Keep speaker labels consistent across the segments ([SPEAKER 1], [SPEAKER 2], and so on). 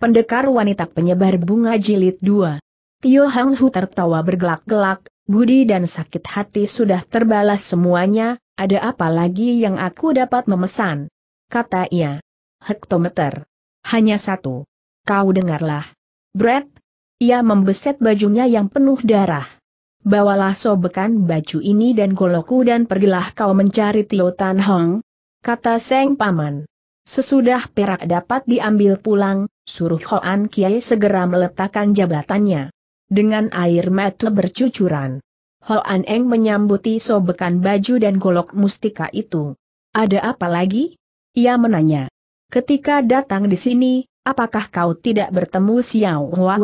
[SPEAKER 1] Pendekar wanita penyebar bunga jilid 2. Tio Hang Hu tertawa bergelak-gelak, budi dan sakit hati sudah terbalas semuanya, ada apa lagi yang aku dapat memesan? Kata ia. Hektometer. Hanya satu. Kau dengarlah. Brett. Ia membeset bajunya yang penuh darah. Bawalah sobekan baju ini dan goloku dan pergilah kau mencari Tio Tan Hong. Kata Seng Paman. Sesudah perak dapat diambil pulang, suruh Hoan Kiai segera meletakkan jabatannya. Dengan air mata bercucuran, Hoan Eng menyambuti sobekan baju dan golok mustika itu. Ada apa lagi? Ia menanya. Ketika datang di sini, apakah kau tidak bertemu Xiao Hua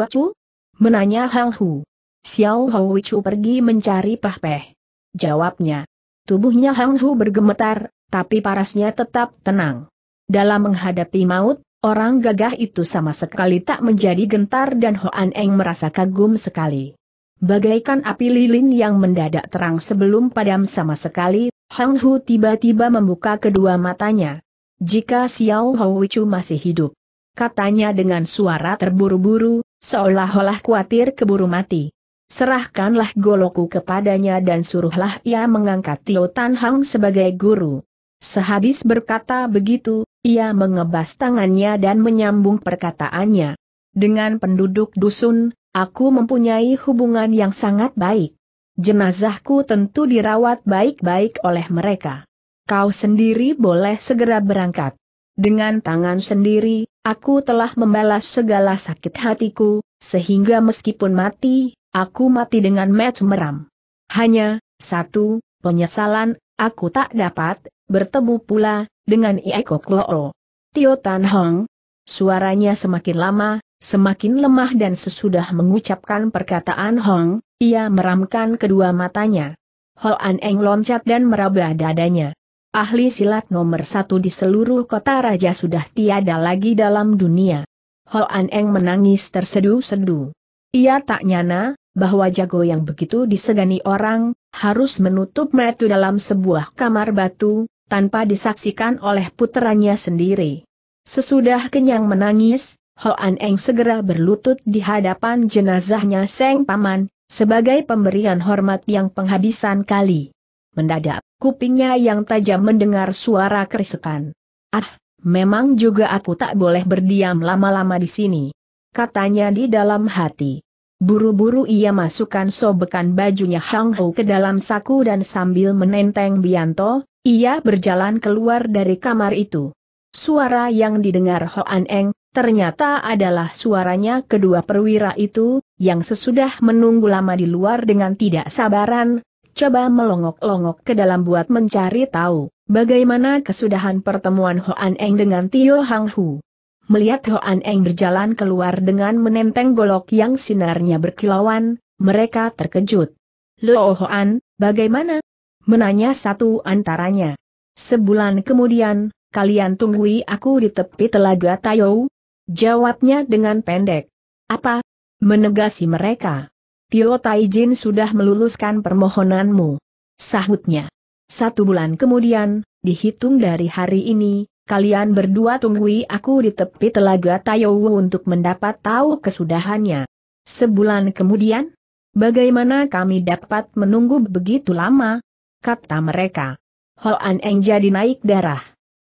[SPEAKER 1] Menanya Hang Hu. Xiao Hua pergi mencari pahpeh. Jawabnya. Tubuhnya Hang Hu bergemetar, tapi parasnya tetap tenang. Dalam menghadapi maut, Orang gagah itu sama sekali tak menjadi gentar dan Hoan Eng merasa kagum sekali. Bagaikan api lilin yang mendadak terang sebelum padam sama sekali, Hang Hu tiba-tiba membuka kedua matanya. Jika Xiao Houichu masih hidup. Katanya dengan suara terburu-buru, seolah-olah khawatir keburu mati. Serahkanlah goloku kepadanya dan suruhlah ia mengangkat Tio Tan Hang sebagai guru. Sehabis berkata begitu, ia mengebas tangannya dan menyambung perkataannya. Dengan penduduk dusun, aku mempunyai hubungan yang sangat baik. Jenazahku tentu dirawat baik-baik oleh mereka. Kau sendiri boleh segera berangkat. Dengan tangan sendiri, aku telah membalas segala sakit hatiku, sehingga meskipun mati, aku mati dengan match meram. Hanya, satu, penyesalan, aku tak dapat, bertemu pula, dengan Ieko Kloo. Tio Tan Hong, suaranya semakin lama, semakin lemah dan sesudah mengucapkan perkataan Hong, ia meramkan kedua matanya. An Eng loncat dan meraba dadanya. Ahli silat nomor satu di seluruh kota raja sudah tiada lagi dalam dunia. An Eng menangis terseduh-seduh. Ia tak nyana, bahwa jago yang begitu disegani orang, harus menutup metu dalam sebuah kamar batu, tanpa disaksikan oleh puteranya sendiri. Sesudah kenyang menangis, Hoan Eng segera berlutut di hadapan jenazahnya Seng Paman, sebagai pemberian hormat yang penghabisan kali. Mendadak, kupingnya yang tajam mendengar suara kerisetan. Ah, memang juga aku tak boleh berdiam lama-lama di sini. Katanya di dalam hati. Buru-buru ia masukkan sobekan bajunya Hang Ho ke dalam saku dan sambil menenteng Bianto, ia berjalan keluar dari kamar itu. Suara yang didengar Hoan Eng, ternyata adalah suaranya kedua perwira itu, yang sesudah menunggu lama di luar dengan tidak sabaran, coba melongok-longok ke dalam buat mencari tahu, bagaimana kesudahan pertemuan Hoan Eng dengan Tio Hang Hu. Melihat Hoan Eng berjalan keluar dengan menenteng golok yang sinarnya berkilauan, mereka terkejut. Lo Hoan, bagaimana? Menanya satu antaranya. Sebulan kemudian, kalian tunggui aku di tepi telaga Tayo? Jawabnya dengan pendek. Apa? Menegasi mereka. Tio Taijin sudah meluluskan permohonanmu. Sahutnya. Satu bulan kemudian, dihitung dari hari ini, kalian berdua tunggui aku di tepi telaga Tayo untuk mendapat tahu kesudahannya. Sebulan kemudian, bagaimana kami dapat menunggu begitu lama? kata mereka. Hoan Eng jadi naik darah.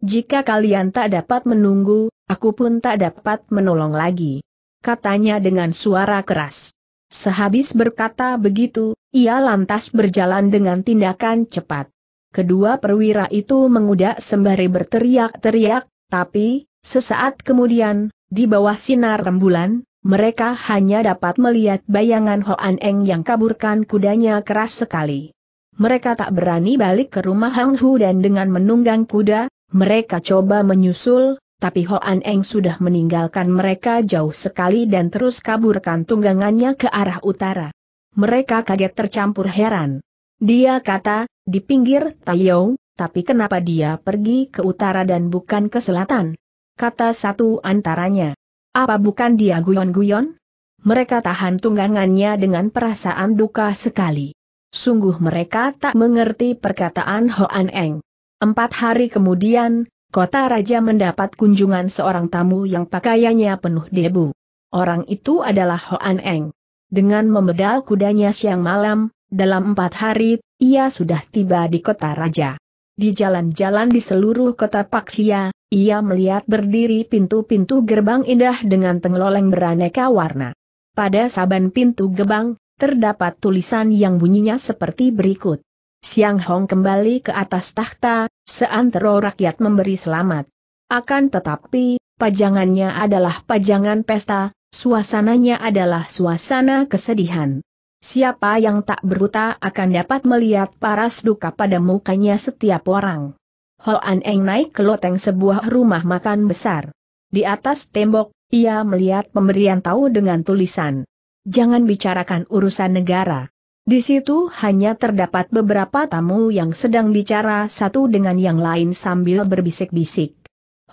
[SPEAKER 1] Jika kalian tak dapat menunggu, aku pun tak dapat menolong lagi. Katanya dengan suara keras. Sehabis berkata begitu, ia lantas berjalan dengan tindakan cepat. Kedua perwira itu mengudak sembari berteriak-teriak, tapi, sesaat kemudian, di bawah sinar rembulan, mereka hanya dapat melihat bayangan Hoan Eng yang kaburkan kudanya keras sekali mereka tak berani balik ke rumah Hang Hu dan dengan menunggang kuda, mereka coba menyusul, tapi Hoan Eng sudah meninggalkan mereka jauh sekali dan terus kaburkan tunggangannya ke arah utara. Mereka kaget tercampur heran. Dia kata, di pinggir Taiyou, tapi kenapa dia pergi ke utara dan bukan ke selatan? Kata satu antaranya. Apa bukan dia guyon-guyon? Mereka tahan tunggangannya dengan perasaan duka sekali. Sungguh mereka tak mengerti perkataan Hoan Eng. Empat hari kemudian, kota raja mendapat kunjungan seorang tamu yang pakaiannya penuh debu. Orang itu adalah Hoan Eng. Dengan membedal kudanya siang malam, dalam empat hari, ia sudah tiba di kota raja. Di jalan-jalan di seluruh kota Paksia, ia melihat berdiri pintu-pintu gerbang indah dengan tengloleng beraneka warna. Pada saban pintu gerbang terdapat tulisan yang bunyinya seperti berikut. Siang Hong kembali ke atas tahta, seantero rakyat memberi selamat. Akan tetapi, pajangannya adalah pajangan pesta, suasananya adalah suasana kesedihan. Siapa yang tak berbuta akan dapat melihat paras duka pada mukanya setiap orang. An Eng naik ke loteng sebuah rumah makan besar. Di atas tembok, ia melihat pemberian tahu dengan tulisan jangan bicarakan urusan negara. Di situ hanya terdapat beberapa tamu yang sedang bicara satu dengan yang lain sambil berbisik-bisik.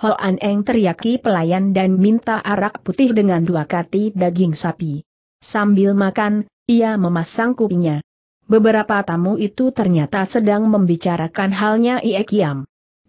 [SPEAKER 1] Hoan Eng teriaki pelayan dan minta arak putih dengan dua kati daging sapi. Sambil makan, ia memasang kupingnya. Beberapa tamu itu ternyata sedang membicarakan halnya Ie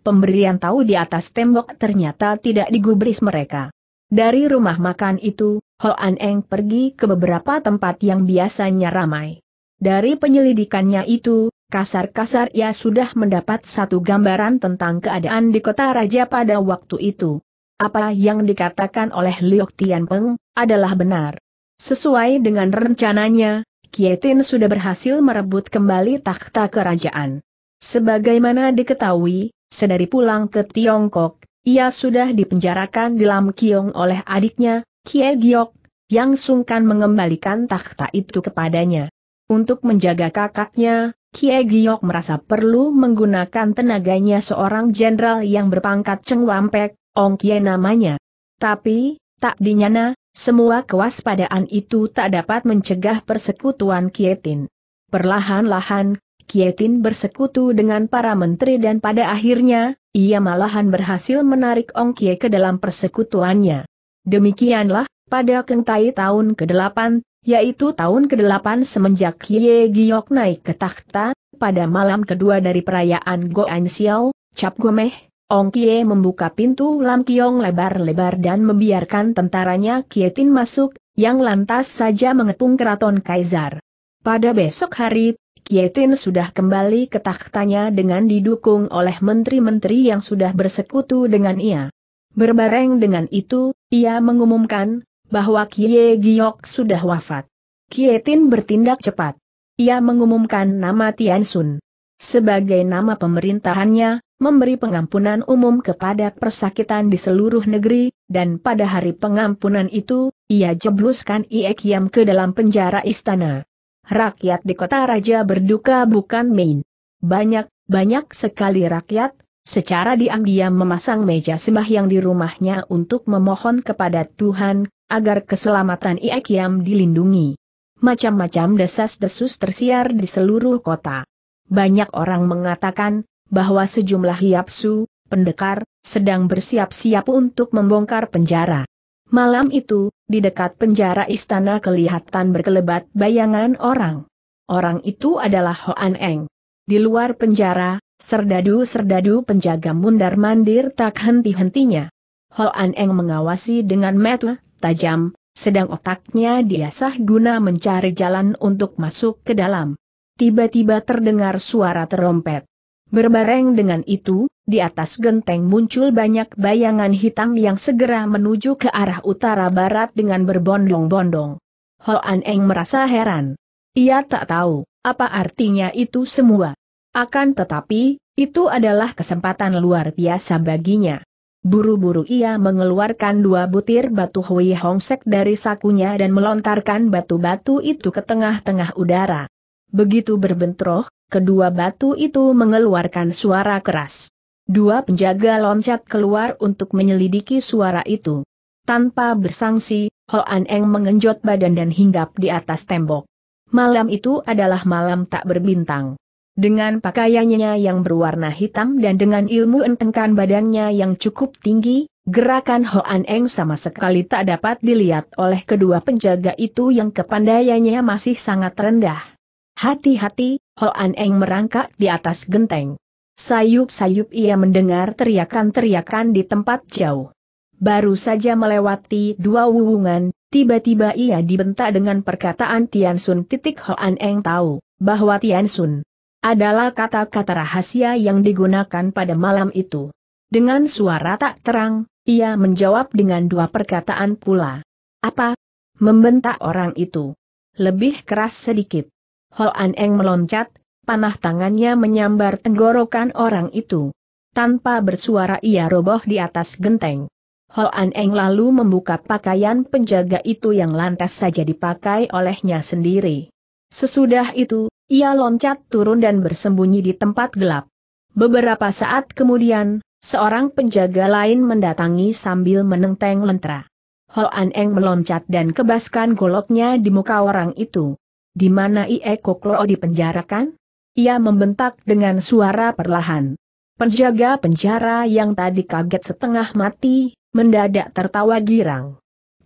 [SPEAKER 1] Pemberian tahu di atas tembok ternyata tidak digubris mereka. Dari rumah makan itu, Ho An Eng pergi ke beberapa tempat yang biasanya ramai. Dari penyelidikannya itu, kasar-kasar ia sudah mendapat satu gambaran tentang keadaan di kota raja pada waktu itu. Apa yang dikatakan oleh Liok Tianpeng adalah benar. Sesuai dengan rencananya, Kietin sudah berhasil merebut kembali takhta kerajaan. Sebagaimana diketahui, sedari pulang ke Tiongkok, ia sudah dipenjarakan di Lam Kiong oleh adiknya, Kie Giok, yang sungkan mengembalikan takhta itu kepadanya. Untuk menjaga kakaknya, Kie Giok merasa perlu menggunakan tenaganya seorang jenderal yang berpangkat Cheng Wampek, Ong Kie namanya. Tapi, tak dinyana, semua kewaspadaan itu tak dapat mencegah persekutuan Kietin. Perlahan-lahan, Kietin bersekutu dengan para menteri dan pada akhirnya, ia malahan berhasil menarik Ong Kie ke dalam persekutuannya. Demikianlah, pada kentai tahun ke-8, yaitu tahun ke-8 semenjak Ye Giok naik ke takhta, pada malam kedua dari perayaan An Xiao, Cap Gomeh, Ong Kie membuka pintu Lam Kiong lebar-lebar dan membiarkan tentaranya Tin masuk, yang lantas saja mengepung keraton Kaisar. Pada besok hari, Tin sudah kembali ke tahtanya dengan didukung oleh menteri-menteri yang sudah bersekutu dengan ia. Berbareng dengan itu, ia mengumumkan, bahwa Kie Giok sudah wafat. Tin bertindak cepat. Ia mengumumkan nama Tian Sun. Sebagai nama pemerintahannya, memberi pengampunan umum kepada persakitan di seluruh negeri, dan pada hari pengampunan itu, ia jebluskan Ie Kiam ke dalam penjara istana. Rakyat di kota raja berduka bukan main. Banyak, banyak sekali rakyat, secara diam-diam memasang meja sembahyang di rumahnya untuk memohon kepada Tuhan, agar keselamatan Iakiam dilindungi. Macam-macam desas-desus tersiar di seluruh kota. Banyak orang mengatakan, bahwa sejumlah hiapsu, pendekar, sedang bersiap-siap untuk membongkar penjara. Malam itu, di dekat penjara istana kelihatan berkelebat bayangan orang. Orang itu adalah Hoan Eng. Di luar penjara, Serdadu-serdadu penjaga mundar-mandir tak henti-hentinya. An Eng mengawasi dengan mata tajam, sedang otaknya diasah guna mencari jalan untuk masuk ke dalam. Tiba-tiba terdengar suara terompet. Berbareng dengan itu, di atas genteng muncul banyak bayangan hitam yang segera menuju ke arah utara-barat dengan berbondong-bondong. An Eng merasa heran. Ia tak tahu, apa artinya itu semua. Akan tetapi, itu adalah kesempatan luar biasa baginya. Buru-buru ia mengeluarkan dua butir batu Hui Hongsek dari sakunya dan melontarkan batu-batu itu ke tengah-tengah udara. Begitu berbentroh, kedua batu itu mengeluarkan suara keras. Dua penjaga loncat keluar untuk menyelidiki suara itu. Tanpa bersangsi, Hoan Eng mengenjot badan dan hinggap di atas tembok. Malam itu adalah malam tak berbintang. Dengan pakaiannya yang berwarna hitam dan dengan ilmu entengkan badannya yang cukup tinggi, gerakan Hoan Eng sama sekali tak dapat dilihat oleh kedua penjaga itu yang kepandaiannya masih sangat rendah. Hati-hati, Hoan Eng merangkak di atas genteng. Sayup-sayup ia mendengar teriakan-teriakan di tempat jauh. Baru saja melewati dua wuwungan, tiba-tiba ia dibentak dengan perkataan Tian Sun. Titik Hoan Eng tahu bahwa Tian Sun adalah kata-kata rahasia yang digunakan pada malam itu. Dengan suara tak terang, ia menjawab dengan dua perkataan pula. Apa? Membentak orang itu. Lebih keras sedikit. Hoan Eng meloncat, panah tangannya menyambar tenggorokan orang itu. Tanpa bersuara ia roboh di atas genteng. Hoan Eng lalu membuka pakaian penjaga itu yang lantas saja dipakai olehnya sendiri. Sesudah itu, ia loncat turun dan bersembunyi di tempat gelap. Beberapa saat kemudian, seorang penjaga lain mendatangi sambil menenteng lentera. Hoan Eng meloncat dan kebaskan goloknya di muka orang itu. Di mana Ie Kokro dipenjarakan? Ia membentak dengan suara perlahan. Penjaga penjara yang tadi kaget setengah mati, mendadak tertawa girang.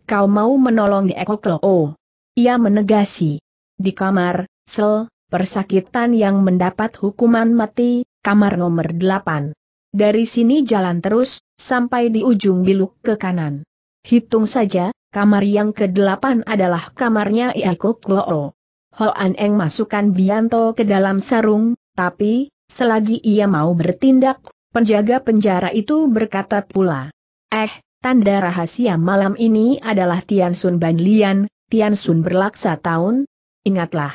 [SPEAKER 1] Kau mau menolong Eko Klo? Ia menegasi. Di kamar, Sel, Persakitan yang mendapat hukuman mati, kamar nomor 8. Dari sini jalan terus, sampai di ujung biluk ke kanan. Hitung saja, kamar yang ke-8 adalah kamarnya Iako Kloo. Hoan Eng masukkan Bianto ke dalam sarung, tapi, selagi ia mau bertindak, penjaga penjara itu berkata pula. Eh, tanda rahasia malam ini adalah Tian Sun Ban Lian, Tian Sun berlaksa tahun, ingatlah.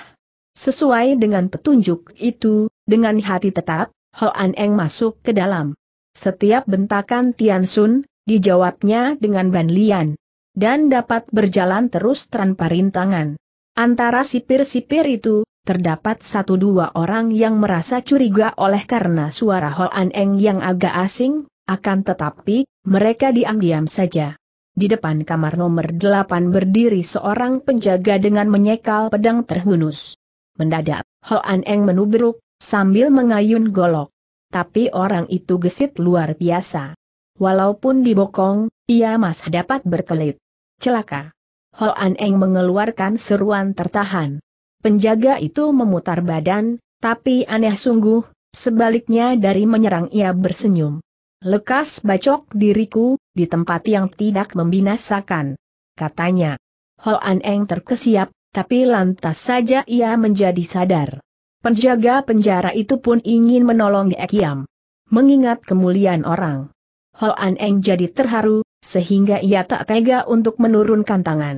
[SPEAKER 1] Sesuai dengan petunjuk itu, dengan hati tetap, Hoan Eng masuk ke dalam. Setiap bentakan Tian Sun, dijawabnya dengan Ban Lian. Dan dapat berjalan terus tanpa rintangan. Antara sipir-sipir itu, terdapat satu dua orang yang merasa curiga oleh karena suara Hoan Eng yang agak asing, akan tetapi, mereka diam-diam saja. Di depan kamar nomor delapan berdiri seorang penjaga dengan menyekal pedang terhunus. Mendadak, Ho An Eng menubruk, sambil mengayun golok. Tapi orang itu gesit luar biasa. Walaupun dibokong, ia masih dapat berkelit. Celaka. Ho An Eng mengeluarkan seruan tertahan. Penjaga itu memutar badan, tapi aneh sungguh, sebaliknya dari menyerang ia bersenyum. Lekas bacok diriku, di tempat yang tidak membinasakan. Katanya. Ho An Eng terkesiap, tapi lantas saja ia menjadi sadar. Penjaga penjara itu pun ingin menolong Ekiam. Mengingat kemuliaan orang. Hoan Eng jadi terharu, sehingga ia tak tega untuk menurunkan tangan.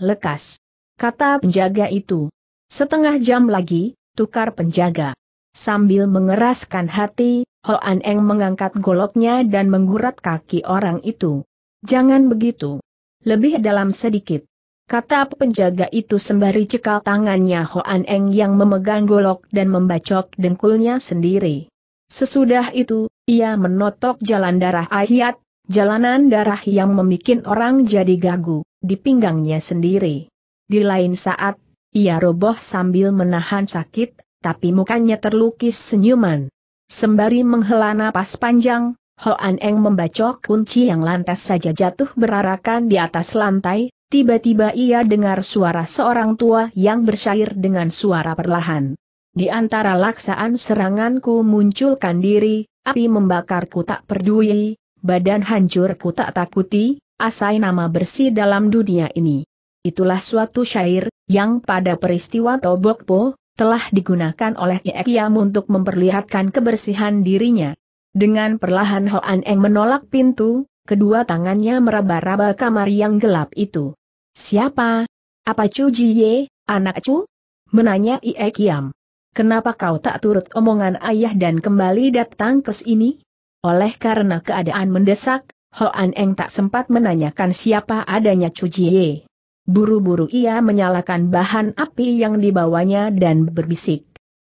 [SPEAKER 1] Lekas. Kata penjaga itu. Setengah jam lagi, tukar penjaga. Sambil mengeraskan hati, Hoan Eng mengangkat goloknya dan menggurat kaki orang itu. Jangan begitu. Lebih dalam sedikit kata penjaga itu sembari cekal tangannya Hoan Eng yang memegang golok dan membacok dengkulnya sendiri. Sesudah itu, ia menotok jalan darah ayat, jalanan darah yang memikin orang jadi gagu, di pinggangnya sendiri. Di lain saat, ia roboh sambil menahan sakit, tapi mukanya terlukis senyuman. Sembari menghela napas panjang, Hoan Eng membacok kunci yang lantas saja jatuh berarakan di atas lantai, Tiba-tiba ia dengar suara seorang tua yang bersyair dengan suara perlahan. Di antara laksaan seranganku munculkan diri, api membakarku tak peduli, badan hancurku tak takuti, asai nama bersih dalam dunia ini. Itulah suatu syair, yang pada peristiwa Tobokpo, telah digunakan oleh Iekiam untuk memperlihatkan kebersihan dirinya. Dengan perlahan Hoan Eng menolak pintu, kedua tangannya meraba-raba kamar yang gelap itu. Siapa? Apa Chu Jiye, anak Chu? Menanya Ie Kiam. Kenapa kau tak turut omongan ayah dan kembali datang ke sini? Oleh karena keadaan mendesak, Hoan Eng tak sempat menanyakan siapa adanya Chu Jiye. Buru-buru ia menyalakan bahan api yang dibawanya dan berbisik.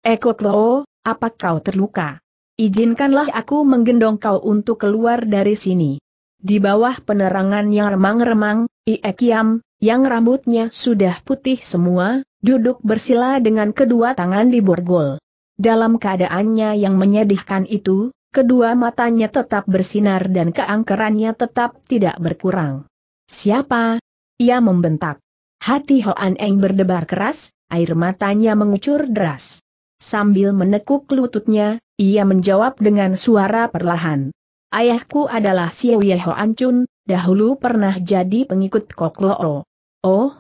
[SPEAKER 1] Ekot Lo, apa kau terluka? Izinkanlah aku menggendong kau untuk keluar dari sini. Di bawah penerangan yang remang-remang, Ie Kiam, yang rambutnya sudah putih semua, duduk bersila dengan kedua tangan di borgol. Dalam keadaannya yang menyedihkan itu, kedua matanya tetap bersinar dan keangkerannya tetap tidak berkurang. Siapa? Ia membentak. Hati Hoan Eng berdebar keras, air matanya mengucur deras. Sambil menekuk lututnya, ia menjawab dengan suara perlahan. Ayahku adalah Siwi Hoan Chun, dahulu pernah jadi pengikut Kok Oh,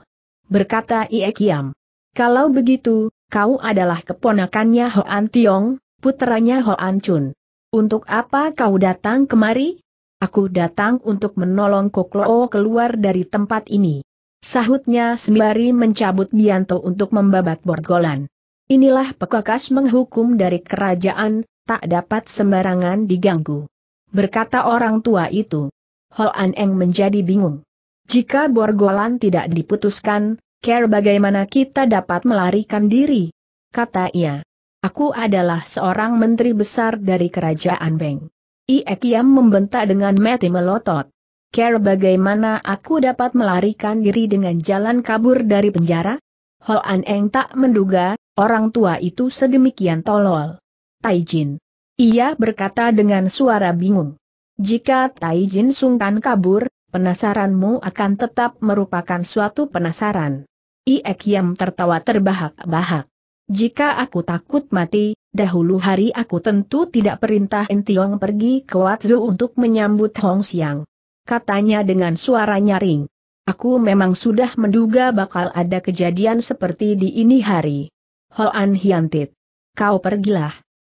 [SPEAKER 1] berkata Ie Kiam. Kalau begitu, kau adalah keponakannya Hoan Tiong, putranya Hoan Chun. Untuk apa kau datang kemari? Aku datang untuk menolong Koklo keluar dari tempat ini. Sahutnya sembari mencabut Bianto untuk membabat borgolan. Inilah pekakas menghukum dari kerajaan, tak dapat sembarangan diganggu. Berkata orang tua itu. Hoan Eng menjadi bingung. Jika borgolan tidak diputuskan, care bagaimana kita dapat melarikan diri? Kata ia. Aku adalah seorang menteri besar dari kerajaan Beng. Iekiam membentak dengan mati melotot. Care bagaimana aku dapat melarikan diri dengan jalan kabur dari penjara? Hoan Eng tak menduga, orang tua itu sedemikian tolol. Taijin. Ia berkata dengan suara bingung. Jika Taijin sungkan kabur, penasaranmu akan tetap merupakan suatu penasaran. Iek Yam tertawa terbahak-bahak. Jika aku takut mati, dahulu hari aku tentu tidak perintah Entiong pergi ke Watzu untuk menyambut Hong Xiang. Katanya dengan suara nyaring. Aku memang sudah menduga bakal ada kejadian seperti di ini hari. Hoan Hiantit. Kau pergilah.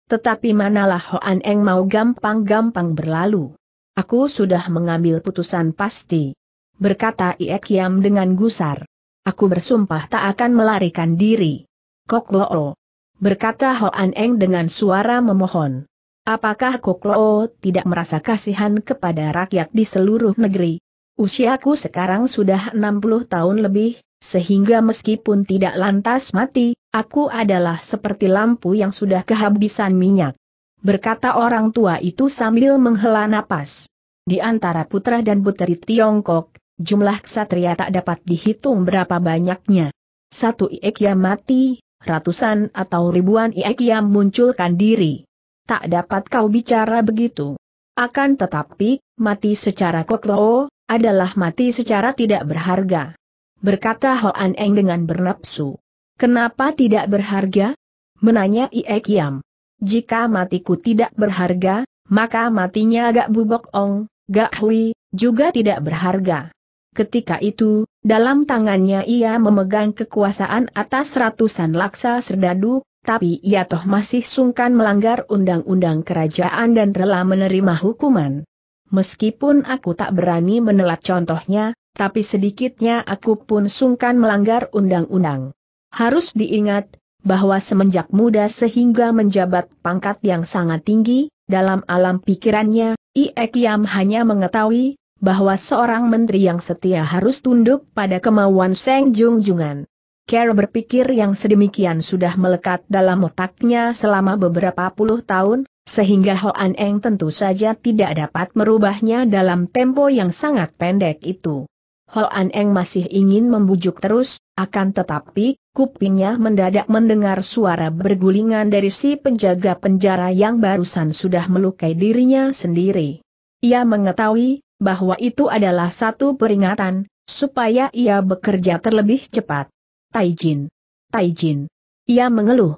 [SPEAKER 1] Tetapi manalah Hoan Eng mau gampang-gampang berlalu. Aku sudah mengambil putusan pasti. Berkata Iek Yam dengan gusar. Aku bersumpah tak akan melarikan diri. Kok Loo. Berkata Hoan Eng dengan suara memohon. Apakah Kok Loo tidak merasa kasihan kepada rakyat di seluruh negeri? Usiaku sekarang sudah 60 tahun lebih, sehingga meskipun tidak lantas mati, aku adalah seperti lampu yang sudah kehabisan minyak berkata orang tua itu sambil menghela napas. Di antara putra dan puteri Tiongkok, jumlah ksatria tak dapat dihitung berapa banyaknya. Satu iek mati, ratusan atau ribuan iek munculkan diri. Tak dapat kau bicara begitu. Akan tetapi, mati secara koklo, adalah mati secara tidak berharga. Berkata Hoan Eng dengan bernapsu. Kenapa tidak berharga? Menanya Iek Yam jika matiku tidak berharga, maka matinya agak bubok ong, gak hui, juga tidak berharga. Ketika itu, dalam tangannya ia memegang kekuasaan atas ratusan laksa serdadu, tapi ia toh masih sungkan melanggar undang-undang kerajaan dan rela menerima hukuman. Meskipun aku tak berani menelat contohnya, tapi sedikitnya aku pun sungkan melanggar undang-undang. Harus diingat, bahwa semenjak muda sehingga menjabat pangkat yang sangat tinggi, dalam alam pikirannya, Iekiam hanya mengetahui bahwa seorang menteri yang setia harus tunduk pada kemauan Seng Jung Jungan. Kerr berpikir yang sedemikian sudah melekat dalam otaknya selama beberapa puluh tahun, sehingga Hoan Eng tentu saja tidak dapat merubahnya dalam tempo yang sangat pendek itu. Hoan Eng masih ingin membujuk terus, akan tetapi, kupingnya mendadak mendengar suara bergulingan dari si penjaga penjara yang barusan sudah melukai dirinya sendiri. Ia mengetahui bahwa itu adalah satu peringatan, supaya ia bekerja terlebih cepat. Taijin! Taijin! Ia mengeluh.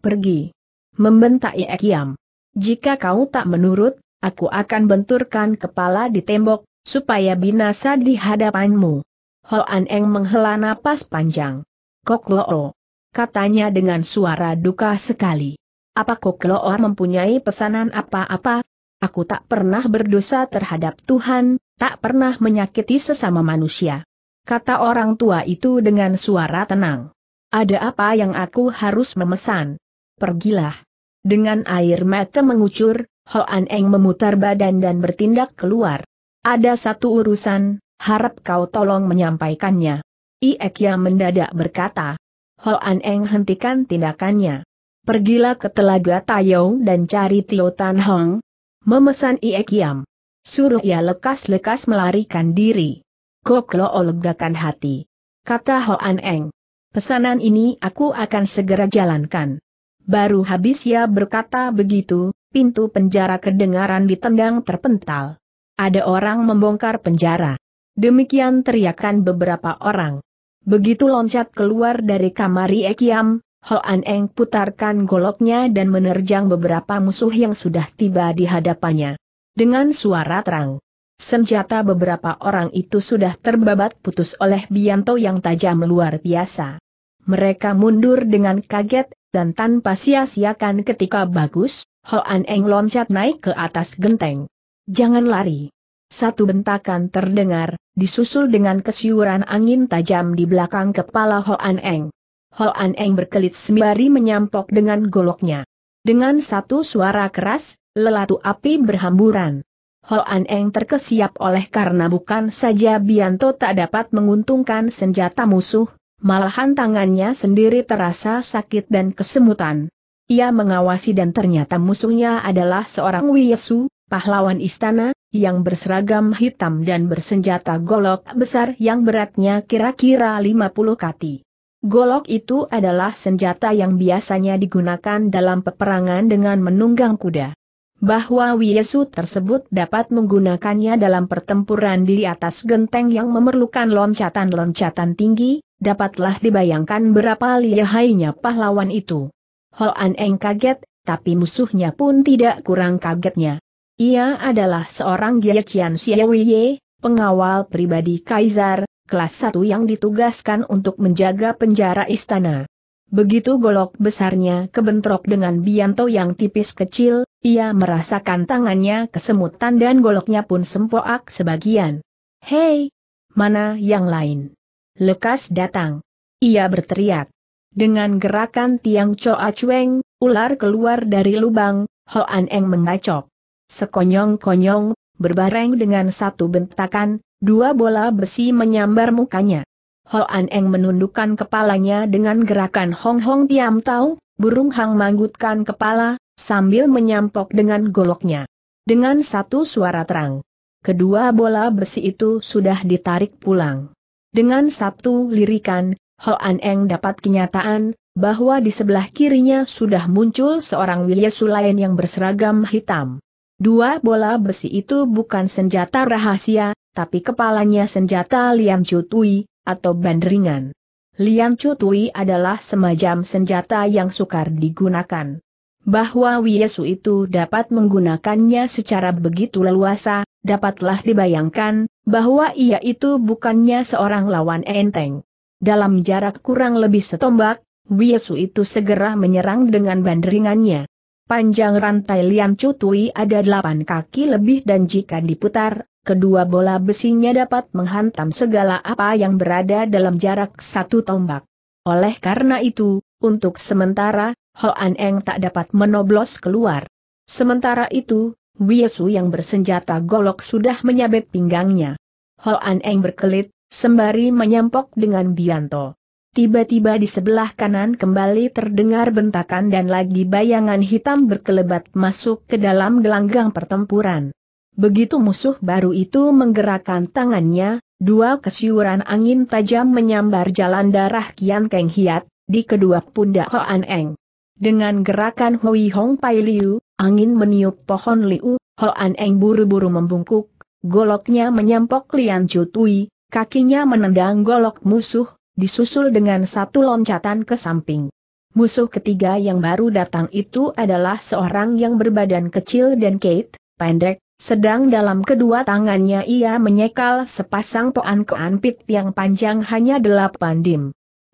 [SPEAKER 1] Pergi! Membentak Iekiam. Jika kau tak menurut, aku akan benturkan kepala di tembok, supaya binasa di hadapanmu. Hoan Eng menghela napas panjang. Kok Koklo'o. Katanya dengan suara duka sekali. Apa kok Koklo'o mempunyai pesanan apa-apa? Aku tak pernah berdosa terhadap Tuhan, tak pernah menyakiti sesama manusia. Kata orang tua itu dengan suara tenang. Ada apa yang aku harus memesan? Pergilah. Dengan air mata mengucur, Hoan Eng memutar badan dan bertindak keluar. Ada satu urusan, harap kau tolong menyampaikannya. Iekiam mendadak berkata. Hoan Eng hentikan tindakannya. Pergilah ke telaga Tayo dan cari Tio Tan Hong. Memesan Iekiam. Suruh ia lekas-lekas melarikan diri. Kok lo olegakan hati. Kata Hoan Eng. Pesanan ini aku akan segera jalankan. Baru habis ia berkata begitu, pintu penjara kedengaran ditendang terpental. Ada orang membongkar penjara. Demikian teriakan beberapa orang. Begitu loncat keluar dari kamar Ekiam, Hoan Eng putarkan goloknya dan menerjang beberapa musuh yang sudah tiba di hadapannya. Dengan suara terang, senjata beberapa orang itu sudah terbabat putus oleh Bianto yang tajam luar biasa. Mereka mundur dengan kaget, dan tanpa sia-siakan ketika bagus, Hoan Eng loncat naik ke atas genteng. Jangan lari. Satu bentakan terdengar, disusul dengan kesiuran angin tajam di belakang kepala Hoan Eng. Hoan Eng berkelit sembari menyampok dengan goloknya. Dengan satu suara keras, lelatu api berhamburan. Hoan Eng terkesiap oleh karena bukan saja Bianto tak dapat menguntungkan senjata musuh, malahan tangannya sendiri terasa sakit dan kesemutan. Ia mengawasi dan ternyata musuhnya adalah seorang Wiesu, pahlawan istana, yang berseragam hitam dan bersenjata golok besar yang beratnya kira-kira 50 kati. Golok itu adalah senjata yang biasanya digunakan dalam peperangan dengan menunggang kuda. Bahwa Wiesu tersebut dapat menggunakannya dalam pertempuran di atas genteng yang memerlukan loncatan-loncatan tinggi, dapatlah dibayangkan berapa lihainya pahlawan itu. Hoan Eng kaget, tapi musuhnya pun tidak kurang kagetnya. Ia adalah seorang Qian Xiewiye, pengawal pribadi Kaisar, kelas satu yang ditugaskan untuk menjaga penjara istana. Begitu golok besarnya kebentrok dengan Bianto yang tipis kecil, ia merasakan tangannya kesemutan dan goloknya pun sempoak sebagian. Hei! Mana yang lain? Lekas datang. Ia berteriak. Dengan gerakan tiang Choa Chueng, ular keluar dari lubang, Hoan Eng mengacok. Sekonyong-konyong, berbareng dengan satu bentakan, dua bola besi menyambar mukanya. Hoan Eng menundukkan kepalanya dengan gerakan Hong Hong Tiam Tau, burung hang manggutkan kepala, sambil menyampok dengan goloknya. Dengan satu suara terang. Kedua bola besi itu sudah ditarik pulang. Dengan satu lirikan, Hoan Eng dapat kenyataan, bahwa di sebelah kirinya sudah muncul seorang Wilya Sulain yang berseragam hitam. Dua bola besi itu bukan senjata rahasia, tapi kepalanya senjata Lian Cutui, atau bandringan. Lian Cutui adalah semacam senjata yang sukar digunakan. Bahwa Wiesu itu dapat menggunakannya secara begitu leluasa, dapatlah dibayangkan, bahwa ia itu bukannya seorang lawan enteng. Dalam jarak kurang lebih setombak, Wiesu itu segera menyerang dengan bandringannya. Panjang rantai Lian Cutui ada delapan kaki lebih dan jika diputar, kedua bola besinya dapat menghantam segala apa yang berada dalam jarak satu tombak. Oleh karena itu, untuk sementara, Hoan Eng tak dapat menoblos keluar. Sementara itu, Wiesu yang bersenjata golok sudah menyabet pinggangnya. Hoan Eng berkelit, sembari menyampok dengan Bianto. Tiba-tiba di sebelah kanan kembali terdengar bentakan dan lagi bayangan hitam berkelebat masuk ke dalam gelanggang pertempuran. Begitu musuh baru itu menggerakkan tangannya, dua kesiuran angin tajam menyambar jalan darah Kian Keng Hiat, di kedua pundak Hoan Eng. Dengan gerakan Hui Hong Pai Liu, angin meniup pohon Liu, Hoan Eng buru-buru membungkuk, goloknya menyampok Lian Jutui, kakinya menendang golok musuh, disusul dengan satu loncatan ke samping. Musuh ketiga yang baru datang itu adalah seorang yang berbadan kecil dan Kate, pendek, sedang dalam kedua tangannya ia menyekal sepasang toan keanpit yang panjang hanya delapan dim.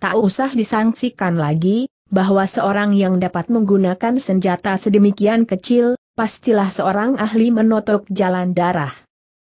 [SPEAKER 1] Tak usah disangsikan lagi, bahwa seorang yang dapat menggunakan senjata sedemikian kecil, pastilah seorang ahli menotok jalan darah.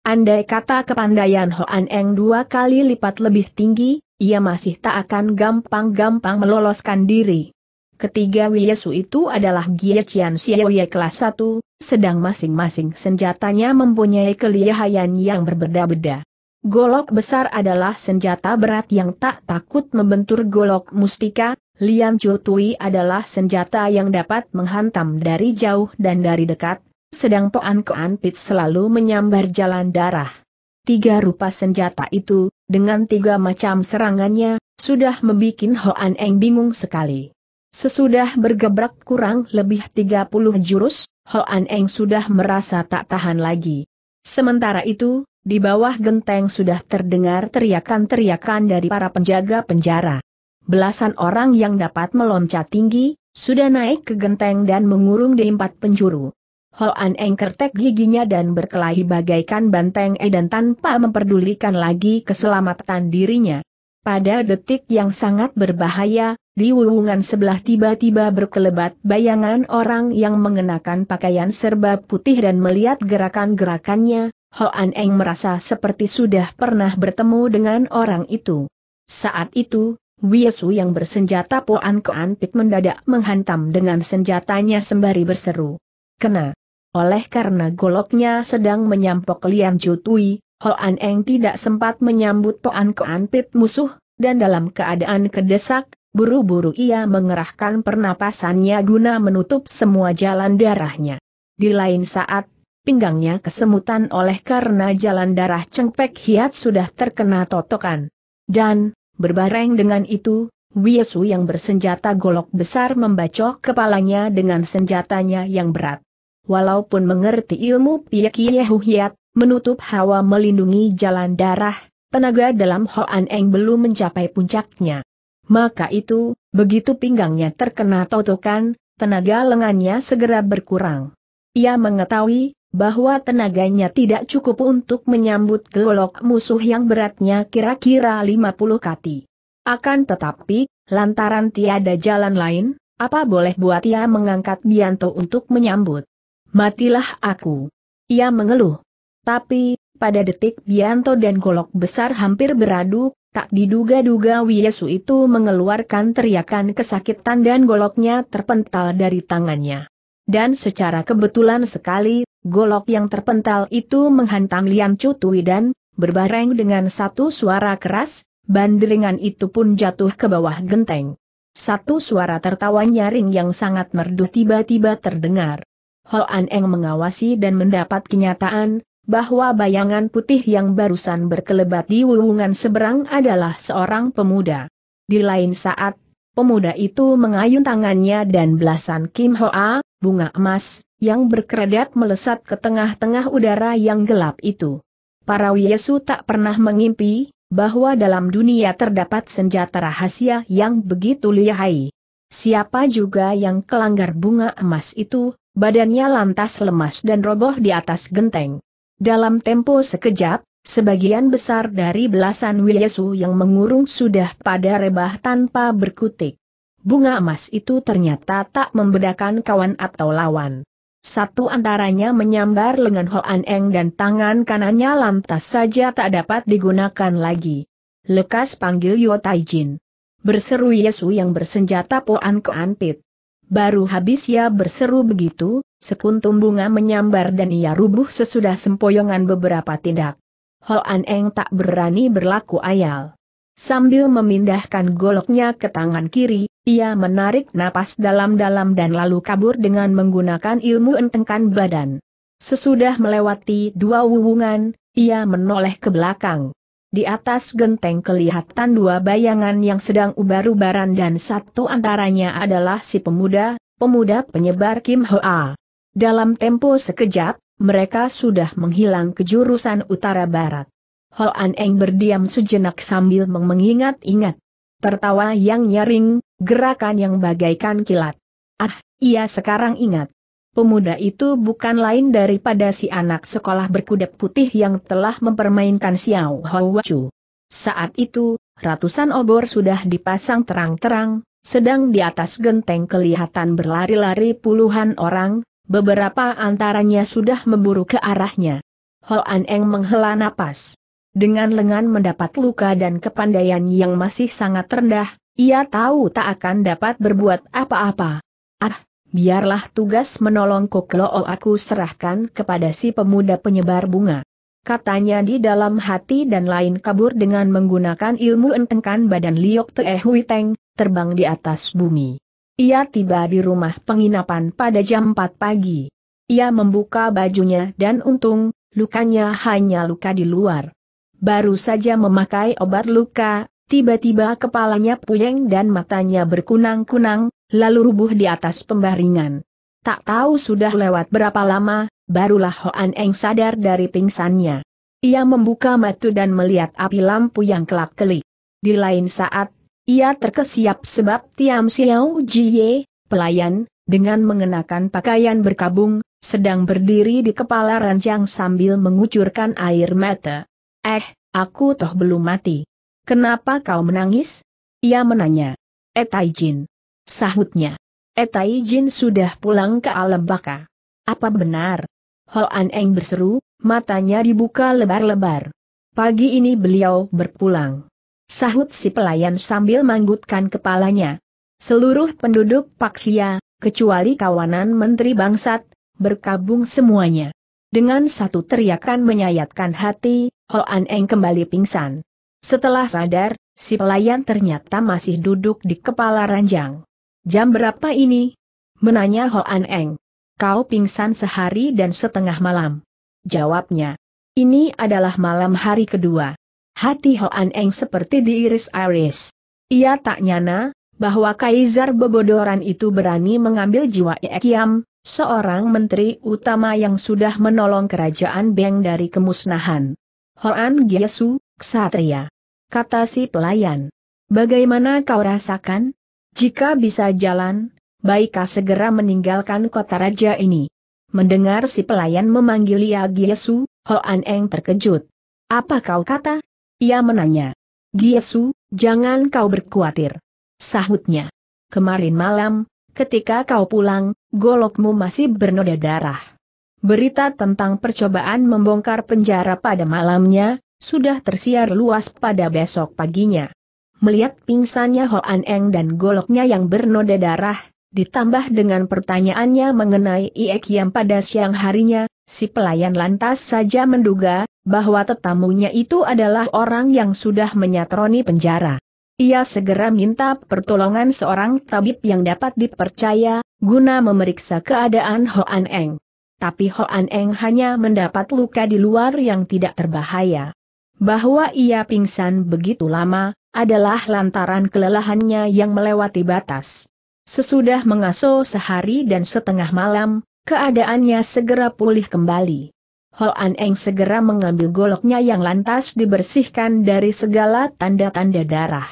[SPEAKER 1] Andai kata kepandaian Hoan Eng dua kali lipat lebih tinggi, ia masih tak akan gampang-gampang meloloskan diri. Ketiga Wiyesu itu adalah Gie Qian Xiaoye kelas 1, sedang masing-masing senjatanya mempunyai kelihayan yang berbeda-beda. Golok besar adalah senjata berat yang tak takut membentur golok mustika, Lian Cutui adalah senjata yang dapat menghantam dari jauh dan dari dekat, sedang Poan Koan Pit selalu menyambar jalan darah. Tiga rupa senjata itu, dengan tiga macam serangannya, sudah membuat Hoan Eng bingung sekali. Sesudah bergebrak kurang lebih 30 jurus, Hoan Eng sudah merasa tak tahan lagi. Sementara itu, di bawah genteng sudah terdengar teriakan-teriakan dari para penjaga penjara. Belasan orang yang dapat meloncat tinggi, sudah naik ke genteng dan mengurung di empat penjuru. Hoan Eng kertek giginya dan berkelahi bagaikan banteng edan tanpa memperdulikan lagi keselamatan dirinya. Pada detik yang sangat berbahaya, di wuwungan sebelah tiba-tiba berkelebat bayangan orang yang mengenakan pakaian serba putih dan melihat gerakan-gerakannya, Hoan Eng merasa seperti sudah pernah bertemu dengan orang itu. Saat itu, Wiesu yang bersenjata Poan Koan Pit mendadak menghantam dengan senjatanya sembari berseru. Kena! Oleh karena goloknya sedang menyampok Lian Jutui, Hoan Eng tidak sempat menyambut Poan Koan Pit musuh, dan dalam keadaan kedesak, buru-buru ia mengerahkan pernapasannya guna menutup semua jalan darahnya. Di lain saat, pinggangnya kesemutan oleh karena jalan darah cengpek hiat sudah terkena totokan. Dan, berbareng dengan itu, Wiesu yang bersenjata golok besar membacok kepalanya dengan senjatanya yang berat walaupun mengerti ilmu Pieki Yehuhiat, menutup hawa melindungi jalan darah, tenaga dalam Hoan Eng belum mencapai puncaknya. Maka itu, begitu pinggangnya terkena totokan, tenaga lengannya segera berkurang. Ia mengetahui bahwa tenaganya tidak cukup untuk menyambut golok musuh yang beratnya kira-kira 50 kati. Akan tetapi, lantaran tiada jalan lain, apa boleh buat ia mengangkat Bianto untuk menyambut matilah aku. Ia mengeluh. Tapi, pada detik Bianto dan golok besar hampir beradu, tak diduga-duga Wiesu itu mengeluarkan teriakan kesakitan dan goloknya terpental dari tangannya. Dan secara kebetulan sekali, golok yang terpental itu menghantam Lian Cutui dan, berbareng dengan satu suara keras, banderingan itu pun jatuh ke bawah genteng. Satu suara tertawa nyaring yang sangat merdu tiba-tiba terdengar. An Eng mengawasi dan mendapat kenyataan, bahwa bayangan putih yang barusan berkelebat di wuwungan seberang adalah seorang pemuda. Di lain saat, pemuda itu mengayun tangannya dan belasan Kim Hoa, bunga emas, yang berkeredat melesat ke tengah-tengah udara yang gelap itu. Para Yesu tak pernah mengimpi, bahwa dalam dunia terdapat senjata rahasia yang begitu lihai. Siapa juga yang kelanggar bunga emas itu, badannya lantas lemas dan roboh di atas genteng. Dalam tempo sekejap, sebagian besar dari belasan Wiyasu yang mengurung sudah pada rebah tanpa berkutik. Bunga emas itu ternyata tak membedakan kawan atau lawan. Satu antaranya menyambar lengan Hoan Eng dan tangan kanannya lantas saja tak dapat digunakan lagi. Lekas panggil Yotai Taijin. Berseru Yesu yang bersenjata Poan Pit. Baru habis ia berseru begitu, sekuntum bunga menyambar dan ia rubuh sesudah sempoyongan beberapa tindak. Hoan Eng tak berani berlaku ayal. Sambil memindahkan goloknya ke tangan kiri, ia menarik napas dalam-dalam dan lalu kabur dengan menggunakan ilmu entengkan badan. Sesudah melewati dua wuwungan, ia menoleh ke belakang. Di atas genteng kelihatan dua bayangan yang sedang ubar-ubaran dan satu antaranya adalah si pemuda, pemuda penyebar Kim Hoa. Dalam tempo sekejap, mereka sudah menghilang ke jurusan utara-barat. Hoan Eng berdiam sejenak sambil mengingat-ingat. Tertawa yang nyaring, gerakan yang bagaikan kilat. Ah, ia sekarang ingat. Pemuda itu bukan lain daripada si anak sekolah berkuda putih yang telah mempermainkan Xiao Hou Saat itu, ratusan obor sudah dipasang terang-terang, sedang di atas genteng kelihatan berlari-lari puluhan orang, beberapa antaranya sudah memburu ke arahnya. Hoan Eng menghela napas. Dengan lengan mendapat luka dan kepandaian yang masih sangat rendah, ia tahu tak akan dapat berbuat apa-apa. Ah, biarlah tugas menolong koklo, oh, aku serahkan kepada si pemuda penyebar bunga. Katanya di dalam hati dan lain kabur dengan menggunakan ilmu entengkan badan Liok Teh Huiteng, terbang di atas bumi. Ia tiba di rumah penginapan pada jam 4 pagi. Ia membuka bajunya dan untung, lukanya hanya luka di luar. Baru saja memakai obat luka, Tiba-tiba kepalanya puyeng dan matanya berkunang-kunang, lalu rubuh di atas pembaringan. Tak tahu sudah lewat berapa lama, barulah Hoan Eng sadar dari pingsannya. Ia membuka mata dan melihat api lampu yang kelak-kelik. Di lain saat, ia terkesiap sebab Tiam Xiao Jie, pelayan, dengan mengenakan pakaian berkabung, sedang berdiri di kepala ranjang sambil mengucurkan air mata. Eh, aku toh belum mati. Kenapa kau menangis? Ia menanya. Eh Tai Jin. Sahutnya. Etai eh, Jin sudah pulang ke Alam Baka. Apa benar? Hoan Eng berseru, matanya dibuka lebar-lebar. Pagi ini beliau berpulang. Sahut si pelayan sambil manggutkan kepalanya. Seluruh penduduk Paksia, kecuali kawanan Menteri Bangsat, berkabung semuanya. Dengan satu teriakan menyayatkan hati, Hoan Eng kembali pingsan. Setelah sadar, si pelayan ternyata masih duduk di kepala ranjang. Jam berapa ini? Menanya Hoan Eng. Kau pingsan sehari dan setengah malam. Jawabnya. Ini adalah malam hari kedua. Hati Hoan Eng seperti diiris-iris. Ia tak nyana, bahwa Kaisar Bebodoran itu berani mengambil jiwa Ekiam, seorang menteri utama yang sudah menolong kerajaan Beng dari kemusnahan. Hoan Gyesu, Ksatria. Kata si pelayan. Bagaimana kau rasakan? Jika bisa jalan, baiklah segera meninggalkan kota raja ini. Mendengar si pelayan memanggil Ya Giesu, Hoan Eng terkejut. Apa kau kata? Ia menanya. Giesu, jangan kau berkuatir, Sahutnya. Kemarin malam, ketika kau pulang, golokmu masih bernoda darah. Berita tentang percobaan membongkar penjara pada malamnya, sudah tersiar luas pada besok paginya melihat pingsannya Hoan Eng dan goloknya yang bernoda darah, ditambah dengan pertanyaannya mengenai Iek yang pada siang harinya, si pelayan lantas saja menduga, bahwa tetamunya itu adalah orang yang sudah menyatroni penjara. Ia segera minta pertolongan seorang tabib yang dapat dipercaya, guna memeriksa keadaan Hoan Eng. Tapi Hoan Eng hanya mendapat luka di luar yang tidak terbahaya. Bahwa ia pingsan begitu lama, adalah lantaran kelelahannya yang melewati batas. Sesudah mengasuh sehari dan setengah malam, keadaannya segera pulih kembali. Hoan Eng segera mengambil goloknya yang lantas dibersihkan dari segala tanda-tanda darah.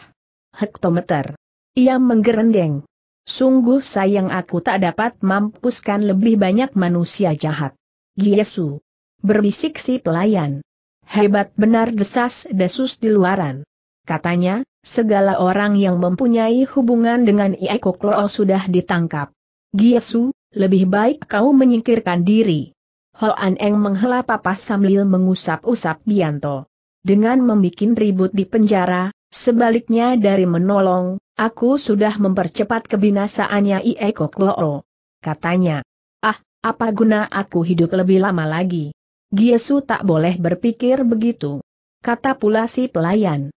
[SPEAKER 1] Hektometer. Ia menggerendeng. Sungguh sayang aku tak dapat mampuskan lebih banyak manusia jahat. Giesu. Berbisik si pelayan. Hebat benar desas-desus di luaran. Katanya, segala orang yang mempunyai hubungan dengan Ieko Klo sudah ditangkap. Giesu, lebih baik kau menyingkirkan diri. Hoan Eng menghela papas sambil mengusap-usap Bianto. Dengan membuat ribut di penjara, sebaliknya dari menolong, aku sudah mempercepat kebinasaannya Ieko Klo. Katanya, ah, apa guna aku hidup lebih lama lagi? Giesu tak boleh berpikir begitu. Kata pula si pelayan.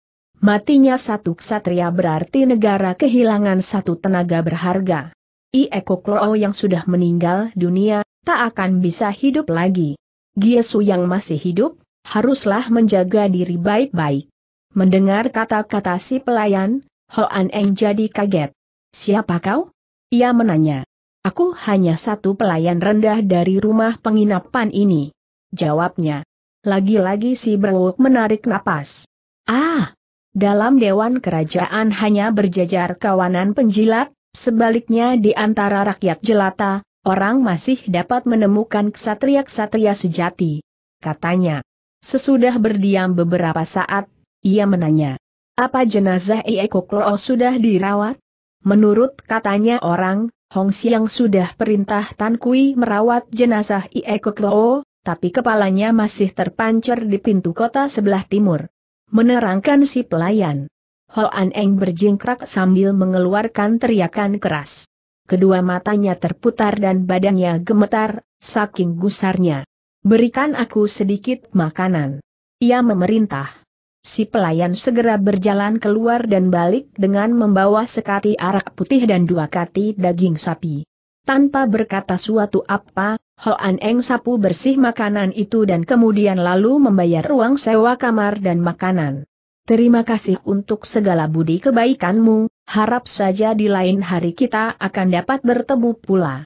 [SPEAKER 1] Matinya satu ksatria berarti negara kehilangan satu tenaga berharga. I Eko yang sudah meninggal dunia, tak akan bisa hidup lagi. Giesu yang masih hidup, haruslah menjaga diri baik-baik. Mendengar kata-kata si pelayan, Hoan Eng jadi kaget. Siapa kau? Ia menanya. Aku hanya satu pelayan rendah dari rumah penginapan ini. Jawabnya. Lagi-lagi si Brewok menarik napas. Ah, dalam Dewan Kerajaan hanya berjajar kawanan penjilat, sebaliknya di antara rakyat jelata, orang masih dapat menemukan ksatria-ksatria sejati. Katanya. Sesudah berdiam beberapa saat, ia menanya. Apa jenazah Ieko sudah dirawat? Menurut katanya orang, Hong Xiang sudah perintah Tan Kui merawat jenazah Ieko tapi kepalanya masih terpancer di pintu kota sebelah timur menerangkan si pelayan. Hoan Eng berjingkrak sambil mengeluarkan teriakan keras. Kedua matanya terputar dan badannya gemetar, saking gusarnya. Berikan aku sedikit makanan. Ia memerintah. Si pelayan segera berjalan keluar dan balik dengan membawa sekati arak putih dan dua kati daging sapi. Tanpa berkata suatu apa, Hoan Eng sapu bersih makanan itu dan kemudian lalu membayar ruang sewa kamar dan makanan. Terima kasih untuk segala budi kebaikanmu, harap saja di lain hari kita akan dapat bertemu pula.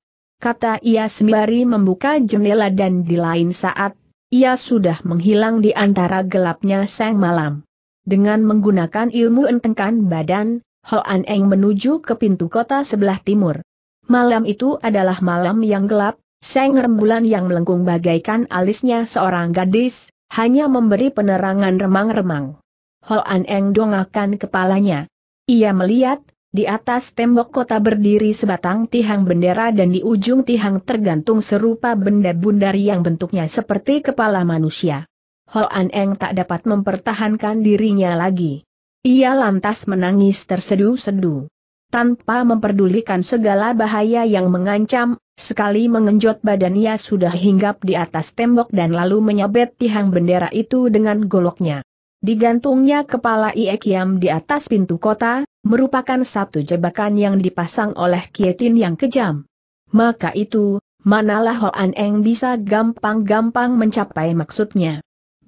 [SPEAKER 1] Kata ia sembari membuka jendela dan di lain saat, ia sudah menghilang di antara gelapnya sang malam. Dengan menggunakan ilmu entengkan badan, Hoan Eng menuju ke pintu kota sebelah timur. Malam itu adalah malam yang gelap, seng rembulan yang melengkung bagaikan alisnya seorang gadis, hanya memberi penerangan remang-remang. Hoan Eng dongakan kepalanya. Ia melihat, di atas tembok kota berdiri sebatang tihang bendera dan di ujung tihang tergantung serupa benda bundar yang bentuknya seperti kepala manusia. Hoan Eng tak dapat mempertahankan dirinya lagi. Ia lantas menangis terseduh-seduh tanpa memperdulikan segala bahaya yang mengancam, sekali mengenjot badannya sudah hinggap di atas tembok dan lalu menyabet tiang bendera itu dengan goloknya. Digantungnya kepala Iekiam di atas pintu kota, merupakan satu jebakan yang dipasang oleh Kietin yang kejam. Maka itu, manalah Hoan Eng bisa gampang-gampang mencapai maksudnya.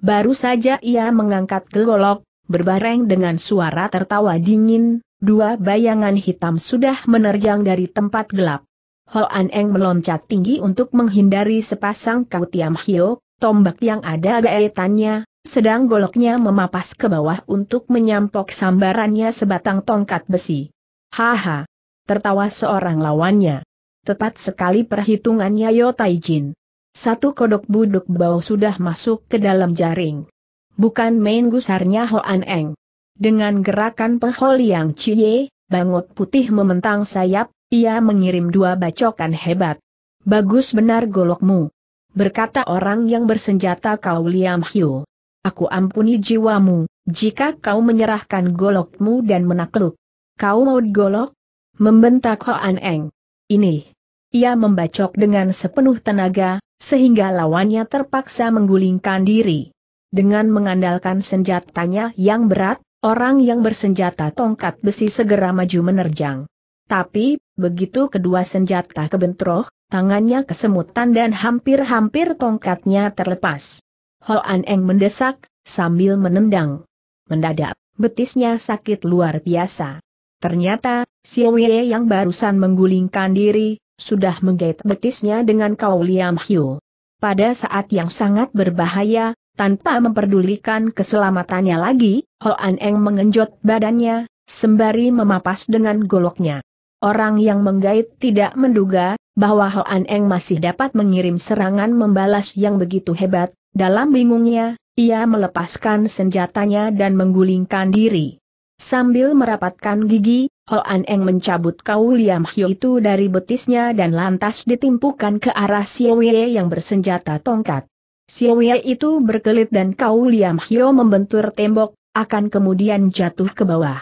[SPEAKER 1] Baru saja ia mengangkat golok, berbareng dengan suara tertawa dingin, dua bayangan hitam sudah menerjang dari tempat gelap. Hoan Eng meloncat tinggi untuk menghindari sepasang kau Tiam Hio, tombak yang ada gaetannya, sedang goloknya memapas ke bawah untuk menyampok sambarannya sebatang tongkat besi. Haha! Tertawa seorang lawannya. Tepat sekali perhitungannya Yo Taijin. Satu kodok buduk bau sudah masuk ke dalam jaring. Bukan main gusarnya Hoan Eng. Dengan gerakan pehol yang cie, bangut putih mementang sayap, ia mengirim dua bacokan hebat. Bagus benar golokmu. Berkata orang yang bersenjata kau Liam Hiu. Aku ampuni jiwamu, jika kau menyerahkan golokmu dan menakluk. Kau mau golok? Membentak Hoan Eng. Ini. Ia membacok dengan sepenuh tenaga, sehingga lawannya terpaksa menggulingkan diri. Dengan mengandalkan senjatanya yang berat, Orang yang bersenjata tongkat besi segera maju menerjang. Tapi, begitu kedua senjata kebentroh, tangannya kesemutan dan hampir-hampir tongkatnya terlepas. Hoan Eng mendesak, sambil menendang. Mendadak, betisnya sakit luar biasa. Ternyata, Siwe yang barusan menggulingkan diri, sudah menggait betisnya dengan kau Liam Hiu. Pada saat yang sangat berbahaya, tanpa memperdulikan keselamatannya lagi, Ho An Eng mengenjot badannya, sembari memapas dengan goloknya. Orang yang menggait tidak menduga bahwa Ho An Eng masih dapat mengirim serangan membalas yang begitu hebat. Dalam bingungnya, ia melepaskan senjatanya dan menggulingkan diri. Sambil merapatkan gigi, Ho An Eng mencabut kau Liam Hyo itu dari betisnya dan lantas ditimpukan ke arah Siowie yang bersenjata tongkat. Xiaowei itu berkelit dan kau Liam Hyo membentur tembok, akan kemudian jatuh ke bawah.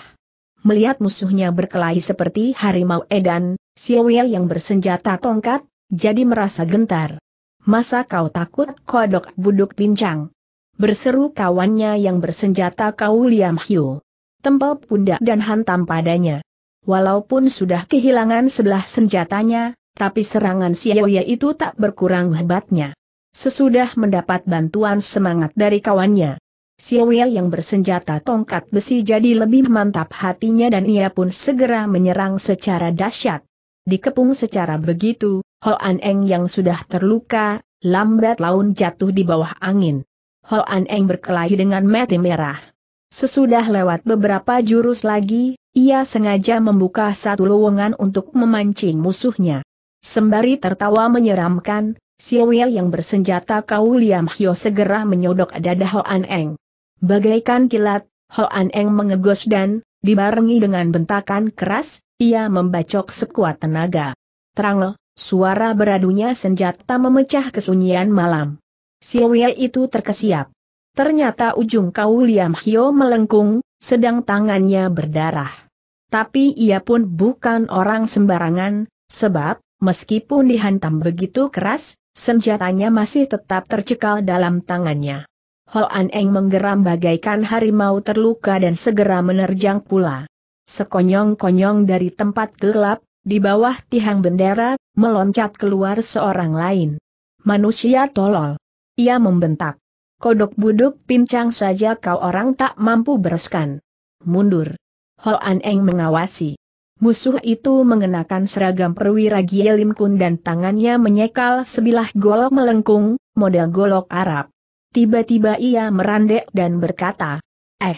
[SPEAKER 1] Melihat musuhnya berkelahi seperti harimau edan, Xiaowei yang bersenjata tongkat, jadi merasa gentar. Masa kau takut kodok buduk pincang? Berseru kawannya yang bersenjata kau Liam Hyo. Tempel pundak dan hantam padanya. Walaupun sudah kehilangan sebelah senjatanya, tapi serangan Xiaoya itu tak berkurang hebatnya sesudah mendapat bantuan semangat dari kawannya. Siawil yang bersenjata tongkat besi jadi lebih mantap hatinya dan ia pun segera menyerang secara dahsyat. Dikepung secara begitu, Hoan Eng yang sudah terluka, lambat laun jatuh di bawah angin. Hoan Eng berkelahi dengan mati merah. Sesudah lewat beberapa jurus lagi, ia sengaja membuka satu lowongan untuk memancing musuhnya. Sembari tertawa menyeramkan, Siwil yang bersenjata kau Liam Hyo segera menyodok dada Hoan Eng. Bagaikan kilat, Hoan Eng mengegos dan, dibarengi dengan bentakan keras, ia membacok sekuat tenaga. Terang, suara beradunya senjata memecah kesunyian malam. Siwil itu terkesiap. Ternyata ujung kau Liam Hyo melengkung, sedang tangannya berdarah. Tapi ia pun bukan orang sembarangan, sebab, meskipun dihantam begitu keras, Senjatanya masih tetap tercekal dalam tangannya. Hoan Eng menggeram bagaikan harimau terluka dan segera menerjang pula. Sekonyong-konyong dari tempat gelap, di bawah tiang bendera, meloncat keluar seorang lain. Manusia tolol. Ia membentak. Kodok buduk pincang saja kau orang tak mampu bereskan. Mundur. Hoan Eng mengawasi. Musuh itu mengenakan seragam perwira Gielim Kun dan tangannya menyekal sebilah golok melengkung, model golok Arab. Tiba-tiba ia merandek dan berkata, Eh,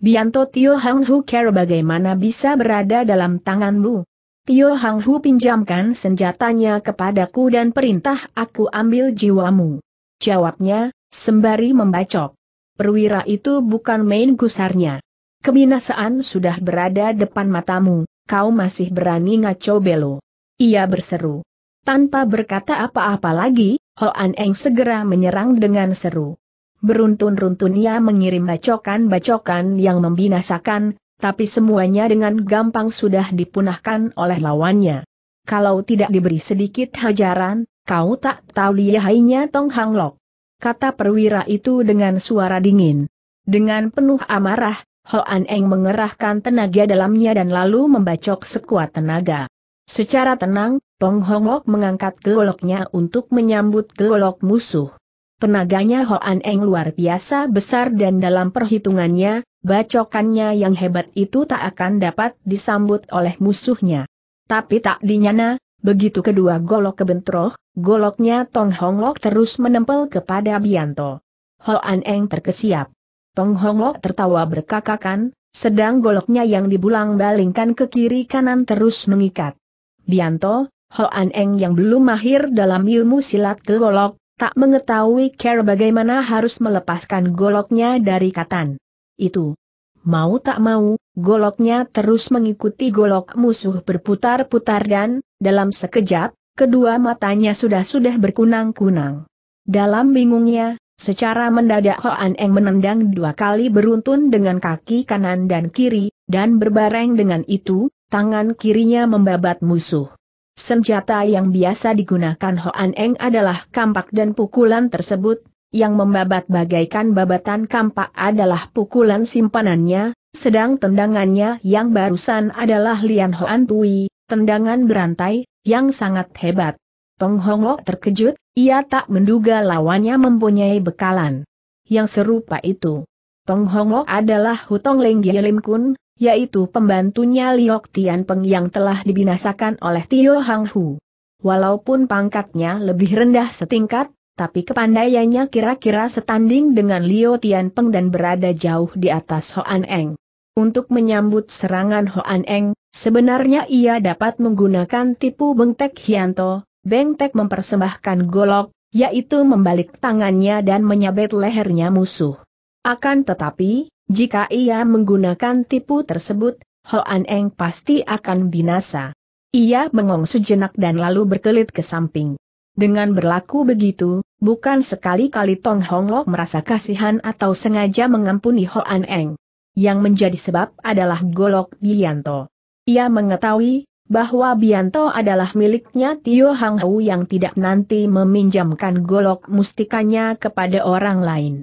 [SPEAKER 1] Bianto Tio Hang Hu Care bagaimana bisa berada dalam tanganmu? Tio Hang Hu pinjamkan senjatanya kepadaku dan perintah aku ambil jiwamu. Jawabnya, sembari membacok. Perwira itu bukan main gusarnya. Kebinasaan sudah berada depan matamu, kau masih berani ngaco belo. Ia berseru. Tanpa berkata apa-apa lagi, Hoan Eng segera menyerang dengan seru. Beruntun-runtun ia mengirim bacokan-bacokan yang membinasakan, tapi semuanya dengan gampang sudah dipunahkan oleh lawannya. Kalau tidak diberi sedikit hajaran, kau tak tahu lihainya Tong Hang Lok. Kata perwira itu dengan suara dingin. Dengan penuh amarah, Hoan Eng mengerahkan tenaga dalamnya dan lalu membacok sekuat tenaga. Secara tenang, Tong Lok mengangkat goloknya untuk menyambut golok musuh. Tenaganya Hoan Eng luar biasa besar dan dalam perhitungannya, bacokannya yang hebat itu tak akan dapat disambut oleh musuhnya. Tapi tak dinyana, begitu kedua golok kebentroh, goloknya Tong Lok terus menempel kepada Bianto. Hoan Eng terkesiap. Tong Hong Lok tertawa berkakakan, sedang goloknya yang dibulang balingkan ke kiri kanan terus mengikat. Bianto, An Eng yang belum mahir dalam ilmu silat golok, tak mengetahui care bagaimana harus melepaskan goloknya dari katan. Itu. Mau tak mau, goloknya terus mengikuti golok musuh berputar-putar dan, dalam sekejap, kedua matanya sudah-sudah berkunang-kunang. Dalam bingungnya, Secara mendadak Hoan Eng menendang dua kali beruntun dengan kaki kanan dan kiri, dan berbareng dengan itu, tangan kirinya membabat musuh. Senjata yang biasa digunakan Hoan Eng adalah kampak dan pukulan tersebut, yang membabat bagaikan babatan kampak adalah pukulan simpanannya, sedang tendangannya yang barusan adalah Lian Hoan Tui, tendangan berantai, yang sangat hebat. Tong Hong Lok terkejut, ia tak menduga lawannya mempunyai bekalan. Yang serupa itu. Tong Lok adalah Hutong Leng Yelim Kun, yaitu pembantunya Liok Tian Peng yang telah dibinasakan oleh Tio Hang Hu. Walaupun pangkatnya lebih rendah setingkat, tapi kepandaiannya kira-kira setanding dengan Liu Tian Peng dan berada jauh di atas Hoan Eng. Untuk menyambut serangan Hoan Eng, sebenarnya ia dapat menggunakan tipu bengtek Hianto, Bengtek mempersembahkan golok, yaitu membalik tangannya dan menyabet lehernya musuh. Akan tetapi, jika ia menggunakan tipu tersebut, Hoan Eng pasti akan binasa. Ia bengong sejenak dan lalu berkelit ke samping. Dengan berlaku begitu, bukan sekali-kali Tong Honglok merasa kasihan atau sengaja mengampuni Hoan Eng. Yang menjadi sebab adalah golok Bianto. Ia mengetahui, bahwa Bianto adalah miliknya Tio Hang Hu yang tidak nanti meminjamkan golok mustikanya kepada orang lain.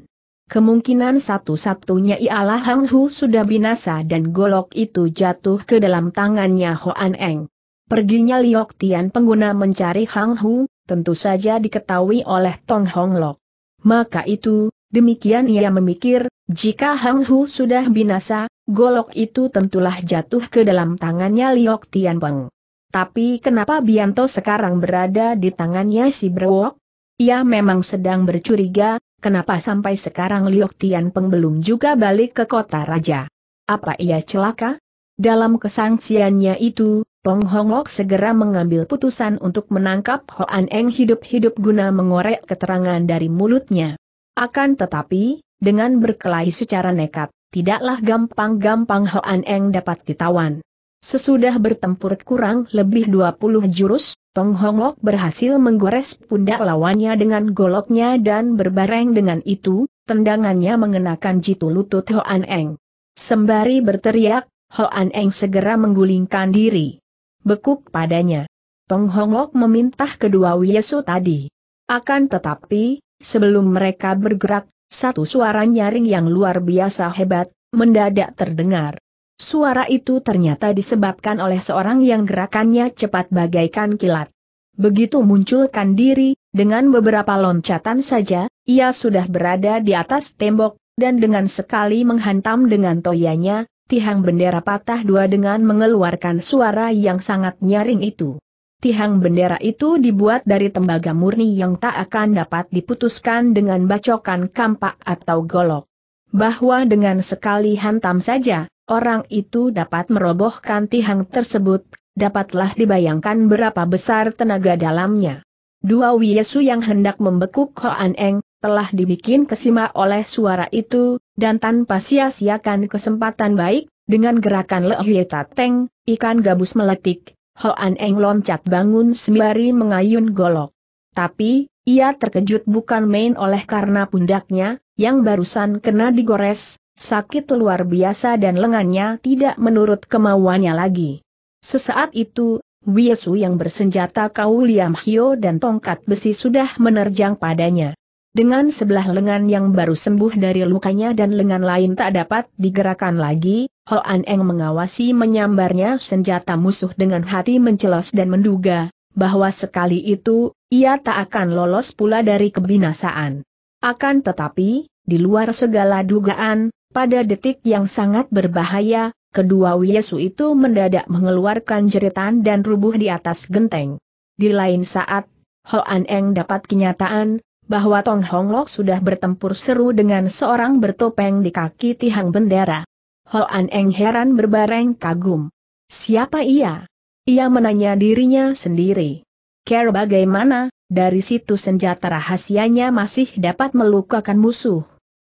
[SPEAKER 1] Kemungkinan satu-satunya ialah Hang Hu sudah binasa dan golok itu jatuh ke dalam tangannya Hoan Eng. Perginya Liok Tian pengguna mencari Hang Hu, tentu saja diketahui oleh Tong Hong Lok. Maka itu, demikian ia memikir, jika Hang Hu sudah binasa, golok itu tentulah jatuh ke dalam tangannya Liok Tianpeng. Tapi kenapa Bianto sekarang berada di tangannya si Brewok? Ia memang sedang bercuriga, kenapa sampai sekarang Liok Tianpeng belum juga balik ke kota raja. Apa ia celaka? Dalam kesangsiannya itu, Peng Honglok segera mengambil putusan untuk menangkap Hoan Eng hidup-hidup guna mengorek keterangan dari mulutnya. Akan tetapi, dengan berkelahi secara nekat, tidaklah gampang-gampang Hoan Eng dapat ditawan. Sesudah bertempur kurang lebih 20 jurus, Tong Hong Lok berhasil menggores pundak lawannya dengan goloknya dan berbareng dengan itu, tendangannya mengenakan jitu lutut Hoan Eng. Sembari berteriak, Hoan Eng segera menggulingkan diri. Bekuk padanya. Tong Hong Lok meminta kedua Wiesu tadi. Akan tetapi, sebelum mereka bergerak, satu suara nyaring yang luar biasa hebat, mendadak terdengar. Suara itu ternyata disebabkan oleh seorang yang gerakannya cepat bagaikan kilat. Begitu munculkan diri, dengan beberapa loncatan saja, ia sudah berada di atas tembok, dan dengan sekali menghantam dengan toyanya, tihang bendera patah dua dengan mengeluarkan suara yang sangat nyaring itu. Tiang bendera itu dibuat dari tembaga murni yang tak akan dapat diputuskan dengan bacokan kampak atau golok. Bahwa dengan sekali hantam saja, orang itu dapat merobohkan tiang tersebut, dapatlah dibayangkan berapa besar tenaga dalamnya. Dua Wiesu yang hendak membekuk Hoan Eng, telah dibikin kesima oleh suara itu, dan tanpa sia-siakan kesempatan baik, dengan gerakan Lehye Teng, ikan gabus meletik, Hoan Eng loncat bangun sembari mengayun golok. Tapi, ia terkejut bukan main oleh karena pundaknya, yang barusan kena digores, sakit luar biasa dan lengannya tidak menurut kemauannya lagi. Sesaat itu, Wiesu yang bersenjata kauliam hio dan tongkat besi sudah menerjang padanya. Dengan sebelah lengan yang baru sembuh dari lukanya dan lengan lain tak dapat digerakkan lagi, Hoan Eng mengawasi menyambarnya senjata musuh dengan hati mencelos dan menduga, bahwa sekali itu, ia tak akan lolos pula dari kebinasaan. Akan tetapi, di luar segala dugaan, pada detik yang sangat berbahaya, kedua Wiesu itu mendadak mengeluarkan jeritan dan rubuh di atas genteng. Di lain saat, Hoan Eng dapat kenyataan, bahwa Tong Hong Lok sudah bertempur seru dengan seorang bertopeng di kaki tiang bendera. Ho An Eng heran berbareng kagum. Siapa ia? Ia menanya dirinya sendiri. Care bagaimana, dari situ senjata rahasianya masih dapat melukakan musuh.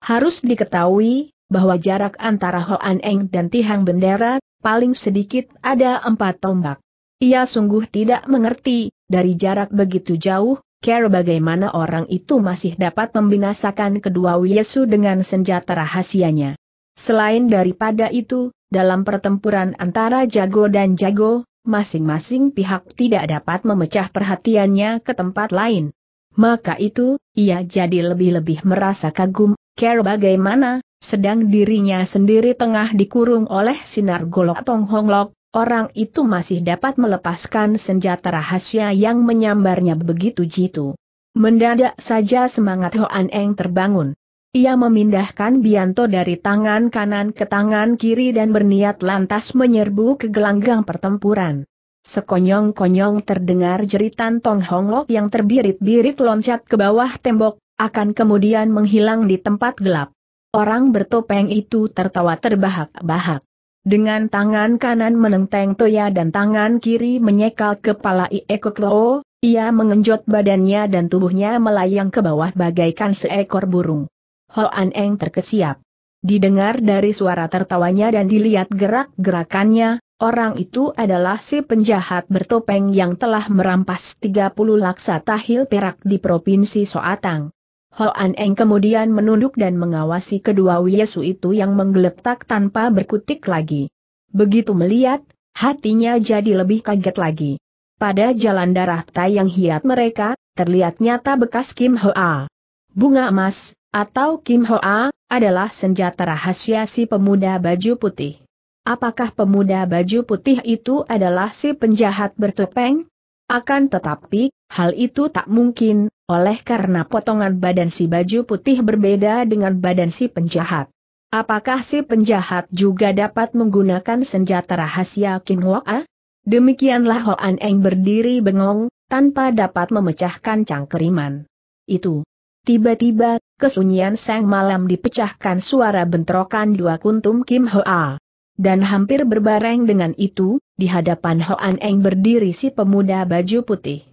[SPEAKER 1] Harus diketahui, bahwa jarak antara Ho An Eng dan tiang bendera, paling sedikit ada empat tombak. Ia sungguh tidak mengerti, dari jarak begitu jauh, care bagaimana orang itu masih dapat membinasakan kedua Wiesu dengan senjata rahasianya. Selain daripada itu, dalam pertempuran antara jago dan jago, masing-masing pihak tidak dapat memecah perhatiannya ke tempat lain. Maka itu, ia jadi lebih-lebih merasa kagum, care bagaimana, sedang dirinya sendiri tengah dikurung oleh sinar golok Tong Honglok, Orang itu masih dapat melepaskan senjata rahasia yang menyambarnya begitu jitu. Mendadak saja semangat Hoan Eng terbangun. Ia memindahkan Bianto dari tangan kanan ke tangan kiri dan berniat lantas menyerbu ke gelanggang pertempuran. Sekonyong-konyong terdengar jeritan Tong Hong Lok yang terbirit-birit loncat ke bawah tembok, akan kemudian menghilang di tempat gelap. Orang bertopeng itu tertawa terbahak-bahak. Dengan tangan kanan menenteng Toya dan tangan kiri menyekal kepala Ieko Kloo, ia mengenjot badannya dan tubuhnya melayang ke bawah bagaikan seekor burung. An Eng terkesiap. Didengar dari suara tertawanya dan dilihat gerak-gerakannya, orang itu adalah si penjahat bertopeng yang telah merampas 30 laksa tahil perak di Provinsi Soatang. Hoan Eng kemudian menunduk dan mengawasi kedua Wiesu itu yang menggeletak tanpa berkutik lagi. Begitu melihat, hatinya jadi lebih kaget lagi. Pada jalan darah tai yang hiat mereka, terlihat nyata bekas Kim Hoa. Bunga emas, atau Kim Hoa, adalah senjata rahasia si pemuda baju putih. Apakah pemuda baju putih itu adalah si penjahat bertopeng? Akan tetapi, Hal itu tak mungkin, oleh karena potongan badan si baju putih berbeda dengan badan si penjahat. Apakah si penjahat juga dapat menggunakan senjata rahasia Kim Hoa? Demikianlah Hoan Eng berdiri bengong, tanpa dapat memecahkan cangkeriman. Itu. Tiba-tiba, kesunyian sang malam dipecahkan suara bentrokan dua kuntum Kim Hoa. Dan hampir berbareng dengan itu, di hadapan Hoan Eng berdiri si pemuda baju putih.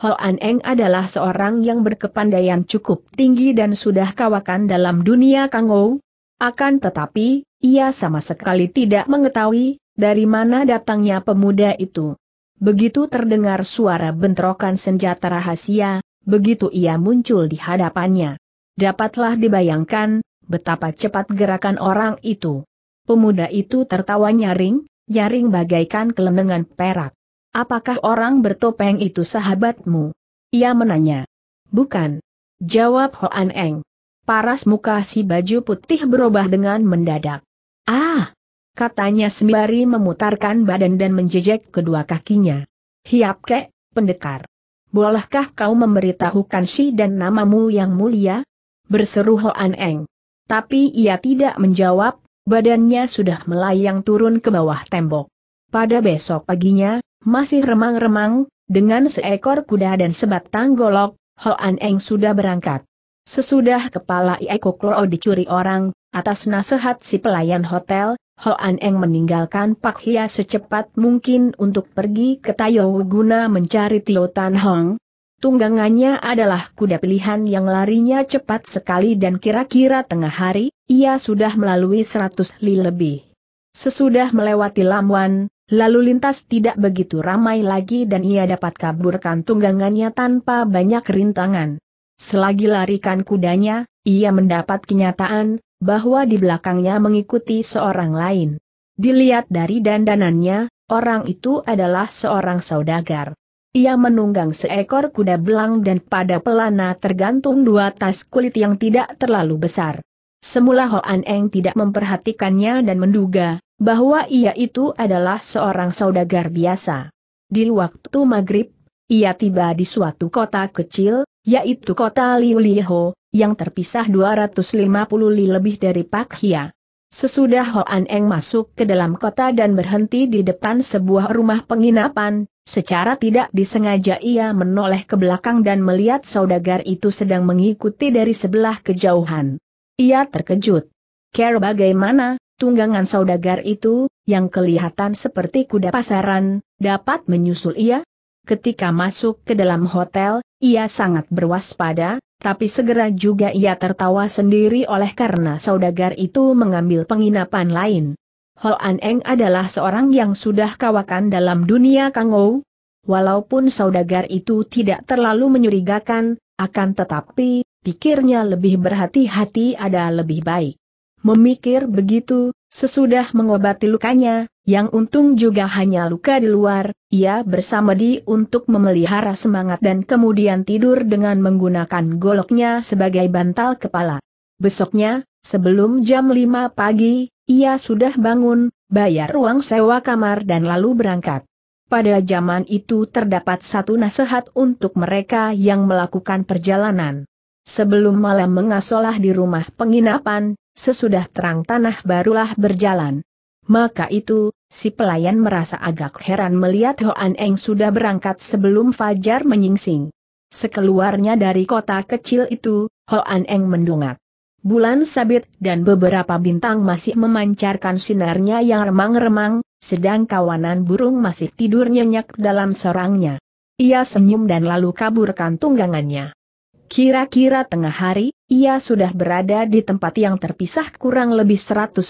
[SPEAKER 1] Hal Eng adalah seorang yang berkepandaian cukup tinggi dan sudah kawakan dalam dunia Kangou. Akan tetapi, ia sama sekali tidak mengetahui dari mana datangnya pemuda itu. Begitu terdengar suara bentrokan senjata rahasia, begitu ia muncul di hadapannya. Dapatlah dibayangkan betapa cepat gerakan orang itu. Pemuda itu tertawa nyaring, nyaring bagaikan kelenengan perak. Apakah orang bertopeng itu sahabatmu? Ia menanya. Bukan. Jawab Hoan Eng. Paras muka si baju putih berubah dengan mendadak. Ah! Katanya sembari memutarkan badan dan menjejek kedua kakinya. Hiap kek, pendekar. Bolehkah kau memberitahukan si dan namamu yang mulia? Berseru Hoan Eng. Tapi ia tidak menjawab, badannya sudah melayang turun ke bawah tembok. Pada besok paginya, masih remang-remang, dengan seekor kuda dan sebatang golok, Hoan Eng sudah berangkat. Sesudah kepala Ieko Kloo dicuri orang, atas nasihat si pelayan hotel, Hoan Eng meninggalkan Pak Hia secepat mungkin untuk pergi ke Tayo guna mencari Tio Tan Hong. Tunggangannya adalah kuda pilihan yang larinya cepat sekali dan kira-kira tengah hari, ia sudah melalui 100 li lebih. Sesudah melewati Lamuan, Lalu lintas tidak begitu ramai lagi dan ia dapat kaburkan tunggangannya tanpa banyak rintangan. Selagi larikan kudanya, ia mendapat kenyataan bahwa di belakangnya mengikuti seorang lain. Dilihat dari dandanannya, orang itu adalah seorang saudagar. Ia menunggang seekor kuda belang dan pada pelana tergantung dua tas kulit yang tidak terlalu besar. Semula Hoan Eng tidak memperhatikannya dan menduga, bahwa ia itu adalah seorang saudagar biasa. Di waktu maghrib, ia tiba di suatu kota kecil, yaitu kota Liuliho, yang terpisah 250 li lebih dari Pak Hia. Sesudah Hoan Eng masuk ke dalam kota dan berhenti di depan sebuah rumah penginapan, Secara tidak disengaja ia menoleh ke belakang dan melihat saudagar itu sedang mengikuti dari sebelah kejauhan. Ia terkejut. Care bagaimana, tunggangan saudagar itu, yang kelihatan seperti kuda pasaran, dapat menyusul ia? Ketika masuk ke dalam hotel, ia sangat berwaspada, tapi segera juga ia tertawa sendiri oleh karena saudagar itu mengambil penginapan lain. Hoan Eng adalah seorang yang sudah kawakan dalam dunia Kangou. Walaupun saudagar itu tidak terlalu menyurigakan, akan tetapi, pikirnya lebih berhati-hati ada lebih baik. Memikir begitu, sesudah mengobati lukanya, yang untung juga hanya luka di luar, ia bersama di untuk memelihara semangat dan kemudian tidur dengan menggunakan goloknya sebagai bantal kepala. Besoknya, sebelum jam 5 pagi, ia sudah bangun, bayar uang sewa kamar dan lalu berangkat. Pada zaman itu terdapat satu nasihat untuk mereka yang melakukan perjalanan. Sebelum malam mengasolah di rumah penginapan, sesudah terang tanah barulah berjalan. Maka itu, si pelayan merasa agak heran melihat Hoan Eng sudah berangkat sebelum Fajar menyingsing. Sekeluarnya dari kota kecil itu, Hoan Eng mendongak. Bulan sabit dan beberapa bintang masih memancarkan sinarnya yang remang-remang, sedang kawanan burung masih tidur nyenyak dalam sarangnya. Ia senyum dan lalu kaburkan tunggangannya. Kira-kira tengah hari, ia sudah berada di tempat yang terpisah kurang lebih 150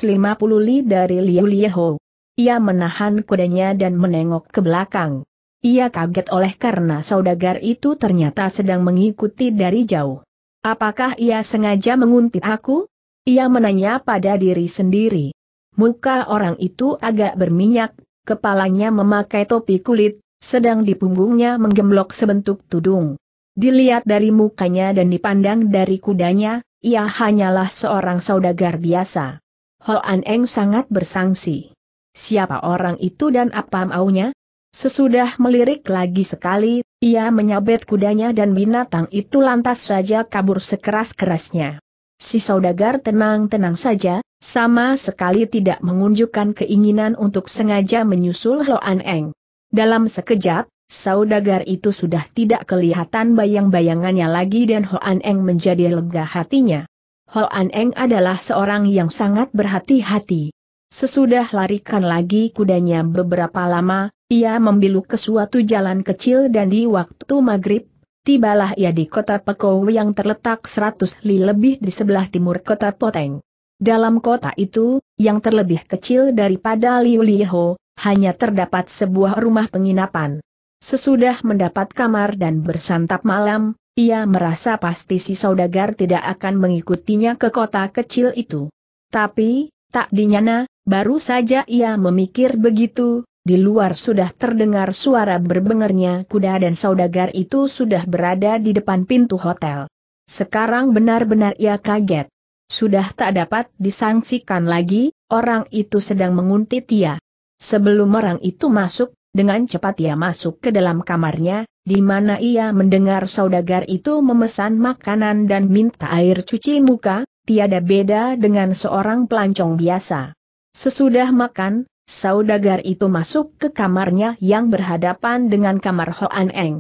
[SPEAKER 1] li dari Liu Lieho. Ia menahan kudanya dan menengok ke belakang. Ia kaget oleh karena saudagar itu ternyata sedang mengikuti dari jauh. Apakah ia sengaja menguntit aku? Ia menanya pada diri sendiri. Muka orang itu agak berminyak, kepalanya memakai topi kulit, sedang di punggungnya menggemblok sebentuk tudung. Dilihat dari mukanya dan dipandang dari kudanya, ia hanyalah seorang saudagar biasa. Hoan Eng sangat bersangsi. Siapa orang itu dan apa maunya? Sesudah melirik lagi sekali, ia menyabet kudanya dan binatang itu lantas saja kabur sekeras-kerasnya. Si saudagar tenang-tenang saja, sama sekali tidak mengunjukkan keinginan untuk sengaja menyusul Hoan Eng. Dalam sekejap, saudagar itu sudah tidak kelihatan bayang-bayangannya lagi dan Hoan Eng menjadi lega hatinya. Hoan Eng adalah seorang yang sangat berhati-hati. Sesudah larikan lagi kudanya beberapa lama, ia membiluk ke suatu jalan kecil dan di waktu maghrib, tibalah ia di kota Pekow yang terletak 100 li lebih di sebelah timur kota Poteng. Dalam kota itu, yang terlebih kecil daripada Liu Liho, hanya terdapat sebuah rumah penginapan. Sesudah mendapat kamar dan bersantap malam, ia merasa pasti si saudagar tidak akan mengikutinya ke kota kecil itu. Tapi, tak dinyana, baru saja ia memikir begitu, di luar sudah terdengar suara berbengernya kuda dan saudagar itu sudah berada di depan pintu hotel. Sekarang benar-benar ia kaget. Sudah tak dapat disangsikan lagi, orang itu sedang menguntit ia. Sebelum orang itu masuk, dengan cepat ia masuk ke dalam kamarnya, di mana ia mendengar saudagar itu memesan makanan dan minta air cuci muka, tiada beda dengan seorang pelancong biasa. Sesudah makan, saudagar itu masuk ke kamarnya yang berhadapan dengan kamar Hoan Eng.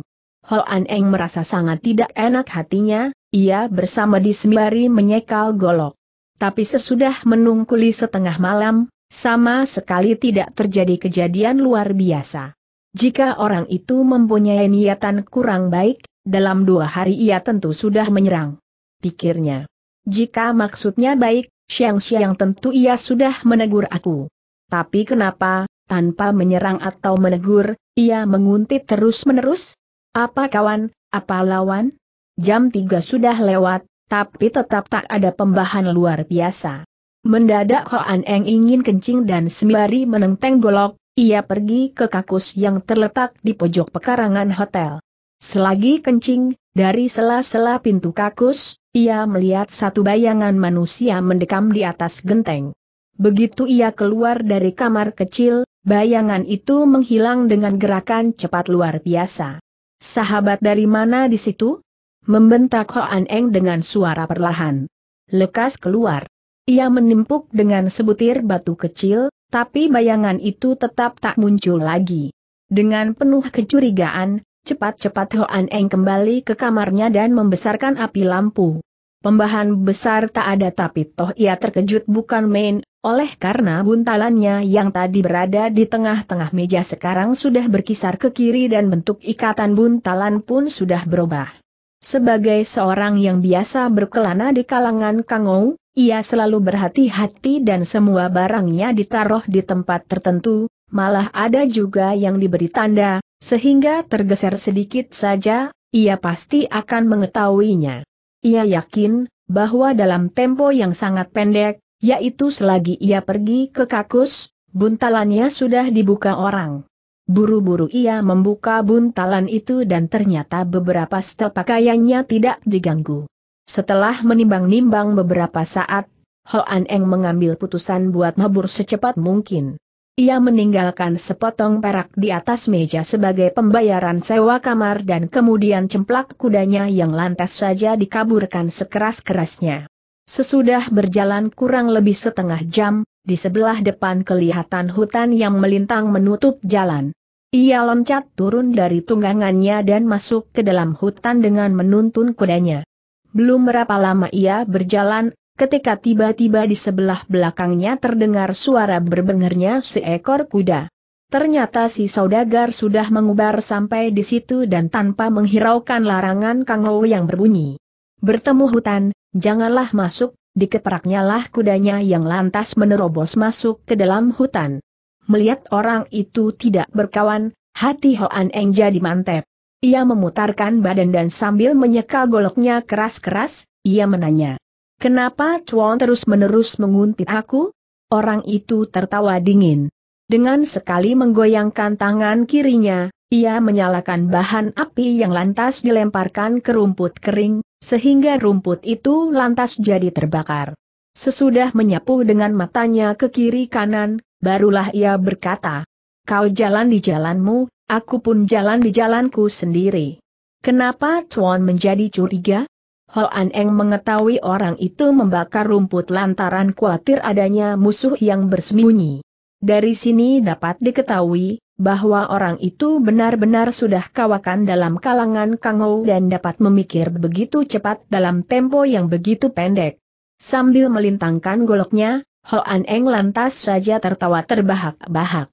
[SPEAKER 1] Hoan Eng merasa sangat tidak enak hatinya, ia bersama di sembari menyekal golok. Tapi sesudah menungkuli setengah malam, sama sekali tidak terjadi kejadian luar biasa. Jika orang itu mempunyai niatan kurang baik, dalam dua hari ia tentu sudah menyerang. Pikirnya. Jika maksudnya baik, siang-siang tentu ia sudah menegur aku. Tapi kenapa, tanpa menyerang atau menegur, ia menguntit terus-menerus? Apa kawan, apa lawan? Jam tiga sudah lewat, tapi tetap tak ada pembahan luar biasa. Mendadak Hoan Eng ingin kencing dan sembari menenteng golok, ia pergi ke kakus yang terletak di pojok pekarangan hotel. Selagi kencing, dari sela-sela pintu kakus, ia melihat satu bayangan manusia mendekam di atas genteng. Begitu ia keluar dari kamar kecil, bayangan itu menghilang dengan gerakan cepat luar biasa. Sahabat dari mana di situ? Membentak Hoan Eng dengan suara perlahan. Lekas keluar. Ia menimpuk dengan sebutir batu kecil, tapi bayangan itu tetap tak muncul lagi. Dengan penuh kecurigaan, cepat-cepat Hoan Eng kembali ke kamarnya dan membesarkan api lampu. Pembahan besar tak ada tapi toh ia terkejut bukan main, oleh karena buntalannya yang tadi berada di tengah-tengah meja sekarang sudah berkisar ke kiri dan bentuk ikatan buntalan pun sudah berubah. Sebagai seorang yang biasa berkelana di kalangan Kangou, ia selalu berhati-hati dan semua barangnya ditaruh di tempat tertentu, malah ada juga yang diberi tanda, sehingga tergeser sedikit saja, ia pasti akan mengetahuinya. Ia yakin, bahwa dalam tempo yang sangat pendek, yaitu selagi ia pergi ke kakus, buntalannya sudah dibuka orang. Buru-buru ia membuka buntalan itu dan ternyata beberapa setel pakaiannya tidak diganggu. Setelah menimbang-nimbang beberapa saat, Hoan Eng mengambil putusan buat mabur secepat mungkin. Ia meninggalkan sepotong perak di atas meja sebagai pembayaran sewa kamar dan kemudian cemplak kudanya yang lantas saja dikaburkan sekeras-kerasnya. Sesudah berjalan kurang lebih setengah jam, di sebelah depan kelihatan hutan yang melintang menutup jalan. Ia loncat turun dari tunggangannya dan masuk ke dalam hutan dengan menuntun kudanya. Belum berapa lama ia berjalan, ketika tiba-tiba di sebelah belakangnya terdengar suara berbengernya seekor kuda. Ternyata si saudagar sudah mengubar sampai di situ dan tanpa menghiraukan larangan Kang Ho yang berbunyi. Bertemu hutan, janganlah masuk, dikepraknya kudanya yang lantas menerobos masuk ke dalam hutan. Melihat orang itu tidak berkawan, hati Hoan Eng jadi mantep. Ia memutarkan badan dan sambil menyeka goloknya keras-keras, ia menanya. Kenapa Chuan terus-menerus menguntit aku? Orang itu tertawa dingin. Dengan sekali menggoyangkan tangan kirinya, ia menyalakan bahan api yang lantas dilemparkan ke rumput kering, sehingga rumput itu lantas jadi terbakar. Sesudah menyapu dengan matanya ke kiri kanan, barulah ia berkata, Kau jalan di jalanmu, Aku pun jalan di jalanku sendiri. Kenapa Tuan menjadi curiga? An Eng mengetahui orang itu membakar rumput lantaran khawatir adanya musuh yang bersembunyi. Dari sini dapat diketahui, bahwa orang itu benar-benar sudah kawakan dalam kalangan Kang Ou dan dapat memikir begitu cepat dalam tempo yang begitu pendek. Sambil melintangkan goloknya, An Eng lantas saja tertawa terbahak-bahak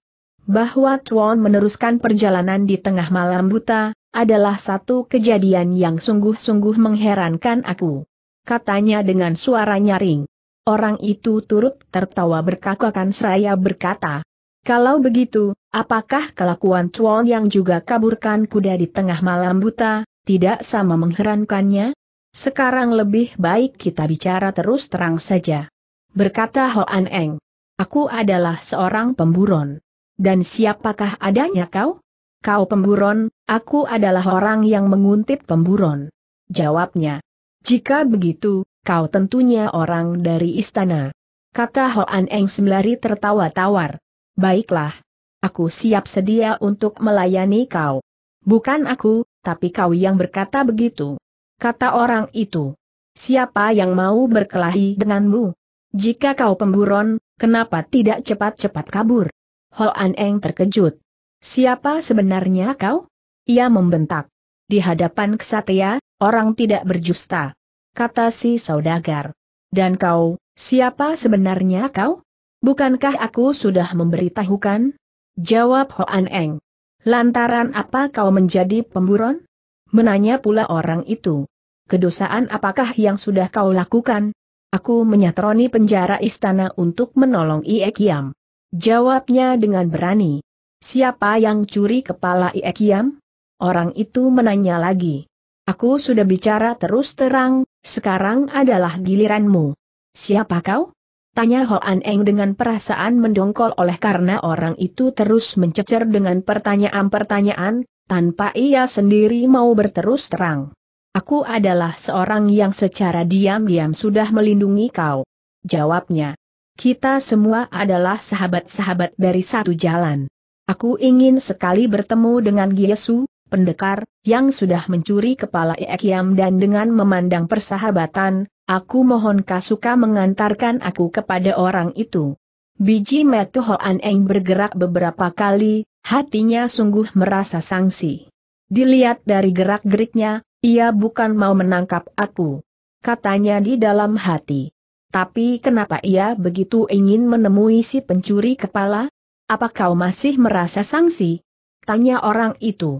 [SPEAKER 1] bahwa Tuan meneruskan perjalanan di tengah malam buta, adalah satu kejadian yang sungguh-sungguh mengherankan aku. Katanya dengan suara nyaring. Orang itu turut tertawa berkakakan seraya berkata, Kalau begitu, apakah kelakuan Tuan yang juga kaburkan kuda di tengah malam buta, tidak sama mengherankannya? Sekarang lebih baik kita bicara terus terang saja. Berkata Hoan Eng. Aku adalah seorang pemburon dan siapakah adanya kau? Kau pemburon, aku adalah orang yang menguntit pemburon. Jawabnya. Jika begitu, kau tentunya orang dari istana. Kata Hoan Eng sembari tertawa tawar. Baiklah. Aku siap sedia untuk melayani kau. Bukan aku, tapi kau yang berkata begitu. Kata orang itu. Siapa yang mau berkelahi denganmu? Jika kau pemburon, kenapa tidak cepat-cepat kabur? Ho An Eng terkejut. Siapa sebenarnya kau? Ia membentak. Di hadapan kesatria, orang tidak berjusta. Kata si saudagar. Dan kau, siapa sebenarnya kau? Bukankah aku sudah memberitahukan? Jawab Ho An Eng. Lantaran apa kau menjadi pemburon? Menanya pula orang itu. Kedosaan apakah yang sudah kau lakukan? Aku menyatroni penjara istana untuk menolong Iekiam. Jawabnya dengan berani. Siapa yang curi kepala Iekiam? Orang itu menanya lagi. Aku sudah bicara terus terang, sekarang adalah giliranmu. Siapa kau? Tanya Hoan Eng dengan perasaan mendongkol oleh karena orang itu terus mencecer dengan pertanyaan-pertanyaan, tanpa ia sendiri mau berterus terang. Aku adalah seorang yang secara diam-diam sudah melindungi kau. Jawabnya. Kita semua adalah sahabat-sahabat dari satu jalan. Aku ingin sekali bertemu dengan Giesu, pendekar, yang sudah mencuri kepala Ekiam dan dengan memandang persahabatan, aku mohon Kasuka mengantarkan aku kepada orang itu. Biji Metuho Eng bergerak beberapa kali, hatinya sungguh merasa sangsi. Dilihat dari gerak-geriknya, ia bukan mau menangkap aku. Katanya di dalam hati. Tapi kenapa ia begitu ingin menemui si pencuri kepala? Apa kau masih merasa sangsi? Tanya orang itu.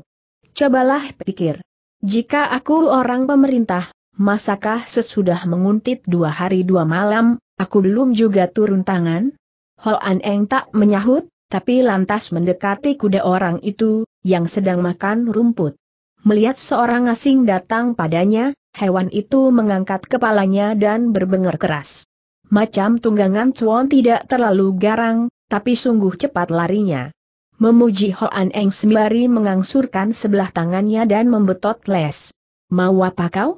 [SPEAKER 1] Cobalah pikir. Jika aku orang pemerintah, masakah sesudah menguntit dua hari dua malam, aku belum juga turun tangan? Hoan Eng tak menyahut, tapi lantas mendekati kuda orang itu, yang sedang makan rumput. Melihat seorang asing datang padanya, hewan itu mengangkat kepalanya dan berbengar keras. Macam tunggangan cuan tidak terlalu garang, tapi sungguh cepat larinya. Memuji Hoan Eng sembari mengangsurkan sebelah tangannya dan membetot les. Mau apa kau?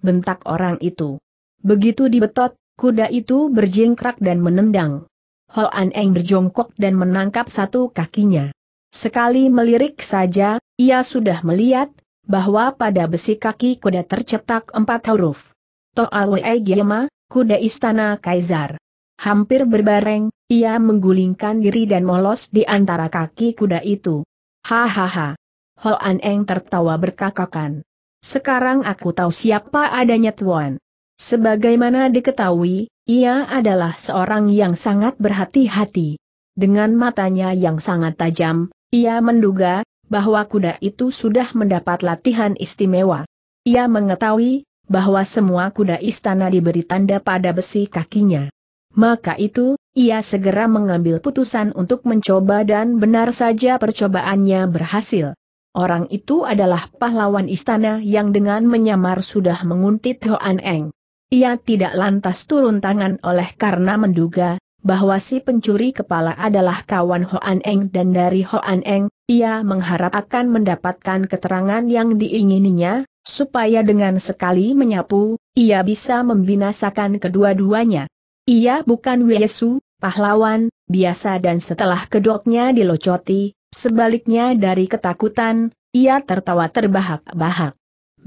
[SPEAKER 1] Bentak orang itu. Begitu dibetot, kuda itu berjingkrak dan menendang. Hoan Eng berjongkok dan menangkap satu kakinya. Sekali melirik saja, ia sudah melihat, bahwa pada besi kaki kuda tercetak empat huruf. Toalwe Gema, kuda istana Kaisar. Hampir berbareng, ia menggulingkan diri dan molos di antara kaki kuda itu. Hahaha. Hoan Eng tertawa berkakakan. Sekarang aku tahu siapa adanya Tuan. Sebagaimana diketahui, ia adalah seorang yang sangat berhati-hati. Dengan matanya yang sangat tajam, ia menduga, bahwa kuda itu sudah mendapat latihan istimewa. Ia mengetahui bahwa semua kuda istana diberi tanda pada besi kakinya. Maka itu, ia segera mengambil putusan untuk mencoba dan benar saja percobaannya berhasil. Orang itu adalah pahlawan istana yang dengan menyamar sudah menguntit Hoan Eng. Ia tidak lantas turun tangan oleh karena menduga bahwa si pencuri kepala adalah kawan Hoan Eng dan dari Hoan Eng, ia mengharap akan mendapatkan keterangan yang diingininya, supaya dengan sekali menyapu, ia bisa membinasakan kedua-duanya. Ia bukan Yesu, pahlawan, biasa dan setelah kedoknya dilocoti, sebaliknya dari ketakutan, ia tertawa terbahak-bahak.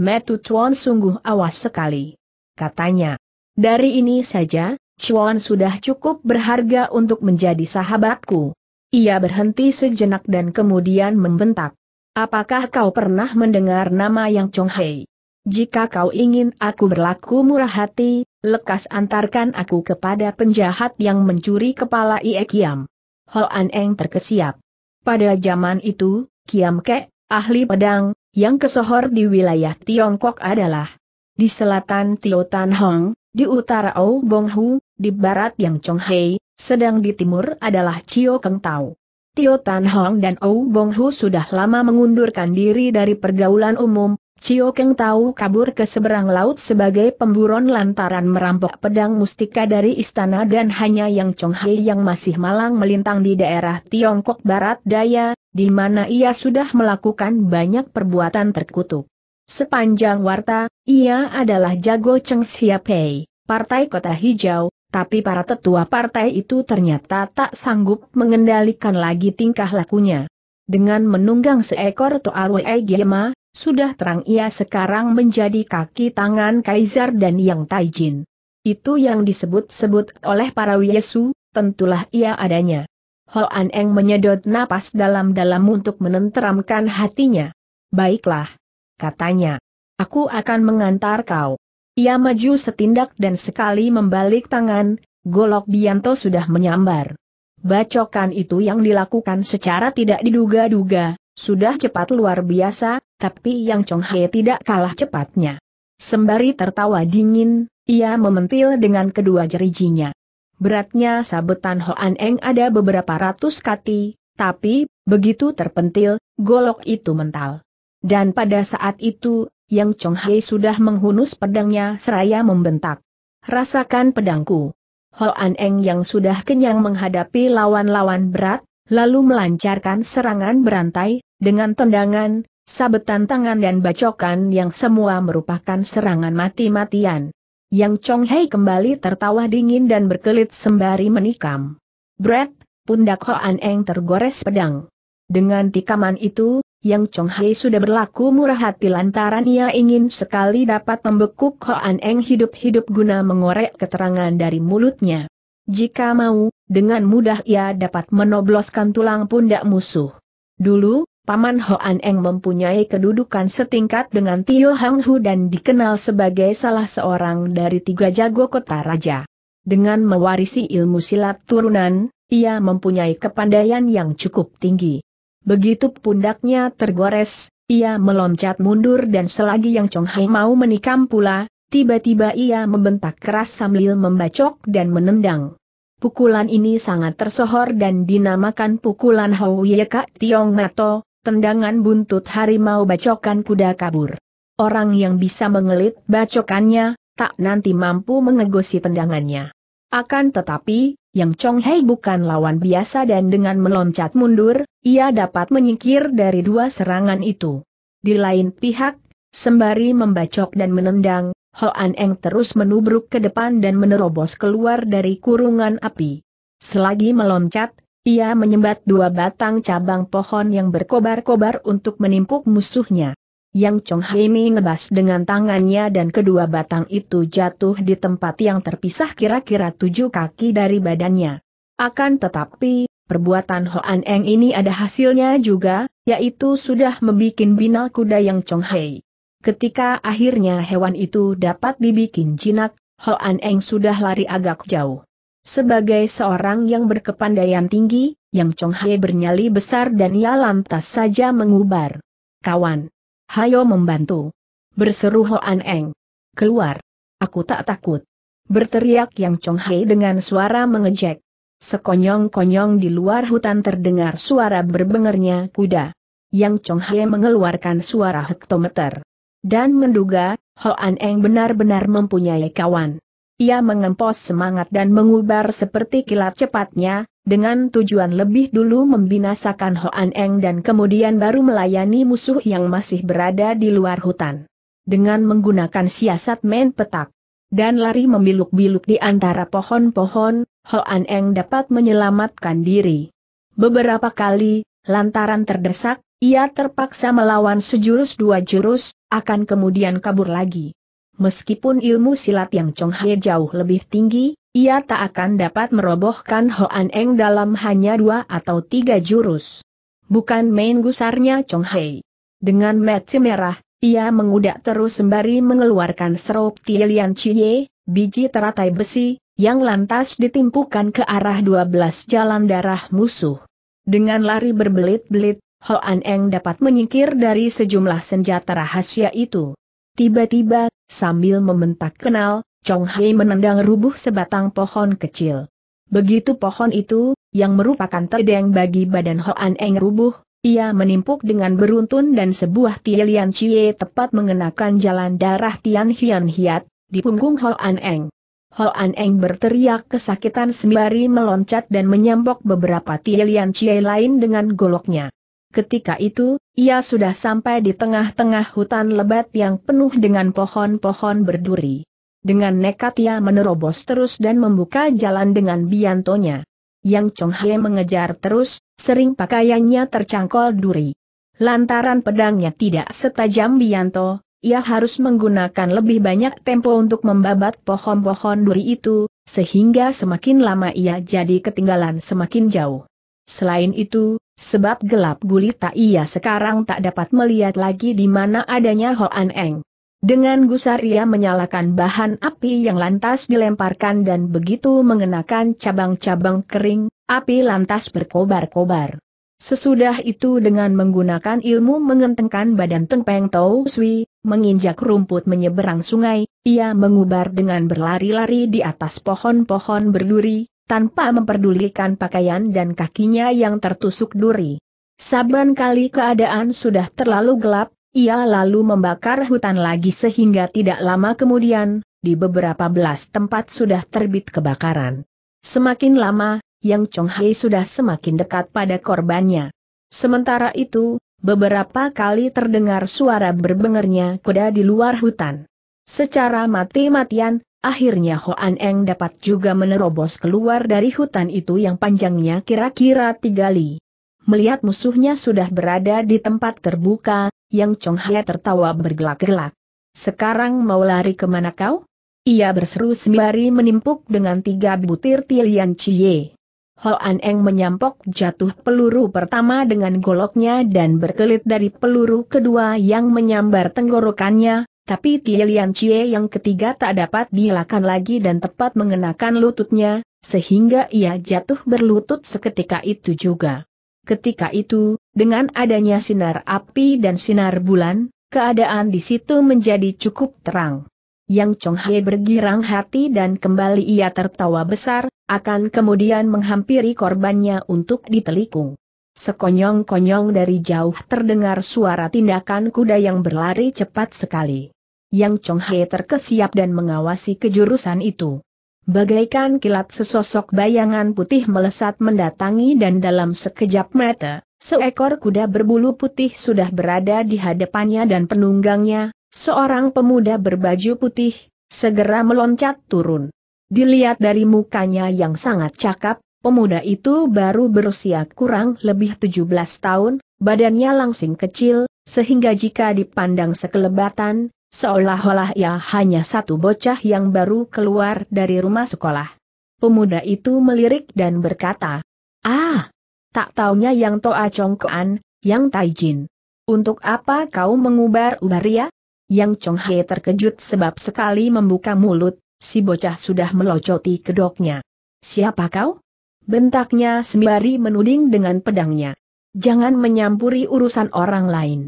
[SPEAKER 1] Metu Chuan sungguh awas sekali. Katanya. Dari ini saja, Chuan sudah cukup berharga untuk menjadi sahabatku. Ia berhenti sejenak dan kemudian membentak. Apakah kau pernah mendengar nama Yang Chong Hei? Jika kau ingin aku berlaku murah hati, lekas antarkan aku kepada penjahat yang mencuri kepala Ie Kiam. An Eng terkesiap. Pada zaman itu, Kiam kek ahli pedang, yang kesohor di wilayah Tiongkok adalah di selatan Tio Hong, di utara Ou Bong Hu, di barat Yang Chong Hei, sedang di timur adalah Chio Keng Tao. Tio Tan Hong dan Ou Bong Hu sudah lama mengundurkan diri dari pergaulan umum, Chio Keng Tao kabur ke seberang laut sebagai pemburon lantaran merampok pedang mustika dari istana dan hanya Yang Chong Hai yang masih malang melintang di daerah Tiongkok Barat Daya, di mana ia sudah melakukan banyak perbuatan terkutuk. Sepanjang warta, ia adalah jago Cheng Pei, Partai Kota Hijau, tapi para tetua partai itu ternyata tak sanggup mengendalikan lagi tingkah lakunya. Dengan menunggang seekor Toa Gema, sudah terang ia sekarang menjadi kaki tangan Kaisar dan Yang Taijin. Itu yang disebut-sebut oleh para Wiesu, tentulah ia adanya. Hoan Eng menyedot napas dalam-dalam untuk menenteramkan hatinya. Baiklah, katanya. Aku akan mengantar kau. Ia maju setindak dan sekali membalik tangan, golok Bianto sudah menyambar. Bacokan itu yang dilakukan secara tidak diduga-duga, sudah cepat luar biasa, tapi Yang Chong He tidak kalah cepatnya. Sembari tertawa dingin, ia mementil dengan kedua jerijinya. Beratnya sabetan Hoan Eng ada beberapa ratus kati, tapi, begitu terpentil, golok itu mental. Dan pada saat itu, yang Chong Hei sudah menghunus pedangnya seraya membentak. Rasakan pedangku. Ho An Eng yang sudah kenyang menghadapi lawan-lawan berat, lalu melancarkan serangan berantai, dengan tendangan, sabetan tangan dan bacokan yang semua merupakan serangan mati-matian. Yang Chong Hei kembali tertawa dingin dan berkelit sembari menikam. Brett, pundak Ho An Eng tergores pedang. Dengan tikaman itu, yang Chong Hei sudah berlaku murah hati lantaran ia ingin sekali dapat membekuk Hoan Eng hidup-hidup guna mengorek keterangan dari mulutnya. Jika mau, dengan mudah ia dapat menobloskan tulang pundak musuh. Dulu, Paman Hoan Eng mempunyai kedudukan setingkat dengan Tio Hang Hu dan dikenal sebagai salah seorang dari tiga jago kota raja. Dengan mewarisi ilmu silat turunan, ia mempunyai kepandaian yang cukup tinggi. Begitu pundaknya tergores, ia meloncat mundur dan selagi Yang Chong Hai mau menikam pula, tiba-tiba ia membentak keras sambil membacok dan menendang. Pukulan ini sangat tersohor dan dinamakan pukulan Ye Kak Tiong Mato, tendangan buntut harimau bacokan kuda kabur. Orang yang bisa mengelit bacokannya, tak nanti mampu mengegosi tendangannya. Akan tetapi, yang Chong Hei bukan lawan biasa dan dengan meloncat mundur, ia dapat menyingkir dari dua serangan itu. Di lain pihak, sembari membacok dan menendang, Hoan Eng terus menubruk ke depan dan menerobos keluar dari kurungan api. Selagi meloncat, ia menyembat dua batang cabang pohon yang berkobar-kobar untuk menimpuk musuhnya. Yang Chong Hemi ngebas dengan tangannya dan kedua batang itu jatuh di tempat yang terpisah kira-kira tujuh kaki dari badannya. Akan tetapi, perbuatan Hoan Eng ini ada hasilnya juga, yaitu sudah membuat binal kuda yang Chong Hei. Ketika akhirnya hewan itu dapat dibikin jinak, Hoan Eng sudah lari agak jauh. Sebagai seorang yang berkepandaian tinggi, Yang Chong Hei bernyali besar dan ia lantas saja mengubar. Kawan, Hayo membantu. Berseru Ho An Eng. Keluar. Aku tak takut. Berteriak Yang Chong Hai dengan suara mengejek. Sekonyong-konyong di luar hutan terdengar suara berbengernya kuda. Yang Chong Hai mengeluarkan suara hektometer. Dan menduga, Ho An Eng benar-benar mempunyai kawan. Ia mengempos semangat dan mengubar seperti kilat cepatnya, dengan tujuan lebih dulu membinasakan Hoan Eng dan kemudian baru melayani musuh yang masih berada di luar hutan. Dengan menggunakan siasat main petak dan lari membiluk-biluk di antara pohon-pohon, Hoan Eng dapat menyelamatkan diri. Beberapa kali, lantaran terdesak, ia terpaksa melawan sejurus dua jurus, akan kemudian kabur lagi meskipun ilmu silat yang Chong Hai jauh lebih tinggi, ia tak akan dapat merobohkan Ho An Eng dalam hanya dua atau tiga jurus. Bukan main gusarnya Chong Hai. Dengan mata merah, ia mengudak terus sembari mengeluarkan serop Tielian Chie, biji teratai besi, yang lantas ditimpukan ke arah dua belas jalan darah musuh. Dengan lari berbelit-belit, Ho An Eng dapat menyingkir dari sejumlah senjata rahasia itu. Tiba-tiba, sambil membentak kenal, Chong Hei menendang rubuh sebatang pohon kecil. Begitu pohon itu, yang merupakan terdeng bagi badan Hoan Eng rubuh, ia menimpuk dengan beruntun dan sebuah Tielian Cie tepat mengenakan jalan darah Tian Hian Hiat, di punggung Hoan Eng. Hoan Eng berteriak kesakitan sembari meloncat dan menyambok beberapa Tielian Cie lain dengan goloknya. Ketika itu, ia sudah sampai di tengah-tengah hutan lebat yang penuh dengan pohon-pohon berduri. Dengan nekat ia menerobos terus dan membuka jalan dengan biantonya. Yang Chong Hye mengejar terus, sering pakaiannya tercangkol duri. Lantaran pedangnya tidak setajam bianto, ia harus menggunakan lebih banyak tempo untuk membabat pohon-pohon duri itu, sehingga semakin lama ia jadi ketinggalan semakin jauh. Selain itu, Sebab gelap gulita ia sekarang tak dapat melihat lagi di mana adanya Hoan Eng. Dengan gusar ia menyalakan bahan api yang lantas dilemparkan dan begitu mengenakan cabang-cabang kering, api lantas berkobar-kobar. Sesudah itu dengan menggunakan ilmu mengentengkan badan Tengpeng Tau Sui, menginjak rumput menyeberang sungai, ia mengubar dengan berlari-lari di atas pohon-pohon berduri, tanpa memperdulikan pakaian dan kakinya yang tertusuk duri. Saban kali keadaan sudah terlalu gelap, ia lalu membakar hutan lagi sehingga tidak lama kemudian, di beberapa belas tempat sudah terbit kebakaran. Semakin lama, Yang Chong Hai sudah semakin dekat pada korbannya. Sementara itu, beberapa kali terdengar suara berbengernya kuda di luar hutan. Secara mati-matian, Akhirnya Hoan Eng dapat juga menerobos keluar dari hutan itu yang panjangnya kira-kira tiga li. Melihat musuhnya sudah berada di tempat terbuka, yang Chong Hye tertawa bergelak-gelak. Sekarang mau lari kemana kau? Ia berseru sembari menimpuk dengan tiga butir tilian cie. Hoan Eng menyampok jatuh peluru pertama dengan goloknya dan berkelit dari peluru kedua yang menyambar tenggorokannya, tapi Tie Lian Chie yang ketiga tak dapat dielakkan lagi dan tepat mengenakan lututnya, sehingga ia jatuh berlutut seketika itu juga. Ketika itu, dengan adanya sinar api dan sinar bulan, keadaan di situ menjadi cukup terang. Yang Chong He bergirang hati dan kembali ia tertawa besar, akan kemudian menghampiri korbannya untuk ditelikung. Sekonyong-konyong dari jauh terdengar suara tindakan kuda yang berlari cepat sekali. Yang Chong He terkesiap dan mengawasi kejurusan itu. Bagaikan kilat sesosok bayangan putih melesat mendatangi dan dalam sekejap mata, seekor kuda berbulu putih sudah berada di hadapannya dan penunggangnya, seorang pemuda berbaju putih, segera meloncat turun. Dilihat dari mukanya yang sangat cakap, pemuda itu baru berusia kurang lebih 17 tahun, badannya langsing kecil, sehingga jika dipandang sekelebatan, seolah-olah ia hanya satu bocah yang baru keluar dari rumah sekolah. Pemuda itu melirik dan berkata, Ah, tak taunya yang Toa Chongkoan, yang Taijin. Untuk apa kau mengubar-ubar ya? Yang Chong terkejut sebab sekali membuka mulut, si bocah sudah melocoti kedoknya. Siapa kau? Bentaknya sembari menuding dengan pedangnya. Jangan menyampuri urusan orang lain.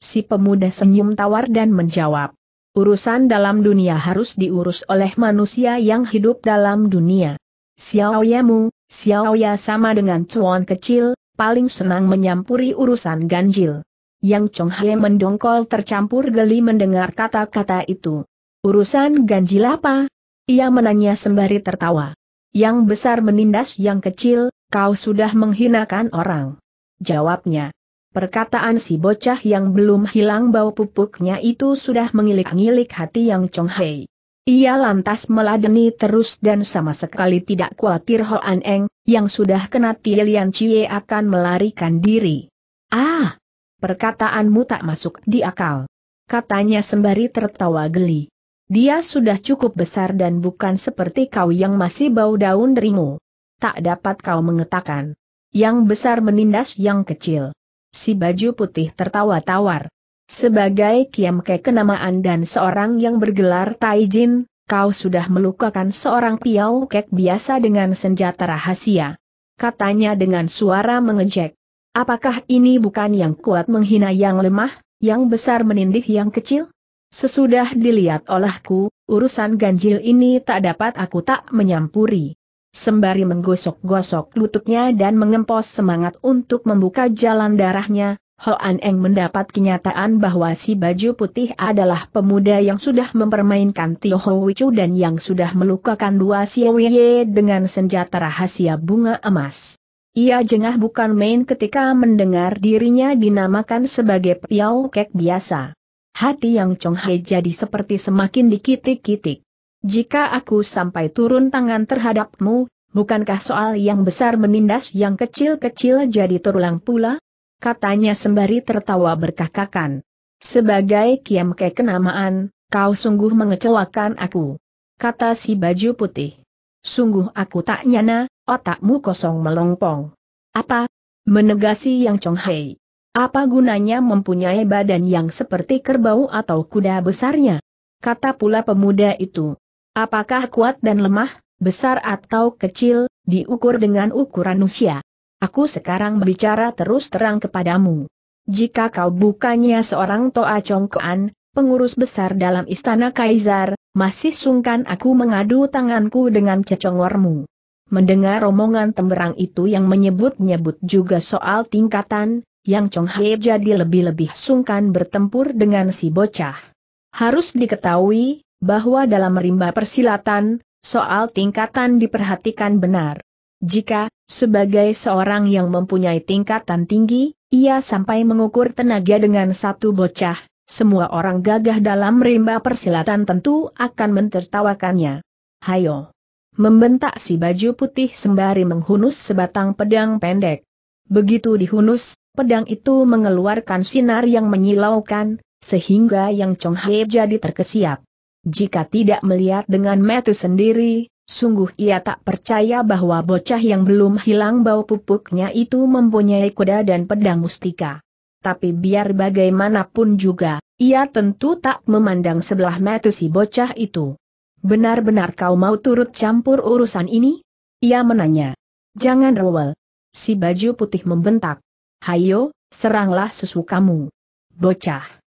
[SPEAKER 1] Si pemuda senyum tawar dan menjawab. Urusan dalam dunia harus diurus oleh manusia yang hidup dalam dunia. Xiaoyamu, Xiaoya sama dengan cuan kecil, paling senang menyampuri urusan ganjil. Yang Chong Hye mendongkol tercampur geli mendengar kata-kata itu. Urusan ganjil apa? Ia menanya sembari tertawa. Yang besar menindas yang kecil, kau sudah menghinakan orang. Jawabnya. Perkataan si bocah yang belum hilang bau pupuknya itu sudah mengilik-ngilik hati yang Chong Hei. Ia lantas meladeni terus dan sama sekali tidak khawatir Hoan Eng, yang sudah kena Tilian Cie akan melarikan diri. Ah! Perkataanmu tak masuk di akal. Katanya sembari tertawa geli. Dia sudah cukup besar dan bukan seperti kau yang masih bau daun derimu. Tak dapat kau mengetakan. Yang besar menindas yang kecil si baju putih tertawa tawar. Sebagai Kiam Ke kenamaan dan seorang yang bergelar Taijin, kau sudah melukakan seorang Piau Kek biasa dengan senjata rahasia. Katanya dengan suara mengejek. Apakah ini bukan yang kuat menghina yang lemah, yang besar menindih yang kecil? Sesudah dilihat olehku, urusan ganjil ini tak dapat aku tak menyampuri sembari menggosok-gosok lututnya dan mengempos semangat untuk membuka jalan darahnya, Hoan Eng mendapat kenyataan bahwa si baju putih adalah pemuda yang sudah mempermainkan Tio Ho Wicu dan yang sudah melukakan dua si Xiaoye dengan senjata rahasia bunga emas. Ia jengah bukan main ketika mendengar dirinya dinamakan sebagai Piao Kek biasa. Hati yang Chong He jadi seperti semakin dikitik-kitik. Jika aku sampai turun tangan terhadapmu, bukankah soal yang besar menindas yang kecil-kecil jadi terulang pula? Katanya sembari tertawa berkakakan. Sebagai kiam kekenamaan, kau sungguh mengecewakan aku. Kata si baju putih. Sungguh aku tak nyana, otakmu kosong melongpong. Apa? Menegasi yang Chong Apa gunanya mempunyai badan yang seperti kerbau atau kuda besarnya? Kata pula pemuda itu. Apakah kuat dan lemah, besar atau kecil, diukur dengan ukuran usia. Aku sekarang berbicara terus terang kepadamu. Jika kau bukannya seorang Toa Chongkoan, pengurus besar dalam istana Kaisar, masih sungkan aku mengadu tanganku dengan cecongormu. Mendengar romongan temberang itu yang menyebut-nyebut juga soal tingkatan, yang Chong jadi lebih-lebih sungkan bertempur dengan si bocah. Harus diketahui, bahwa dalam rimba persilatan, soal tingkatan diperhatikan benar. Jika, sebagai seorang yang mempunyai tingkatan tinggi, ia sampai mengukur tenaga dengan satu bocah, semua orang gagah dalam rimba persilatan tentu akan mentertawakannya. Hayo! Membentak si baju putih sembari menghunus sebatang pedang pendek. Begitu dihunus, pedang itu mengeluarkan sinar yang menyilaukan, sehingga Yang Chong He jadi terkesiap jika tidak melihat dengan mata sendiri, sungguh ia tak percaya bahwa bocah yang belum hilang bau pupuknya itu mempunyai kuda dan pedang mustika. Tapi biar bagaimanapun juga, ia tentu tak memandang sebelah mata si bocah itu. Benar-benar kau mau turut campur urusan ini? Ia menanya. Jangan rewel. Si baju putih membentak. Hayo, seranglah sesukamu. Bocah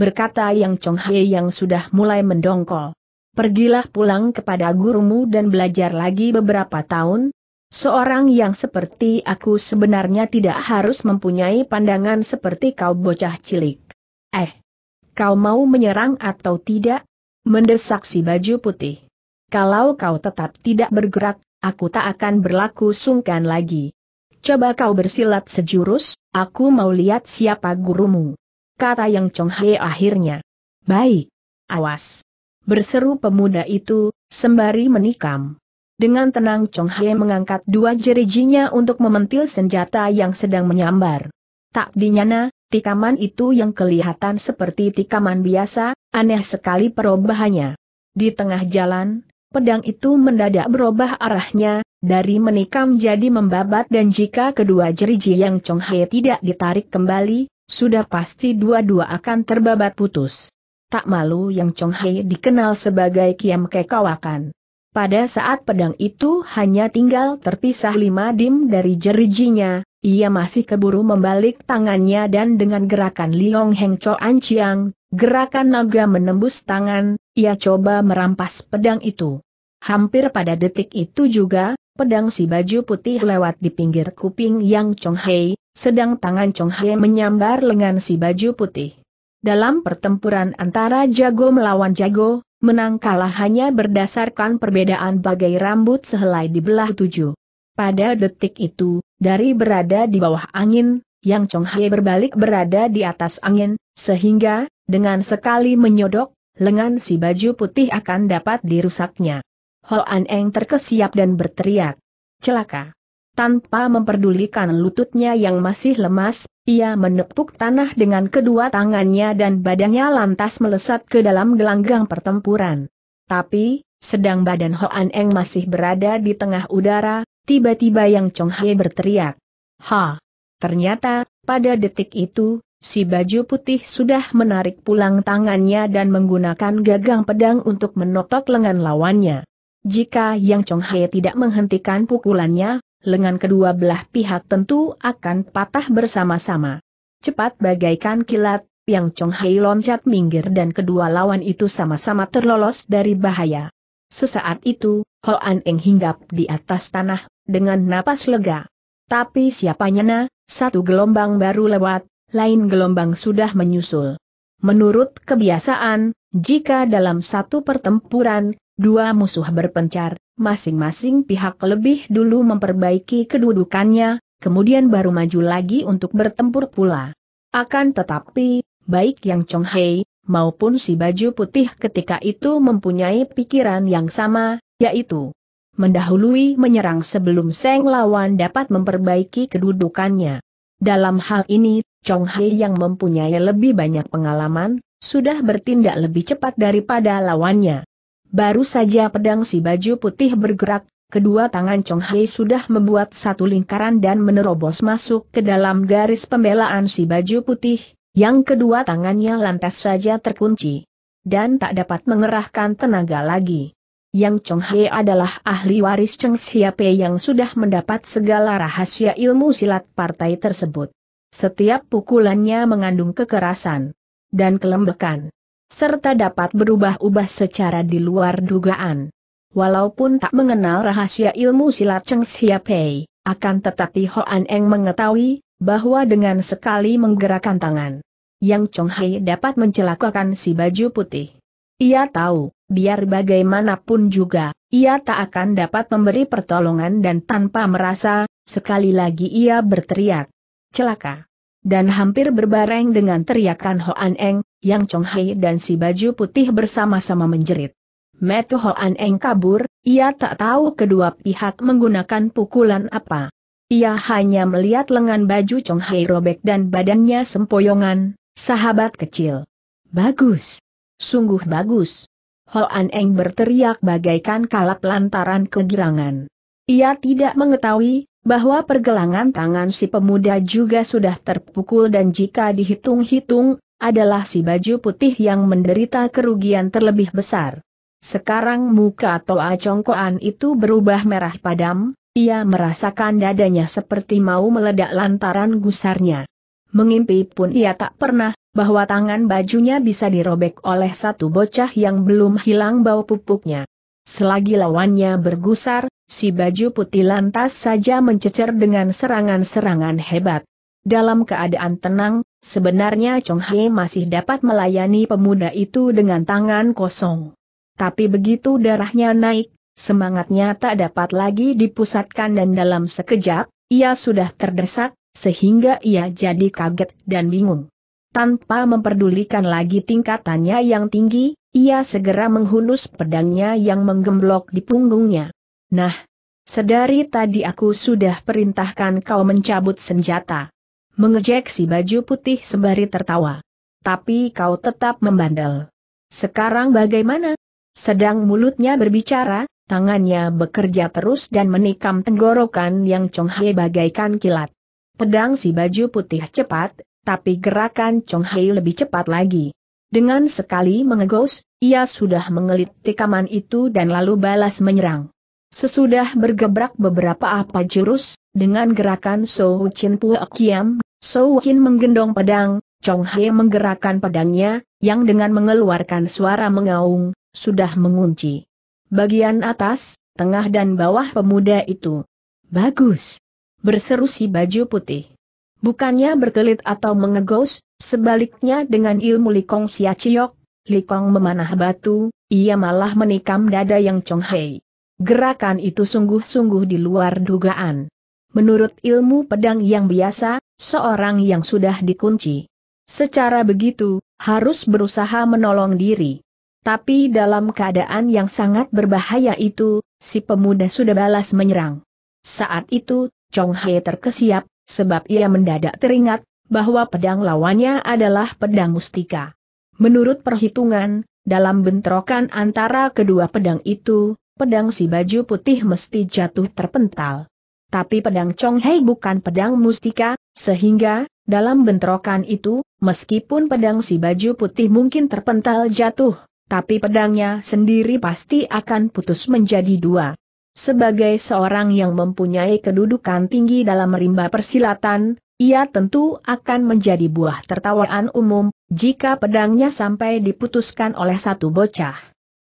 [SPEAKER 1] berkata Yang Chong Hei yang sudah mulai mendongkol. Pergilah pulang kepada gurumu dan belajar lagi beberapa tahun. Seorang yang seperti aku sebenarnya tidak harus mempunyai pandangan seperti kau bocah cilik. Eh, kau mau menyerang atau tidak? Mendesak si baju putih. Kalau kau tetap tidak bergerak, aku tak akan berlaku sungkan lagi. Coba kau bersilat sejurus, aku mau lihat siapa gurumu kata Yang Chong He akhirnya. Baik. Awas. Berseru pemuda itu, sembari menikam. Dengan tenang Chong He mengangkat dua jerijinya untuk mementil senjata yang sedang menyambar. Tak dinyana, tikaman itu yang kelihatan seperti tikaman biasa, aneh sekali perubahannya. Di tengah jalan, pedang itu mendadak berubah arahnya, dari menikam jadi membabat dan jika kedua jeriji yang Chong Hai tidak ditarik kembali, sudah pasti dua-dua akan terbabat putus. Tak malu yang Chong Hei dikenal sebagai Kiam Kekawakan. Pada saat pedang itu hanya tinggal terpisah lima dim dari jerijinya, ia masih keburu membalik tangannya dan dengan gerakan Liong Heng An Chiang, gerakan naga menembus tangan, ia coba merampas pedang itu. Hampir pada detik itu juga, pedang si baju putih lewat di pinggir kuping Yang Chong Hei, sedang tangan Chong Hye menyambar lengan si baju putih. Dalam pertempuran antara jago melawan jago, menang kalah hanya berdasarkan perbedaan bagai rambut sehelai di belah tujuh. Pada detik itu, dari berada di bawah angin, yang Chong Hye berbalik berada di atas angin, sehingga, dengan sekali menyodok, lengan si baju putih akan dapat dirusaknya. Hoan Eng terkesiap dan berteriak. Celaka! Tanpa memperdulikan lututnya yang masih lemas, ia menepuk tanah dengan kedua tangannya dan badannya lantas melesat ke dalam gelanggang pertempuran. Tapi, sedang badan Hoan Eng masih berada di tengah udara, tiba-tiba yang Chong Hai berteriak. Ha! Ternyata, pada detik itu, si baju putih sudah menarik pulang tangannya dan menggunakan gagang pedang untuk menotok lengan lawannya. Jika Yang Chong Hai tidak menghentikan pukulannya, lengan kedua belah pihak tentu akan patah bersama-sama. Cepat bagaikan kilat, yang Chong Hai loncat minggir dan kedua lawan itu sama-sama terlolos dari bahaya. Sesaat itu, Hoan Eng hinggap di atas tanah, dengan napas lega. Tapi siapanya na, satu gelombang baru lewat, lain gelombang sudah menyusul. Menurut kebiasaan, jika dalam satu pertempuran, Dua musuh berpencar, masing-masing pihak lebih dulu memperbaiki kedudukannya, kemudian baru maju lagi untuk bertempur pula. Akan tetapi, baik yang Chong Hei, maupun si baju putih ketika itu mempunyai pikiran yang sama, yaitu mendahului menyerang sebelum Seng lawan dapat memperbaiki kedudukannya. Dalam hal ini, Chong Hei yang mempunyai lebih banyak pengalaman, sudah bertindak lebih cepat daripada lawannya. Baru saja pedang si baju putih bergerak, kedua tangan Chong Hei sudah membuat satu lingkaran dan menerobos masuk ke dalam garis pembelaan si baju putih, yang kedua tangannya lantas saja terkunci. Dan tak dapat mengerahkan tenaga lagi. Yang Chong Hei adalah ahli waris Cheng Xiape yang sudah mendapat segala rahasia ilmu silat partai tersebut. Setiap pukulannya mengandung kekerasan dan kelembekan serta dapat berubah-ubah secara di luar dugaan. Walaupun tak mengenal rahasia ilmu silat Cheng Xiaopei, akan tetapi Hoan Eng mengetahui bahwa dengan sekali menggerakkan tangan, Yang Chong Hai dapat mencelakakan si baju putih. Ia tahu, biar bagaimanapun juga, ia tak akan dapat memberi pertolongan dan tanpa merasa, sekali lagi ia berteriak. Celaka! Dan hampir berbareng dengan teriakan Hoan Eng, yang Chong Hei dan si baju putih bersama-sama menjerit. Metu Hoan Eng kabur, ia tak tahu kedua pihak menggunakan pukulan apa. Ia hanya melihat lengan baju Chong Hei robek dan badannya sempoyongan, sahabat kecil. Bagus. Sungguh bagus. Hoan Eng berteriak bagaikan kalap lantaran kegirangan. Ia tidak mengetahui bahwa pergelangan tangan si pemuda juga sudah terpukul dan jika dihitung-hitung, adalah si baju putih yang menderita kerugian terlebih besar. Sekarang muka Toa Congkoan itu berubah merah padam, ia merasakan dadanya seperti mau meledak lantaran gusarnya. Mengimpi pun ia tak pernah, bahwa tangan bajunya bisa dirobek oleh satu bocah yang belum hilang bau pupuknya. Selagi lawannya bergusar, si baju putih lantas saja mencecer dengan serangan-serangan hebat. Dalam keadaan tenang, sebenarnya Chong He masih dapat melayani pemuda itu dengan tangan kosong. Tapi begitu darahnya naik, semangatnya tak dapat lagi dipusatkan dan dalam sekejap, ia sudah terdesak, sehingga ia jadi kaget dan bingung. Tanpa memperdulikan lagi tingkatannya yang tinggi, ia segera menghunus pedangnya yang menggemblok di punggungnya. Nah, sedari tadi aku sudah perintahkan kau mencabut senjata mengejek si baju putih sembari tertawa. Tapi kau tetap membandel. Sekarang bagaimana? Sedang mulutnya berbicara, tangannya bekerja terus dan menikam tenggorokan yang Chong Hai bagaikan kilat. Pedang si baju putih cepat, tapi gerakan Chong Hai lebih cepat lagi. Dengan sekali mengegos, ia sudah mengelit tikaman itu dan lalu balas menyerang. Sesudah bergebrak beberapa apa jurus, dengan gerakan Sou Chin Pua Kiam Sou Hin menggendong pedang, Chong He menggerakkan pedangnya, yang dengan mengeluarkan suara mengaung, sudah mengunci. Bagian atas, tengah dan bawah pemuda itu. Bagus! Berseru si baju putih. Bukannya berkelit atau mengegos, sebaliknya dengan ilmu Likong Sia Chiyok, Likong memanah batu, ia malah menikam dada yang Chong Hei. Gerakan itu sungguh-sungguh di luar dugaan. Menurut ilmu pedang yang biasa, seorang yang sudah dikunci. Secara begitu, harus berusaha menolong diri. Tapi dalam keadaan yang sangat berbahaya itu, si pemuda sudah balas menyerang. Saat itu, Chong Hai terkesiap, sebab ia mendadak teringat, bahwa pedang lawannya adalah pedang mustika. Menurut perhitungan, dalam bentrokan antara kedua pedang itu, pedang si baju putih mesti jatuh terpental. Tapi pedang Chong Hei bukan pedang mustika, sehingga, dalam bentrokan itu, meskipun pedang si baju putih mungkin terpental jatuh, tapi pedangnya sendiri pasti akan putus menjadi dua. Sebagai seorang yang mempunyai kedudukan tinggi dalam rimba persilatan, ia tentu akan menjadi buah tertawaan umum, jika pedangnya sampai diputuskan oleh satu bocah.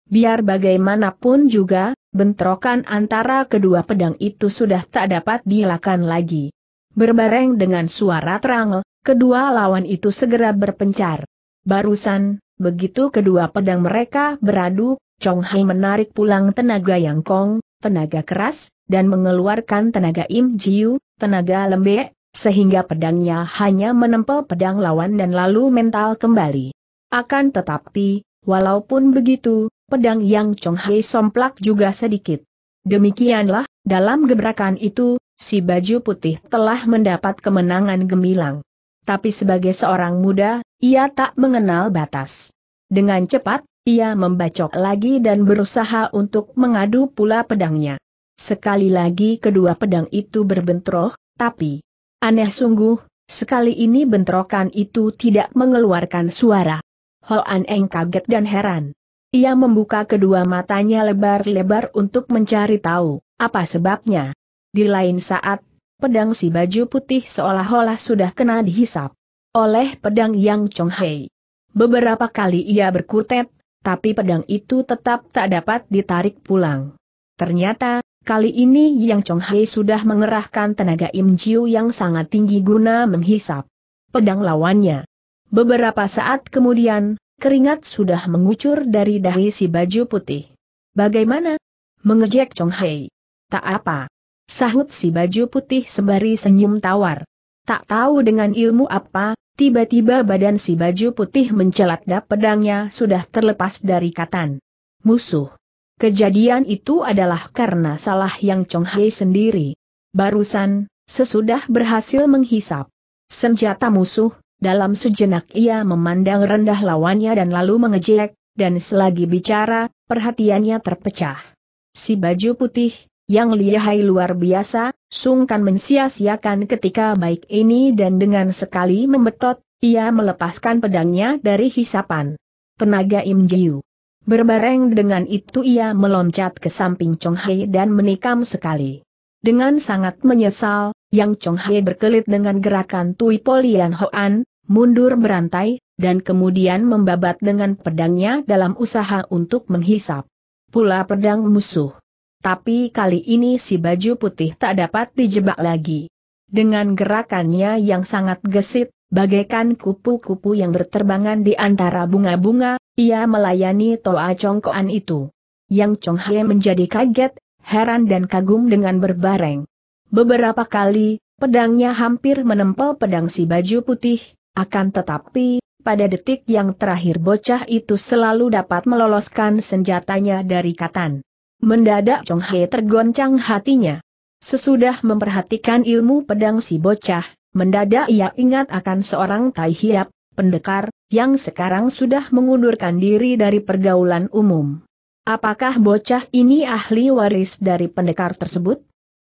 [SPEAKER 1] Biar bagaimanapun juga, bentrokan antara kedua pedang itu sudah tak dapat dielakkan lagi. Berbareng dengan suara terang, kedua lawan itu segera berpencar. Barusan, begitu kedua pedang mereka beradu, Chong Hai menarik pulang tenaga Yang Kong, tenaga keras, dan mengeluarkan tenaga Im Jiu, tenaga lembek, sehingga pedangnya hanya menempel pedang lawan dan lalu mental kembali. Akan tetapi, walaupun begitu, pedang yang Chong Hei somplak juga sedikit. Demikianlah, dalam gebrakan itu, si baju putih telah mendapat kemenangan gemilang. Tapi sebagai seorang muda, ia tak mengenal batas. Dengan cepat, ia membacok lagi dan berusaha untuk mengadu pula pedangnya. Sekali lagi kedua pedang itu berbentroh, tapi aneh sungguh, sekali ini bentrokan itu tidak mengeluarkan suara. Hoan Eng kaget dan heran. Ia membuka kedua matanya lebar-lebar untuk mencari tahu, apa sebabnya. Di lain saat, pedang si baju putih seolah-olah sudah kena dihisap. Oleh pedang yang Chong Hei. Beberapa kali ia berkutet, tapi pedang itu tetap tak dapat ditarik pulang. Ternyata, kali ini Yang Chong Hei sudah mengerahkan tenaga Im Jiu yang sangat tinggi guna menghisap pedang lawannya. Beberapa saat kemudian, Keringat sudah mengucur dari dahi si baju putih. Bagaimana? Mengejek Chong Hei. Tak apa. Sahut si baju putih sembari senyum tawar. Tak tahu dengan ilmu apa, tiba-tiba badan si baju putih mencelat dap pedangnya sudah terlepas dari katan. Musuh. Kejadian itu adalah karena salah yang Chong Hei sendiri. Barusan, sesudah berhasil menghisap senjata musuh, dalam sejenak ia memandang rendah lawannya dan lalu mengejek, dan selagi bicara, perhatiannya terpecah. Si baju putih, yang lihai luar biasa, sungkan mensia ketika baik ini dan dengan sekali membetot, ia melepaskan pedangnya dari hisapan. Penaga Im Jiu. Berbareng dengan itu ia meloncat ke samping Chong Hai dan menikam sekali. Dengan sangat menyesal, Yang Chong Hai berkelit dengan gerakan Tui Polian Hoan, mundur berantai, dan kemudian membabat dengan pedangnya dalam usaha untuk menghisap pula pedang musuh. Tapi kali ini si baju putih tak dapat dijebak lagi. Dengan gerakannya yang sangat gesit, bagaikan kupu-kupu yang berterbangan di antara bunga-bunga, ia melayani Toa Congkoan itu. Yang Chong Hye menjadi kaget, heran dan kagum dengan berbareng. Beberapa kali, pedangnya hampir menempel pedang si baju putih, akan tetapi, pada detik yang terakhir bocah itu selalu dapat meloloskan senjatanya dari katan. Mendadak Chong He tergoncang hatinya. Sesudah memperhatikan ilmu pedang si bocah, mendadak ia ingat akan seorang Tai Hiap, pendekar, yang sekarang sudah mengundurkan diri dari pergaulan umum. Apakah bocah ini ahli waris dari pendekar tersebut?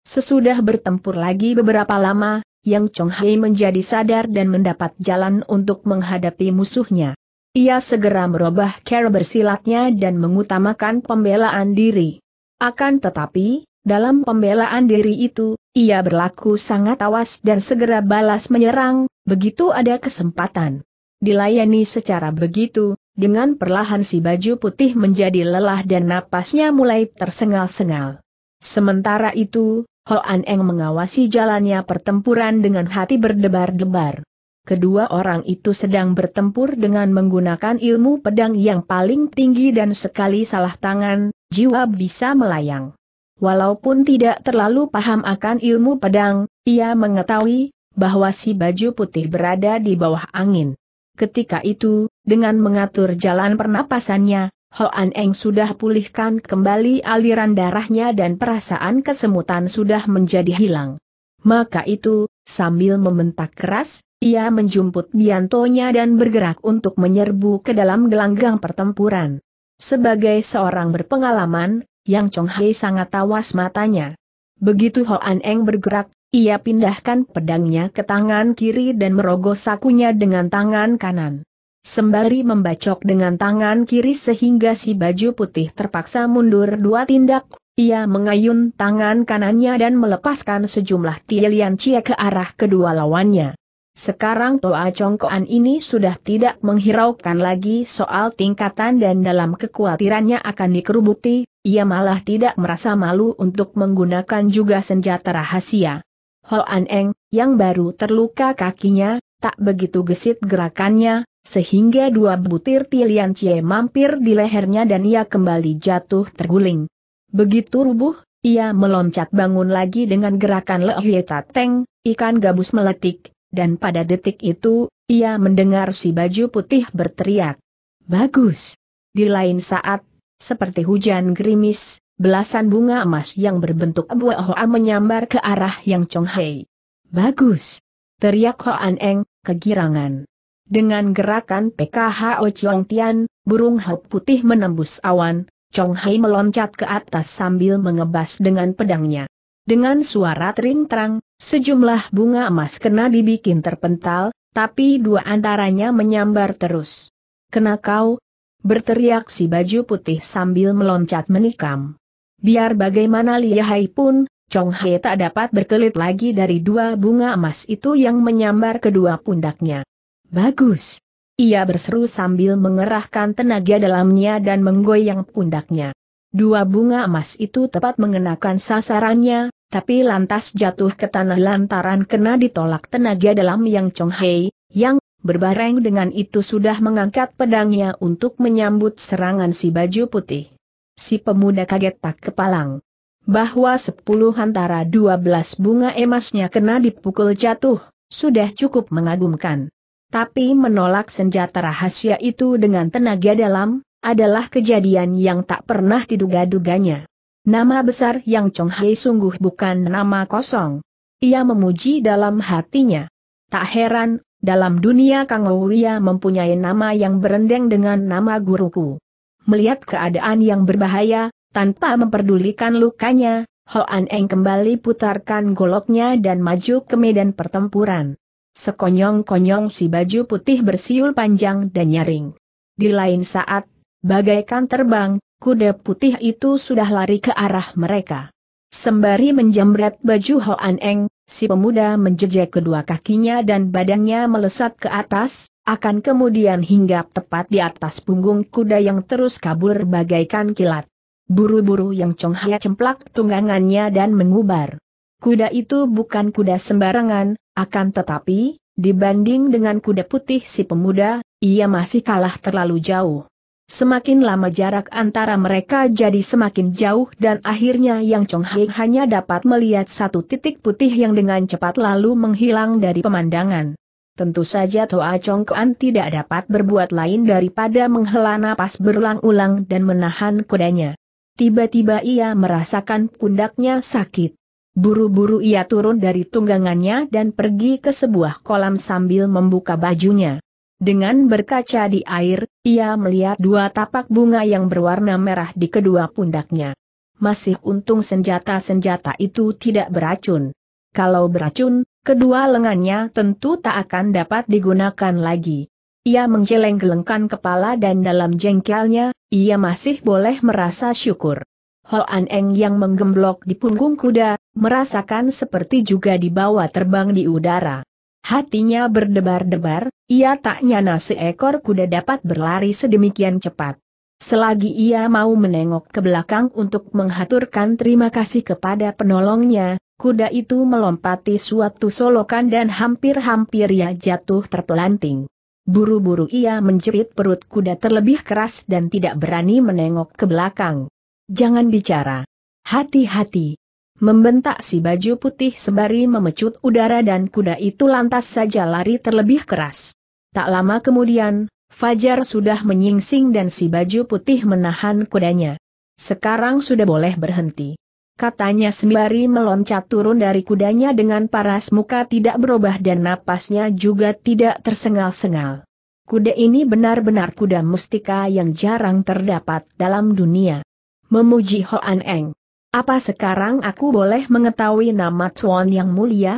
[SPEAKER 1] Sesudah bertempur lagi beberapa lama, yang Chong Hai menjadi sadar dan mendapat jalan untuk menghadapi musuhnya. Ia segera merubah cara bersilatnya dan mengutamakan pembelaan diri. Akan tetapi, dalam pembelaan diri itu, ia berlaku sangat awas dan segera balas menyerang, begitu ada kesempatan. Dilayani secara begitu, dengan perlahan si baju putih menjadi lelah dan napasnya mulai tersengal-sengal. Sementara itu, Hoan Eng mengawasi jalannya pertempuran dengan hati berdebar-debar. Kedua orang itu sedang bertempur dengan menggunakan ilmu pedang yang paling tinggi dan sekali salah tangan, jiwa bisa melayang. Walaupun tidak terlalu paham akan ilmu pedang, ia mengetahui bahwa si baju putih berada di bawah angin. Ketika itu, dengan mengatur jalan pernapasannya, Hoan Eng sudah pulihkan kembali aliran darahnya dan perasaan kesemutan sudah menjadi hilang. Maka itu, sambil membentak keras, ia menjumput Biantonya dan bergerak untuk menyerbu ke dalam gelanggang pertempuran. Sebagai seorang berpengalaman, Yang Chong Hei sangat tawas matanya. Begitu Hoan Eng bergerak, ia pindahkan pedangnya ke tangan kiri dan merogoh sakunya dengan tangan kanan sembari membacok dengan tangan kiri sehingga si baju putih terpaksa mundur dua tindak, ia mengayun tangan kanannya dan melepaskan sejumlah tilian cia ke arah kedua lawannya. Sekarang Toa Congkoan ini sudah tidak menghiraukan lagi soal tingkatan dan dalam kekhawatirannya akan dikerubuti, ia malah tidak merasa malu untuk menggunakan juga senjata rahasia. Ho An Eng, yang baru terluka kakinya, tak begitu gesit gerakannya, sehingga dua butir tilian Cie mampir di lehernya dan ia kembali jatuh terguling. Begitu rubuh, ia meloncat bangun lagi dengan gerakan lehieta tateng, ikan gabus meletik, dan pada detik itu, ia mendengar si baju putih berteriak. Bagus! Di lain saat, seperti hujan gerimis, belasan bunga emas yang berbentuk abu hoa menyambar ke arah yang Chong Hei. Bagus! Teriak Hoan Eng, kegirangan. Dengan gerakan PKH Chong Tian, burung hop putih menembus awan, Chong Hai meloncat ke atas sambil mengebas dengan pedangnya. Dengan suara tering terang, sejumlah bunga emas kena dibikin terpental, tapi dua antaranya menyambar terus. Kena kau, berteriak si baju putih sambil meloncat menikam. Biar bagaimana lihai pun, Chong Hai tak dapat berkelit lagi dari dua bunga emas itu yang menyambar kedua pundaknya. Bagus. Ia berseru sambil mengerahkan tenaga dalamnya dan menggoyang pundaknya. Dua bunga emas itu tepat mengenakan sasarannya, tapi lantas jatuh ke tanah lantaran kena ditolak tenaga dalam yang Chong Hei, yang, berbareng dengan itu sudah mengangkat pedangnya untuk menyambut serangan si baju putih. Si pemuda kaget tak kepalang. Bahwa sepuluh antara dua belas bunga emasnya kena dipukul jatuh, sudah cukup mengagumkan tapi menolak senjata rahasia itu dengan tenaga dalam, adalah kejadian yang tak pernah diduga-duganya. Nama besar Yang Chong Hei sungguh bukan nama kosong. Ia memuji dalam hatinya. Tak heran, dalam dunia Kang Ouya mempunyai nama yang berendeng dengan nama guruku. Melihat keadaan yang berbahaya, tanpa memperdulikan lukanya, Ho An Eng kembali putarkan goloknya dan maju ke medan pertempuran. Sekonyong-konyong si baju putih bersiul panjang dan nyaring. Di lain saat, bagaikan terbang, kuda putih itu sudah lari ke arah mereka. Sembari menjamret baju Hoan Eng, si pemuda menjejak kedua kakinya dan badannya melesat ke atas, akan kemudian hinggap tepat di atas punggung kuda yang terus kabur bagaikan kilat. Buru-buru yang Chong cemplak tunggangannya dan mengubar. Kuda itu bukan kuda sembarangan, akan tetapi, dibanding dengan kuda putih si pemuda, ia masih kalah terlalu jauh. Semakin lama jarak antara mereka jadi semakin jauh dan akhirnya Yang Chong Hai hanya dapat melihat satu titik putih yang dengan cepat lalu menghilang dari pemandangan. Tentu saja Toa Chong Kuan tidak dapat berbuat lain daripada menghela napas berulang-ulang dan menahan kudanya. Tiba-tiba ia merasakan pundaknya sakit. Buru-buru ia turun dari tunggangannya dan pergi ke sebuah kolam sambil membuka bajunya. Dengan berkaca di air, ia melihat dua tapak bunga yang berwarna merah di kedua pundaknya. Masih untung senjata-senjata itu tidak beracun. Kalau beracun, kedua lengannya tentu tak akan dapat digunakan lagi. Ia menjeleng gelengkan kepala dan dalam jengkelnya, ia masih boleh merasa syukur. Hoan Eng yang menggemblok di punggung kuda, merasakan seperti juga dibawa terbang di udara. Hatinya berdebar-debar, ia tak nyana seekor kuda dapat berlari sedemikian cepat. Selagi ia mau menengok ke belakang untuk menghaturkan terima kasih kepada penolongnya, kuda itu melompati suatu solokan dan hampir-hampir ia jatuh terpelanting. Buru-buru ia menjepit perut kuda terlebih keras dan tidak berani menengok ke belakang. Jangan bicara. Hati-hati. Membentak si baju putih sembari memecut udara dan kuda itu lantas saja lari terlebih keras. Tak lama kemudian, Fajar sudah menyingsing dan si baju putih menahan kudanya. Sekarang sudah boleh berhenti. Katanya sembari meloncat turun dari kudanya dengan paras muka tidak berubah dan napasnya juga tidak tersengal-sengal. Kuda ini benar-benar kuda mustika yang jarang terdapat dalam dunia memuji Hoan Eng. Apa sekarang aku boleh mengetahui nama Tuan Yang Mulia?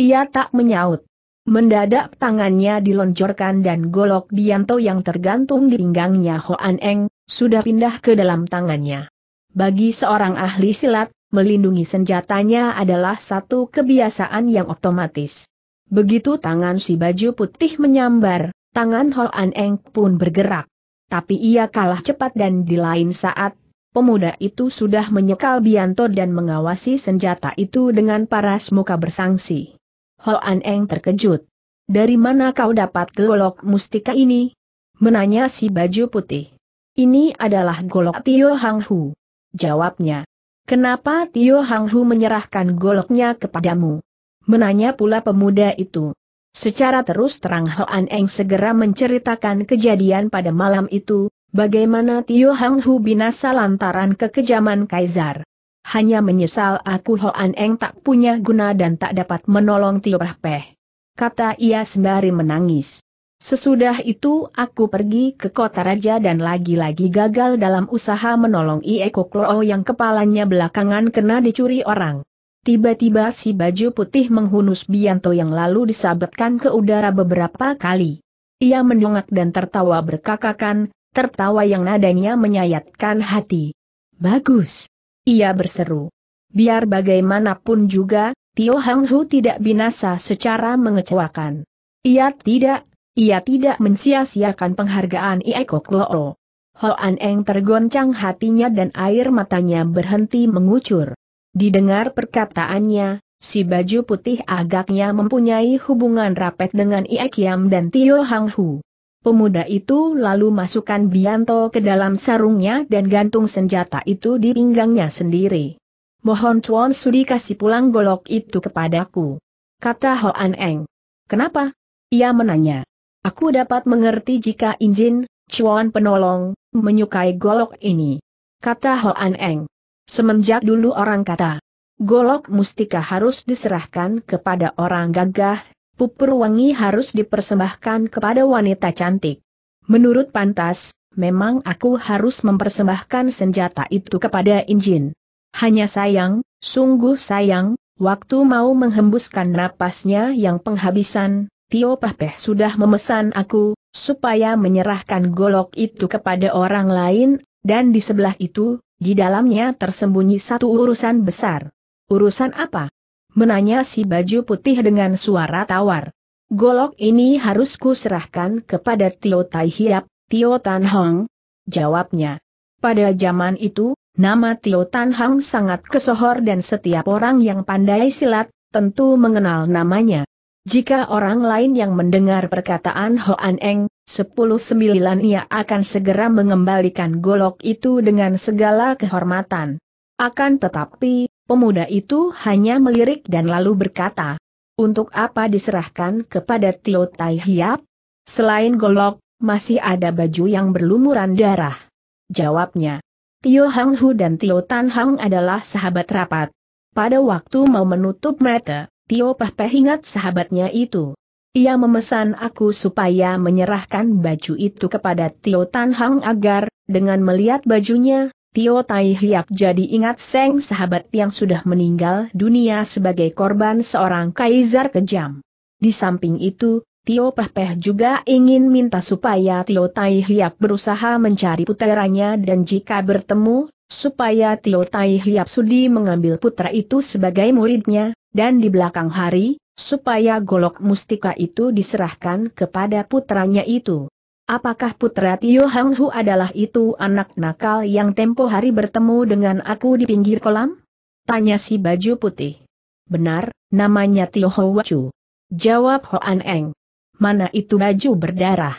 [SPEAKER 1] Ia tak menyaut. Mendadak tangannya dilonjorkan dan golok Dianto yang tergantung di pinggangnya Hoan Eng, sudah pindah ke dalam tangannya. Bagi seorang ahli silat, melindungi senjatanya adalah satu kebiasaan yang otomatis. Begitu tangan si baju putih menyambar, tangan Hoan Eng pun bergerak. Tapi ia kalah cepat dan di lain saat Pemuda itu sudah menyekal Bianto dan mengawasi senjata itu dengan paras muka bersangsi. An Eng terkejut. Dari mana kau dapat golok mustika ini? Menanya si baju putih. Ini adalah golok Tio Hang Hu. Jawabnya. Kenapa Tio Hang Hu menyerahkan goloknya kepadamu? Menanya pula pemuda itu. Secara terus terang Hal Eng segera menceritakan kejadian pada malam itu, Bagaimana Tio Hang Hu binasa lantaran kekejaman Kaisar? Hanya menyesal aku Hoan Eng tak punya guna dan tak dapat menolong Tio Peh. Kata ia sembari menangis. Sesudah itu aku pergi ke kota raja dan lagi-lagi gagal dalam usaha menolong Ieko Loo yang kepalanya belakangan kena dicuri orang. Tiba-tiba si baju putih menghunus Bianto yang lalu disabetkan ke udara beberapa kali. Ia mendongak dan tertawa berkakakan, tertawa yang nadanya menyayatkan hati. Bagus! Ia berseru. Biar bagaimanapun juga, Tio Hang Hu tidak binasa secara mengecewakan. Ia tidak, ia tidak mensia-siakan penghargaan Ieko Kloo. Hoan Eng tergoncang hatinya dan air matanya berhenti mengucur. Didengar perkataannya, si baju putih agaknya mempunyai hubungan rapat dengan Ie Kiam dan Tio Hang Hu. Pemuda itu lalu masukkan Bianto ke dalam sarungnya dan gantung senjata itu di pinggangnya sendiri. Mohon Chuan Sudi kasih pulang golok itu kepadaku. Kata Hoan Eng. Kenapa? Ia menanya. Aku dapat mengerti jika Injin, Chuan penolong, menyukai golok ini. Kata Hoan Eng. Semenjak dulu orang kata, golok mustika harus diserahkan kepada orang gagah Pupur wangi harus dipersembahkan kepada wanita cantik. Menurut pantas, memang aku harus mempersembahkan senjata itu kepada Injin. Hanya sayang, sungguh sayang, waktu mau menghembuskan napasnya yang penghabisan, Tio Pahpeh sudah memesan aku, supaya menyerahkan golok itu kepada orang lain, dan di sebelah itu, di dalamnya tersembunyi satu urusan besar. Urusan apa? Menanya si baju putih dengan suara tawar. Golok ini harus kuserahkan kepada Tio Tai Hiap, Tio Tan Hong. Jawabnya. Pada zaman itu, nama Tio Tan Hong sangat kesohor dan setiap orang yang pandai silat, tentu mengenal namanya. Jika orang lain yang mendengar perkataan Ho An Eng, sepuluh sembilan ia akan segera mengembalikan golok itu dengan segala kehormatan. Akan tetapi, Pemuda itu hanya melirik dan lalu berkata, untuk apa diserahkan kepada Tio Tai Hiap? Selain golok, masih ada baju yang berlumuran darah. Jawabnya, Tio Hang Hu dan Tio Tan Hang adalah sahabat rapat. Pada waktu mau menutup mata, Tio Peh Peh ingat sahabatnya itu. Ia memesan aku supaya menyerahkan baju itu kepada Tio Tan Hang agar, dengan melihat bajunya, Tio Tai Hiap jadi ingat Seng sahabat yang sudah meninggal dunia sebagai korban seorang kaisar kejam. Di samping itu, Tio Peh juga ingin minta supaya Tio Tai Hiap berusaha mencari puteranya dan jika bertemu, supaya Tio Tai Hiap sudi mengambil putra itu sebagai muridnya, dan di belakang hari, supaya golok mustika itu diserahkan kepada putranya itu. Apakah putra Tio Hang Hu adalah itu anak nakal yang tempo hari bertemu dengan aku di pinggir kolam? Tanya si baju putih. Benar, namanya Tio Ho Wachu. Jawab Hoan Eng. Mana itu baju berdarah?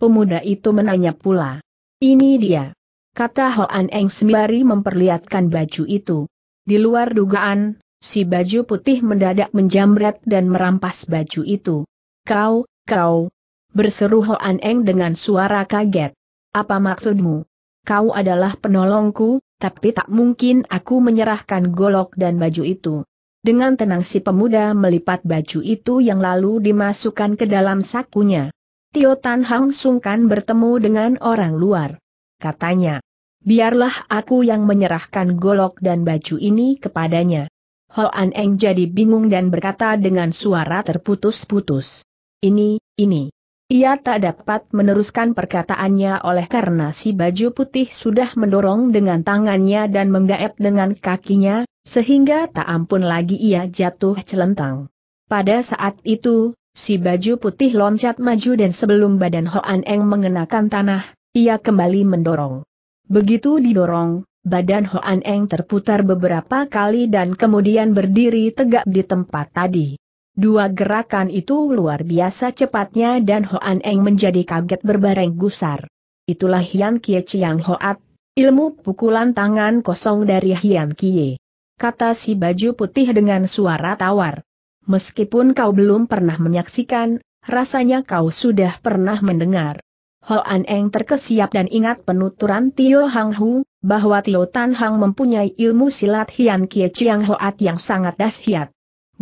[SPEAKER 1] Pemuda itu menanya pula. Ini dia. Kata Hoan Eng sembari memperlihatkan baju itu. Di luar dugaan, si baju putih mendadak menjamret dan merampas baju itu. Kau, kau, berseru Hoan Eng dengan suara kaget. Apa maksudmu? Kau adalah penolongku, tapi tak mungkin aku menyerahkan golok dan baju itu. Dengan tenang si pemuda melipat baju itu yang lalu dimasukkan ke dalam sakunya. Tio Tan Hang sungkan bertemu dengan orang luar. Katanya, biarlah aku yang menyerahkan golok dan baju ini kepadanya. Hoan Eng jadi bingung dan berkata dengan suara terputus-putus. Ini, ini. Ia tak dapat meneruskan perkataannya oleh karena si baju putih sudah mendorong dengan tangannya dan menggaep dengan kakinya, sehingga tak ampun lagi ia jatuh celentang. Pada saat itu, si baju putih loncat maju dan sebelum badan Hoan Eng mengenakan tanah, ia kembali mendorong. Begitu didorong, badan Hoan Eng terputar beberapa kali dan kemudian berdiri tegak di tempat tadi. Dua gerakan itu luar biasa cepatnya dan Hoan Eng menjadi kaget berbareng gusar. Itulah Hian Kie Chiang Hoat, ilmu pukulan tangan kosong dari Hian Kie. Kata si baju putih dengan suara tawar. Meskipun kau belum pernah menyaksikan, rasanya kau sudah pernah mendengar. Hoan Eng terkesiap dan ingat penuturan Tio Hang Hu, bahwa Tio Tan Hang mempunyai ilmu silat Hian Kie Chiang Hoat yang sangat dahsyat.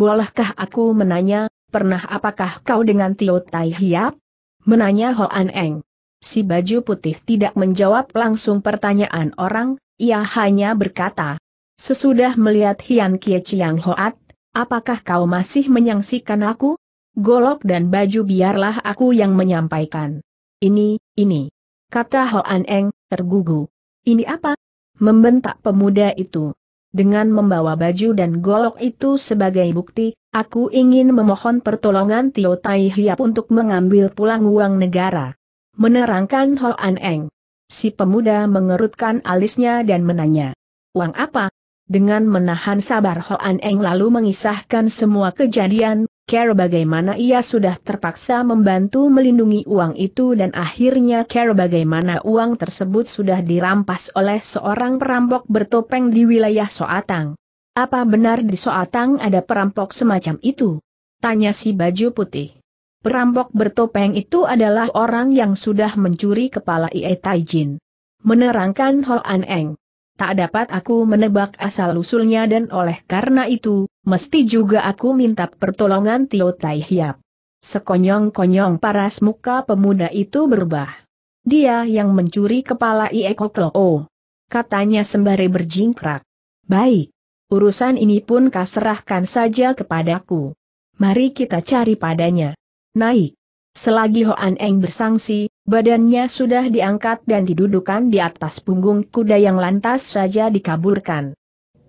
[SPEAKER 1] Bolehkah aku menanya, pernah apakah kau dengan Tio Tai Hiap? Menanya Hoan Eng. Si baju putih tidak menjawab langsung pertanyaan orang, ia hanya berkata. Sesudah melihat Hian Kie Chiang Hoat, apakah kau masih menyangsikan aku? Golok dan baju biarlah aku yang menyampaikan. Ini, ini. Kata Hoan Eng, tergugu. Ini apa? Membentak pemuda itu. Dengan membawa baju dan golok itu sebagai bukti, aku ingin memohon pertolongan Tio Tai Hiap untuk mengambil pulang uang negara. Menerangkan Ho An Eng. Si pemuda mengerutkan alisnya dan menanya. Uang apa? Dengan menahan sabar Ho An Eng lalu mengisahkan semua kejadian, Care bagaimana ia sudah terpaksa membantu melindungi uang itu dan akhirnya Care bagaimana uang tersebut sudah dirampas oleh seorang perampok bertopeng di wilayah Soatang. Apa benar di Soatang ada perampok semacam itu? Tanya si baju putih. Perampok bertopeng itu adalah orang yang sudah mencuri kepala Ie Taijin. Menerangkan Hol An Eng tak dapat aku menebak asal-usulnya dan oleh karena itu, mesti juga aku minta pertolongan Tio Tai Hiap. Sekonyong-konyong paras muka pemuda itu berubah. Dia yang mencuri kepala Ieko Kloo. Oh. Katanya sembari berjingkrak. Baik. Urusan ini pun kau serahkan saja kepadaku. Mari kita cari padanya. Naik. Selagi Hoan Eng bersangsi, Badannya sudah diangkat dan didudukan di atas punggung kuda yang lantas saja dikaburkan.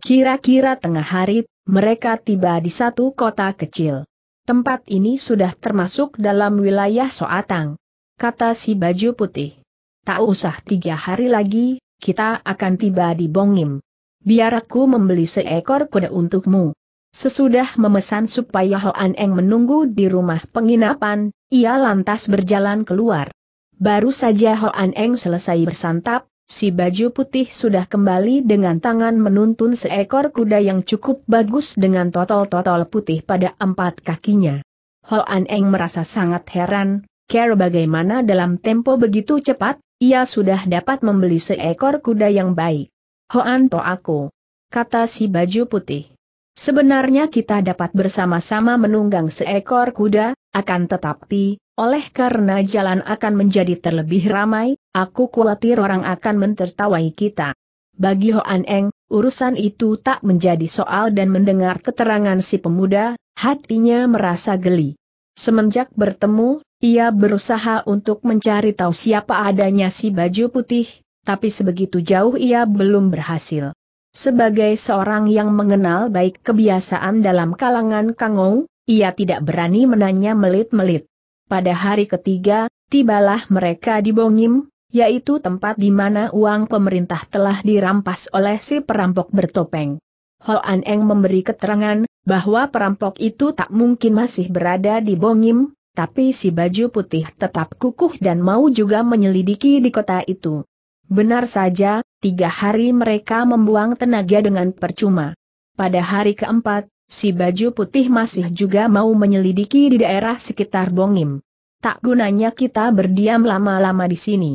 [SPEAKER 1] Kira-kira tengah hari, mereka tiba di satu kota kecil. Tempat ini sudah termasuk dalam wilayah Soatang. Kata si baju putih. Tak usah tiga hari lagi, kita akan tiba di Bongim. Biar aku membeli seekor kuda untukmu. Sesudah memesan supaya Hoan Eng menunggu di rumah penginapan, ia lantas berjalan keluar. Baru saja Hoan Eng selesai bersantap, si baju putih sudah kembali dengan tangan menuntun seekor kuda yang cukup bagus dengan totol-totol putih pada empat kakinya. Hoan Eng merasa sangat heran, care bagaimana dalam tempo begitu cepat, ia sudah dapat membeli seekor kuda yang baik. Hoan to aku, kata si baju putih. Sebenarnya kita dapat bersama-sama menunggang seekor kuda, akan tetapi, oleh karena jalan akan menjadi terlebih ramai, aku khawatir orang akan mencertawai kita. Bagi Hoan Eng, urusan itu tak menjadi soal dan mendengar keterangan si pemuda, hatinya merasa geli. Semenjak bertemu, ia berusaha untuk mencari tahu siapa adanya si baju putih, tapi sebegitu jauh ia belum berhasil. Sebagai seorang yang mengenal baik kebiasaan dalam kalangan Kangou, ia tidak berani menanya melit-melit pada hari ketiga, tibalah mereka di Bongim, yaitu tempat di mana uang pemerintah telah dirampas oleh si perampok bertopeng. Ho An Eng memberi keterangan, bahwa perampok itu tak mungkin masih berada di Bongim, tapi si baju putih tetap kukuh dan mau juga menyelidiki di kota itu. Benar saja, tiga hari mereka membuang tenaga dengan percuma. Pada hari keempat, si baju putih masih juga mau menyelidiki di daerah sekitar Bongim. Tak gunanya kita berdiam lama-lama di sini.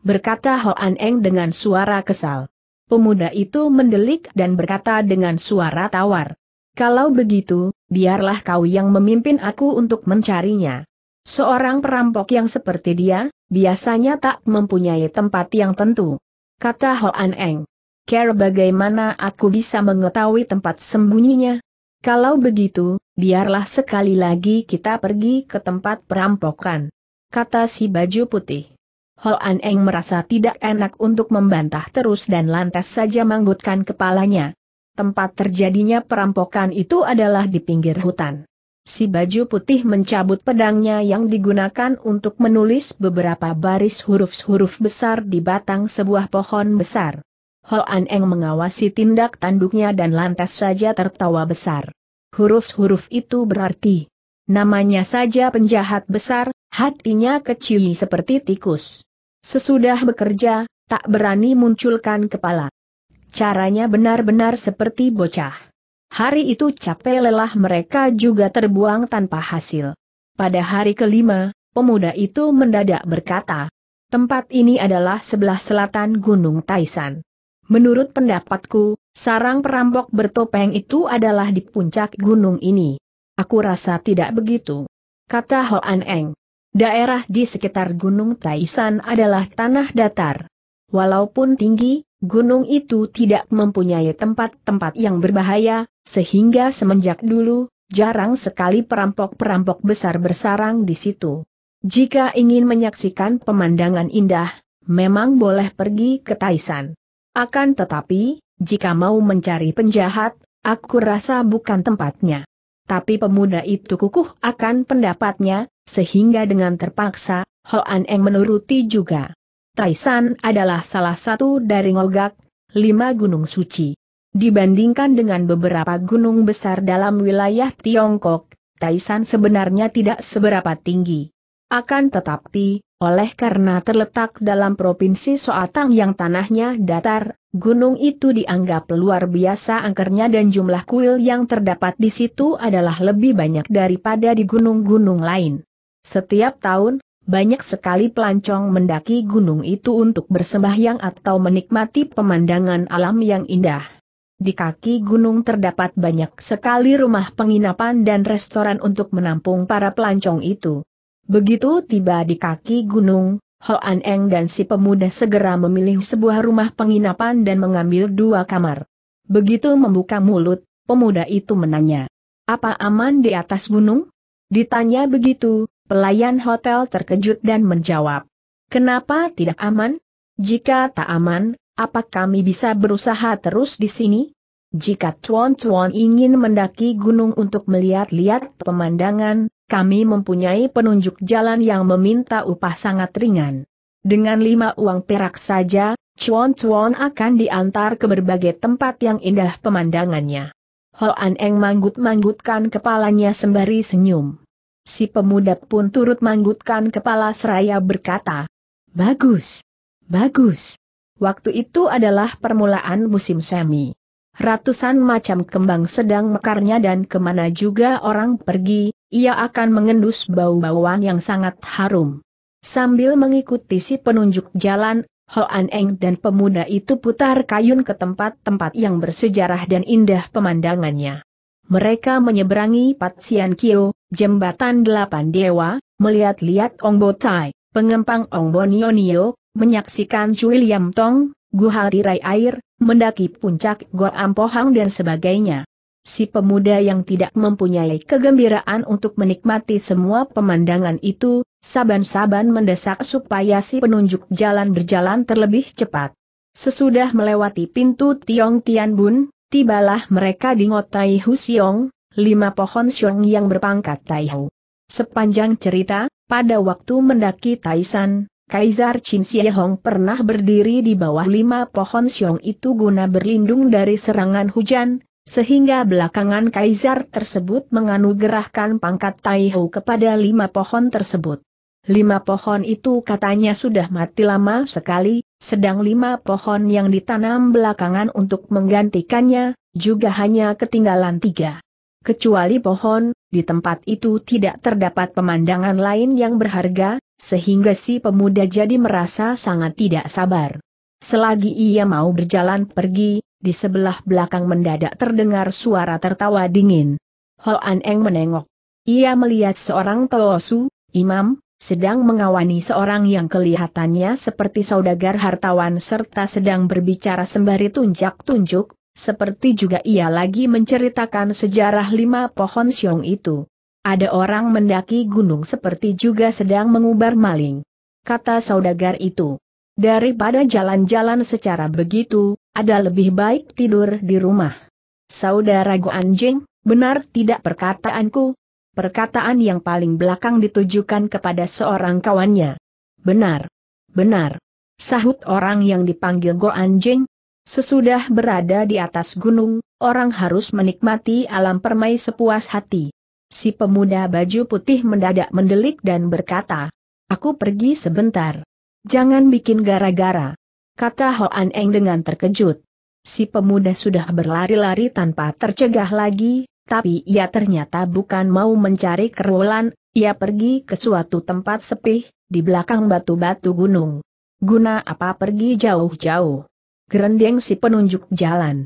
[SPEAKER 1] Berkata Hoan Eng dengan suara kesal. Pemuda itu mendelik dan berkata dengan suara tawar. Kalau begitu, biarlah kau yang memimpin aku untuk mencarinya. Seorang perampok yang seperti dia, biasanya tak mempunyai tempat yang tentu. Kata Hoan Eng. Care bagaimana aku bisa mengetahui tempat sembunyinya? Kalau begitu, biarlah sekali lagi kita pergi ke tempat perampokan. Kata si baju putih. An Eng merasa tidak enak untuk membantah terus dan lantas saja manggutkan kepalanya. Tempat terjadinya perampokan itu adalah di pinggir hutan. Si baju putih mencabut pedangnya yang digunakan untuk menulis beberapa baris huruf-huruf besar di batang sebuah pohon besar. Hoan Eng mengawasi tindak tanduknya dan lantas saja tertawa besar. Huruf-huruf itu berarti. Namanya saja penjahat besar, hatinya kecil seperti tikus. Sesudah bekerja, tak berani munculkan kepala. Caranya benar-benar seperti bocah. Hari itu capek lelah mereka juga terbuang tanpa hasil. Pada hari kelima, pemuda itu mendadak berkata, tempat ini adalah sebelah selatan Gunung Taisan. Menurut pendapatku, sarang perampok bertopeng itu adalah di puncak gunung ini. Aku rasa tidak begitu. Kata Hoan Eng. Daerah di sekitar Gunung Taisan adalah tanah datar. Walaupun tinggi, gunung itu tidak mempunyai tempat-tempat yang berbahaya, sehingga semenjak dulu, jarang sekali perampok-perampok besar bersarang di situ. Jika ingin menyaksikan pemandangan indah, memang boleh pergi ke Taisan. Akan tetapi, jika mau mencari penjahat, aku rasa bukan tempatnya. Tapi pemuda itu kukuh akan pendapatnya, sehingga dengan terpaksa, Hoan Eng menuruti juga. Taisan adalah salah satu dari ngogak, lima gunung suci. Dibandingkan dengan beberapa gunung besar dalam wilayah Tiongkok, Taisan sebenarnya tidak seberapa tinggi. Akan tetapi, oleh karena terletak dalam provinsi Soatang yang tanahnya datar, gunung itu dianggap luar biasa angkernya dan jumlah kuil yang terdapat di situ adalah lebih banyak daripada di gunung-gunung lain. Setiap tahun, banyak sekali pelancong mendaki gunung itu untuk bersembahyang atau menikmati pemandangan alam yang indah. Di kaki gunung terdapat banyak sekali rumah penginapan dan restoran untuk menampung para pelancong itu. Begitu tiba di kaki gunung, Hoan Eng dan si pemuda segera memilih sebuah rumah penginapan dan mengambil dua kamar. Begitu membuka mulut, pemuda itu menanya, apa aman di atas gunung? Ditanya begitu, pelayan hotel terkejut dan menjawab, kenapa tidak aman? Jika tak aman, apa kami bisa berusaha terus di sini? Jika Tuan Tuan ingin mendaki gunung untuk melihat-lihat pemandangan, kami mempunyai penunjuk jalan yang meminta upah sangat ringan. Dengan lima uang perak saja, Chuan Chuan akan diantar ke berbagai tempat yang indah pemandangannya. Hoan Eng manggut-manggutkan kepalanya sembari senyum. Si pemuda pun turut manggutkan kepala seraya berkata, Bagus, bagus. Waktu itu adalah permulaan musim semi. Ratusan macam kembang sedang mekarnya dan kemana juga orang pergi, ia akan mengendus bau-bauan yang sangat harum. Sambil mengikuti si penunjuk jalan, Hoan Eng dan pemuda itu putar kayun ke tempat-tempat yang bersejarah dan indah pemandangannya. Mereka menyeberangi Patsian Kio, Jembatan Delapan Dewa, melihat-lihat Ong Bo Tai, pengempang Ong Bonionio, menyaksikan Cui Liam Tong, Guha Tirai Air, mendaki puncak Goa Ampohang dan sebagainya si pemuda yang tidak mempunyai kegembiraan untuk menikmati semua pemandangan itu, saban-saban mendesak supaya si penunjuk jalan berjalan terlebih cepat. Sesudah melewati pintu Tiong Tian Bun, tibalah mereka di Ngotai Husiong, lima pohon siong yang berpangkat Taihu. Sepanjang cerita, pada waktu mendaki Taisan, Kaisar Qin Hong pernah berdiri di bawah lima pohon siong itu guna berlindung dari serangan hujan, sehingga belakangan kaisar tersebut menganugerahkan pangkat Taihu kepada lima pohon tersebut. Lima pohon itu katanya sudah mati lama sekali, sedang lima pohon yang ditanam belakangan untuk menggantikannya, juga hanya ketinggalan tiga. Kecuali pohon, di tempat itu tidak terdapat pemandangan lain yang berharga, sehingga si pemuda jadi merasa sangat tidak sabar. Selagi ia mau berjalan pergi, di sebelah belakang mendadak terdengar suara tertawa dingin. Hoan Eng menengok. Ia melihat seorang Toosu, imam, sedang mengawani seorang yang kelihatannya seperti saudagar hartawan serta sedang berbicara sembari tunjak-tunjuk, seperti juga ia lagi menceritakan sejarah lima pohon siong itu. Ada orang mendaki gunung seperti juga sedang mengubar maling. Kata saudagar itu. Daripada jalan-jalan secara begitu, ada lebih baik tidur di rumah. Saudara Go Anjing, benar tidak perkataanku? Perkataan yang paling belakang ditujukan kepada seorang kawannya. Benar. Benar. Sahut orang yang dipanggil Go Anjing. Sesudah berada di atas gunung, orang harus menikmati alam permai sepuas hati. Si pemuda baju putih mendadak mendelik dan berkata, Aku pergi sebentar. Jangan bikin gara-gara kata Hoan Eng dengan terkejut. Si pemuda sudah berlari-lari tanpa tercegah lagi, tapi ia ternyata bukan mau mencari kerulan, ia pergi ke suatu tempat sepi, di belakang batu-batu gunung. Guna apa pergi jauh-jauh? Gerendeng si penunjuk jalan.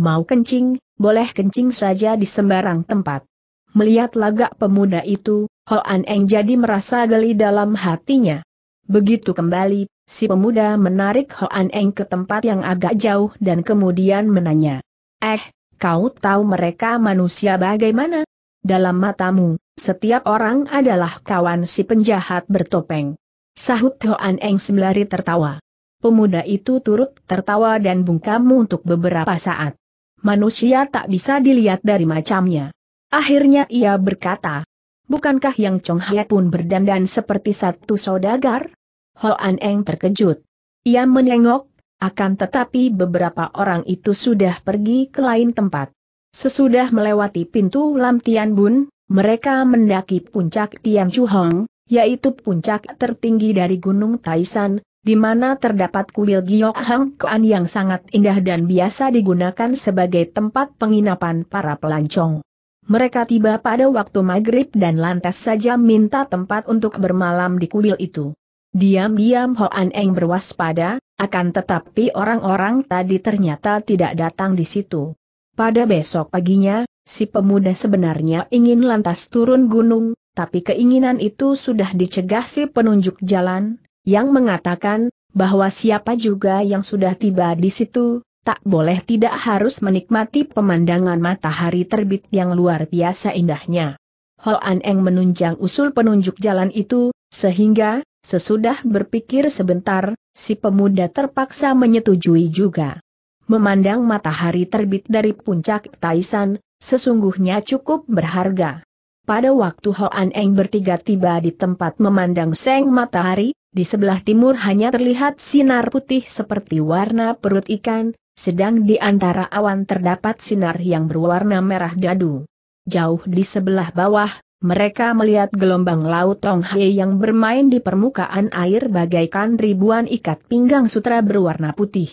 [SPEAKER 1] Mau kencing, boleh kencing saja di sembarang tempat. Melihat lagak pemuda itu, Hoan Eng jadi merasa geli dalam hatinya. Begitu kembali, Si pemuda menarik Hoan Eng ke tempat yang agak jauh dan kemudian menanya. Eh, kau tahu mereka manusia bagaimana? Dalam matamu, setiap orang adalah kawan si penjahat bertopeng. Sahut Hoan Eng sembari tertawa. Pemuda itu turut tertawa dan bungkam untuk beberapa saat. Manusia tak bisa dilihat dari macamnya. Akhirnya ia berkata, Bukankah yang Chong Hye pun berdandan seperti satu saudagar? Hoan Eng terkejut. Ia menengok, akan tetapi beberapa orang itu sudah pergi ke lain tempat. Sesudah melewati pintu Lam Tian Bun, mereka mendaki puncak Tian Chu Hong, yaitu puncak tertinggi dari Gunung Taishan, di mana terdapat kuil Giok Hang Kuan yang sangat indah dan biasa digunakan sebagai tempat penginapan para pelancong. Mereka tiba pada waktu maghrib dan lantas saja minta tempat untuk bermalam di kuil itu. Diam-diam Hoan Eng berwaspada, akan tetapi orang-orang tadi ternyata tidak datang di situ. Pada besok paginya, si pemuda sebenarnya ingin lantas turun gunung, tapi keinginan itu sudah dicegah si penunjuk jalan, yang mengatakan, bahwa siapa juga yang sudah tiba di situ, tak boleh tidak harus menikmati pemandangan matahari terbit yang luar biasa indahnya. Hoan Eng menunjang usul penunjuk jalan itu, sehingga, Sesudah berpikir sebentar, si pemuda terpaksa menyetujui juga. Memandang matahari terbit dari puncak Taisan, sesungguhnya cukup berharga. Pada waktu Hoan Eng bertiga tiba di tempat memandang seng matahari, di sebelah timur hanya terlihat sinar putih seperti warna perut ikan, sedang di antara awan terdapat sinar yang berwarna merah dadu. Jauh di sebelah bawah, mereka melihat gelombang laut Tong Hei yang bermain di permukaan air bagaikan ribuan ikat pinggang sutra berwarna putih.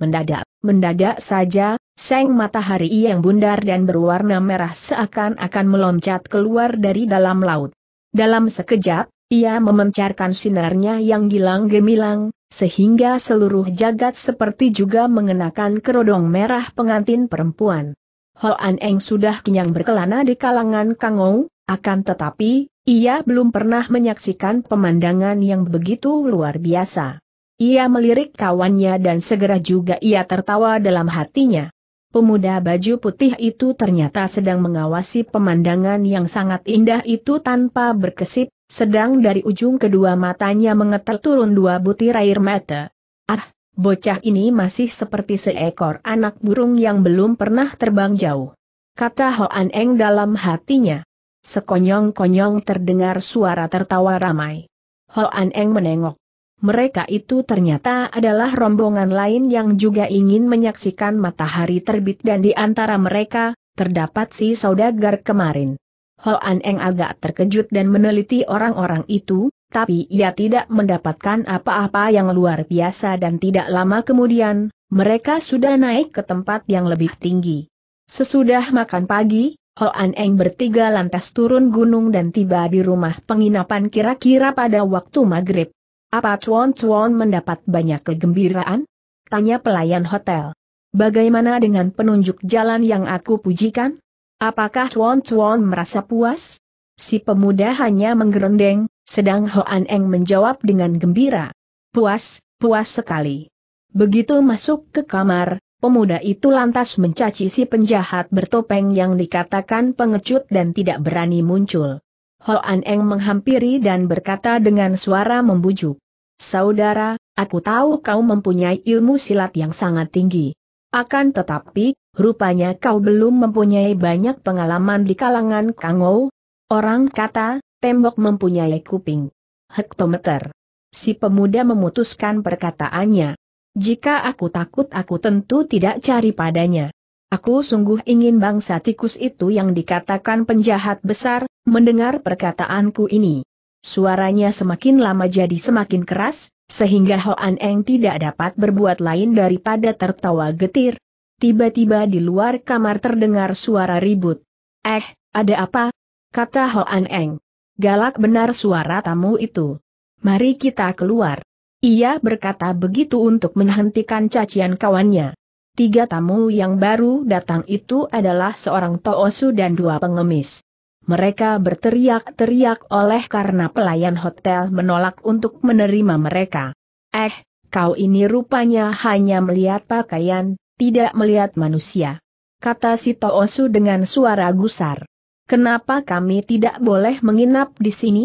[SPEAKER 1] Mendadak, mendadak saja, seng matahari yang bundar dan berwarna merah seakan-akan meloncat keluar dari dalam laut. Dalam sekejap, ia memencarkan sinarnya yang gilang gemilang, sehingga seluruh jagat seperti juga mengenakan kerodong merah pengantin perempuan. Hoan Eng sudah kenyang berkelana di kalangan Kangou, akan tetapi, ia belum pernah menyaksikan pemandangan yang begitu luar biasa. Ia melirik kawannya dan segera juga ia tertawa dalam hatinya. Pemuda baju putih itu ternyata sedang mengawasi pemandangan yang sangat indah itu tanpa berkesip, sedang dari ujung kedua matanya mengetel turun dua butir air mata. Ah, bocah ini masih seperti seekor anak burung yang belum pernah terbang jauh. Kata Hoan Eng dalam hatinya. Sekonyong-konyong terdengar suara tertawa ramai. Hoan Eng menengok. Mereka itu ternyata adalah rombongan lain yang juga ingin menyaksikan matahari terbit dan di antara mereka, terdapat si saudagar kemarin. Hoan Eng agak terkejut dan meneliti orang-orang itu, tapi ia tidak mendapatkan apa-apa yang luar biasa dan tidak lama kemudian, mereka sudah naik ke tempat yang lebih tinggi. Sesudah makan pagi, Hoan Eng bertiga lantas turun gunung dan tiba di rumah penginapan kira-kira pada waktu maghrib. Apa Chuan Chuan mendapat banyak kegembiraan? Tanya pelayan hotel. Bagaimana dengan penunjuk jalan yang aku pujikan? Apakah Chuan Chuan merasa puas? Si pemuda hanya menggerendeng, sedang Hoan Eng menjawab dengan gembira. Puas, puas sekali. Begitu masuk ke kamar, Pemuda itu lantas mencaci si penjahat bertopeng yang dikatakan pengecut dan tidak berani muncul. An Eng menghampiri dan berkata dengan suara membujuk. Saudara, aku tahu kau mempunyai ilmu silat yang sangat tinggi. Akan tetapi, rupanya kau belum mempunyai banyak pengalaman di kalangan kangou. Orang kata, tembok mempunyai kuping. Hektometer. Si pemuda memutuskan perkataannya. Jika aku takut aku tentu tidak cari padanya. Aku sungguh ingin bangsa tikus itu yang dikatakan penjahat besar, mendengar perkataanku ini. Suaranya semakin lama jadi semakin keras, sehingga Hoan Eng tidak dapat berbuat lain daripada tertawa getir. Tiba-tiba di luar kamar terdengar suara ribut. Eh, ada apa? Kata Hoan Eng. Galak benar suara tamu itu. Mari kita keluar. Ia berkata begitu untuk menghentikan cacian kawannya. Tiga tamu yang baru datang itu adalah seorang toosu dan dua pengemis. Mereka berteriak-teriak oleh karena pelayan hotel menolak untuk menerima mereka. Eh, kau ini rupanya hanya melihat pakaian, tidak melihat manusia. Kata si Toosu dengan suara gusar. Kenapa kami tidak boleh menginap di sini?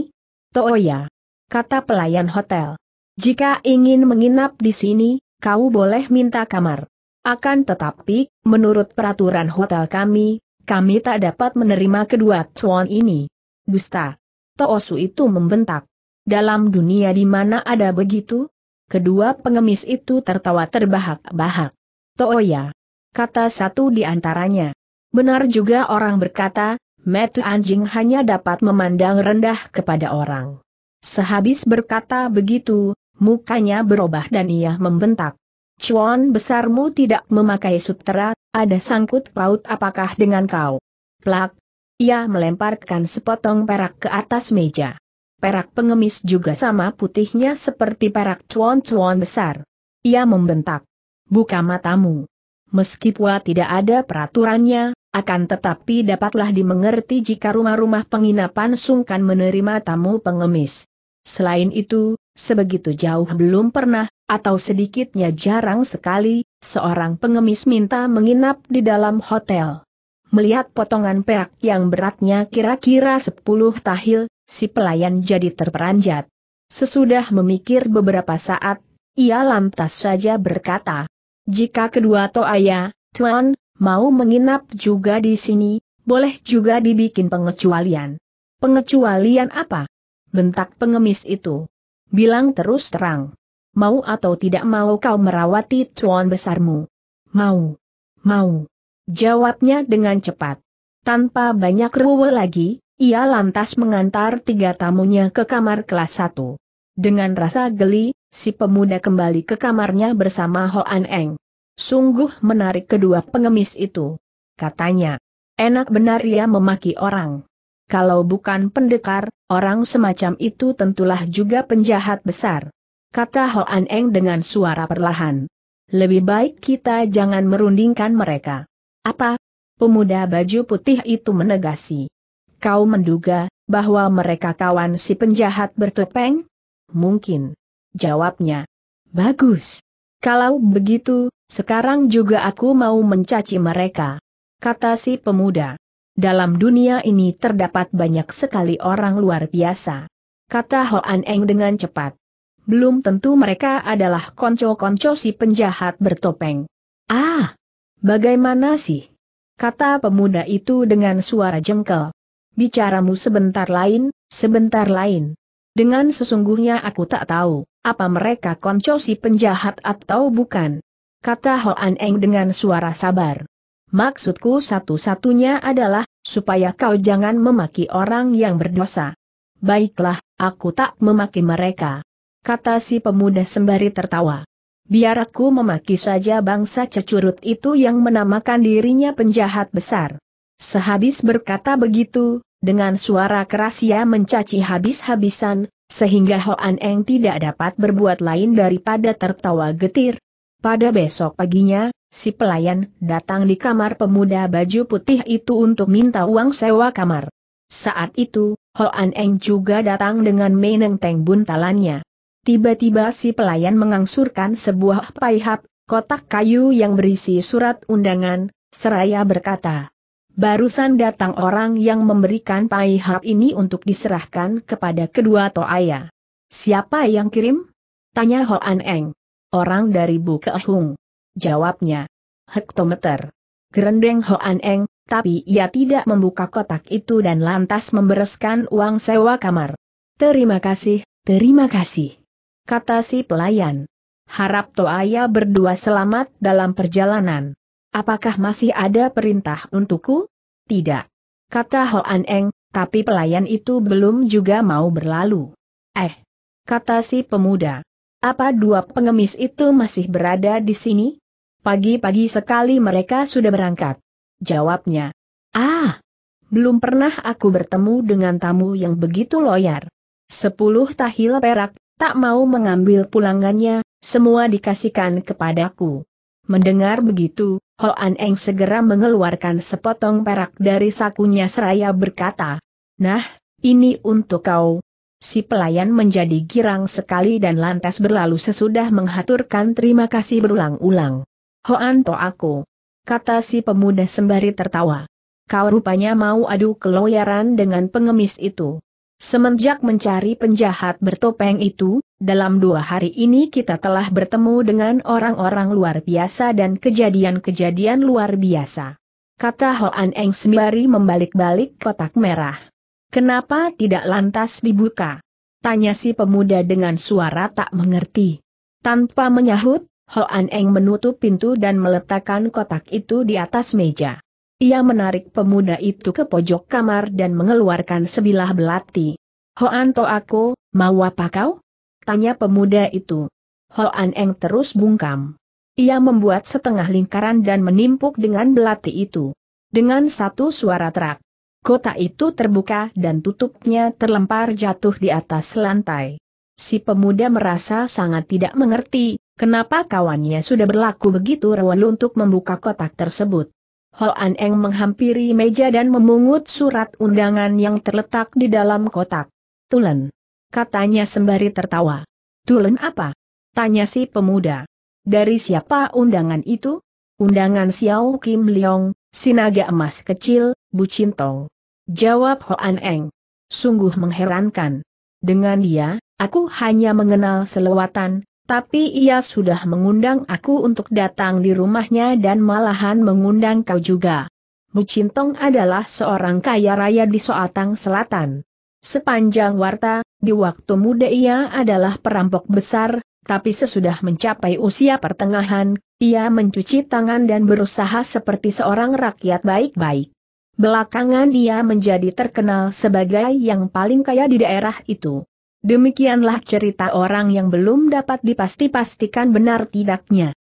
[SPEAKER 1] Tooya. Kata pelayan hotel. Jika ingin menginap di sini, kau boleh minta kamar. Akan tetapi, menurut peraturan hotel kami, kami tak dapat menerima kedua cuan ini. Gusta. Toosu itu membentak. Dalam dunia di mana ada begitu? Kedua pengemis itu tertawa terbahak-bahak. Tooya. Kata satu di antaranya. Benar juga orang berkata, metu anjing hanya dapat memandang rendah kepada orang. Sehabis berkata begitu, mukanya berubah dan ia membentak. Cuan besarmu tidak memakai sutera, ada sangkut paut apakah dengan kau? Plak! Ia melemparkan sepotong perak ke atas meja. Perak pengemis juga sama putihnya seperti perak cuan-cuan besar. Ia membentak. Buka matamu. Meskipun tidak ada peraturannya, akan tetapi dapatlah dimengerti jika rumah-rumah penginapan sungkan menerima tamu pengemis. Selain itu, sebegitu jauh belum pernah, atau sedikitnya jarang sekali, seorang pengemis minta menginap di dalam hotel. Melihat potongan perak yang beratnya kira-kira 10 tahil, si pelayan jadi terperanjat. Sesudah memikir beberapa saat, ia lantas saja berkata, Jika kedua toaya, Tuan, mau menginap juga di sini, boleh juga dibikin pengecualian. Pengecualian apa? Bentak pengemis itu. Bilang terus terang. Mau atau tidak mau kau merawati tuan besarmu? Mau. Mau. Jawabnya dengan cepat. Tanpa banyak ruwe lagi, ia lantas mengantar tiga tamunya ke kamar kelas satu. Dengan rasa geli, si pemuda kembali ke kamarnya bersama Hoan Eng. Sungguh menarik kedua pengemis itu. Katanya, enak benar ia memaki orang kalau bukan pendekar, orang semacam itu tentulah juga penjahat besar. Kata Hoan Eng dengan suara perlahan. Lebih baik kita jangan merundingkan mereka. Apa? Pemuda baju putih itu menegasi. Kau menduga, bahwa mereka kawan si penjahat bertopeng? Mungkin. Jawabnya. Bagus. Kalau begitu, sekarang juga aku mau mencaci mereka. Kata si pemuda dalam dunia ini terdapat banyak sekali orang luar biasa. Kata Hoan Eng dengan cepat. Belum tentu mereka adalah konco-konco si penjahat bertopeng. Ah! Bagaimana sih? Kata pemuda itu dengan suara jengkel. Bicaramu sebentar lain, sebentar lain. Dengan sesungguhnya aku tak tahu, apa mereka konco si penjahat atau bukan. Kata Hoan Eng dengan suara sabar. Maksudku satu-satunya adalah, supaya kau jangan memaki orang yang berdosa. Baiklah, aku tak memaki mereka. Kata si pemuda sembari tertawa. Biar aku memaki saja bangsa cecurut itu yang menamakan dirinya penjahat besar. Sehabis berkata begitu, dengan suara keras ia mencaci habis-habisan, sehingga Hoan Eng tidak dapat berbuat lain daripada tertawa getir, pada besok paginya, si pelayan datang di kamar pemuda baju putih itu untuk minta uang sewa kamar. Saat itu, Hoan Eng juga datang dengan Meneng Teng buntalannya. Tiba-tiba si pelayan mengangsurkan sebuah paihap, kotak kayu yang berisi surat undangan, seraya berkata, Barusan datang orang yang memberikan paihap ini untuk diserahkan kepada kedua toaya. Siapa yang kirim? Tanya Hoan Eng. Orang dari hong. Jawabnya. Hektometer. Gerendeng Hoan Eng, tapi ia tidak membuka kotak itu dan lantas membereskan uang sewa kamar. Terima kasih, terima kasih. Kata si pelayan. Harap Toaya berdua selamat dalam perjalanan. Apakah masih ada perintah untukku? Tidak. Kata Hoan Eng, tapi pelayan itu belum juga mau berlalu. Eh, kata si pemuda. Apa dua pengemis itu masih berada di sini? Pagi-pagi sekali mereka sudah berangkat. Jawabnya. Ah, belum pernah aku bertemu dengan tamu yang begitu loyar. Sepuluh tahil perak, tak mau mengambil pulangannya, semua dikasihkan kepadaku. Mendengar begitu, Hoan Eng segera mengeluarkan sepotong perak dari sakunya seraya berkata, Nah, ini untuk kau, Si pelayan menjadi girang sekali dan lantas berlalu sesudah menghaturkan terima kasih berulang-ulang. Hoan to aku. Kata si pemuda sembari tertawa. Kau rupanya mau adu keloyaran dengan pengemis itu. Semenjak mencari penjahat bertopeng itu, dalam dua hari ini kita telah bertemu dengan orang-orang luar biasa dan kejadian-kejadian luar biasa. Kata Hoan Eng sembari membalik-balik kotak merah. Kenapa tidak lantas dibuka? Tanya si pemuda dengan suara tak mengerti. Tanpa menyahut, Ho An Eng menutup pintu dan meletakkan kotak itu di atas meja. Ia menarik pemuda itu ke pojok kamar dan mengeluarkan sebilah belati. Hoan to aku, mau apa kau? Tanya pemuda itu. Ho An Eng terus bungkam. Ia membuat setengah lingkaran dan menimpuk dengan belati itu. Dengan satu suara terak, Kota itu terbuka dan tutupnya terlempar jatuh di atas lantai. Si pemuda merasa sangat tidak mengerti, kenapa kawannya sudah berlaku begitu rewel untuk membuka kotak tersebut. An Eng menghampiri meja dan memungut surat undangan yang terletak di dalam kotak. Tulen. Katanya sembari tertawa. Tulen apa? Tanya si pemuda. Dari siapa undangan itu? Undangan Xiao Kim Leong, Sinaga emas kecil, Bu Cintong. Jawab Hoan Eng. Sungguh mengherankan. Dengan dia, aku hanya mengenal selewatan, tapi ia sudah mengundang aku untuk datang di rumahnya dan malahan mengundang kau juga. Cintong adalah seorang kaya raya di Soatang Selatan. Sepanjang warta, di waktu muda ia adalah perampok besar, tapi sesudah mencapai usia pertengahan, ia mencuci tangan dan berusaha seperti seorang rakyat baik-baik. Belakangan dia menjadi terkenal sebagai yang paling kaya di daerah itu. Demikianlah cerita orang yang belum dapat dipasti-pastikan benar tidaknya.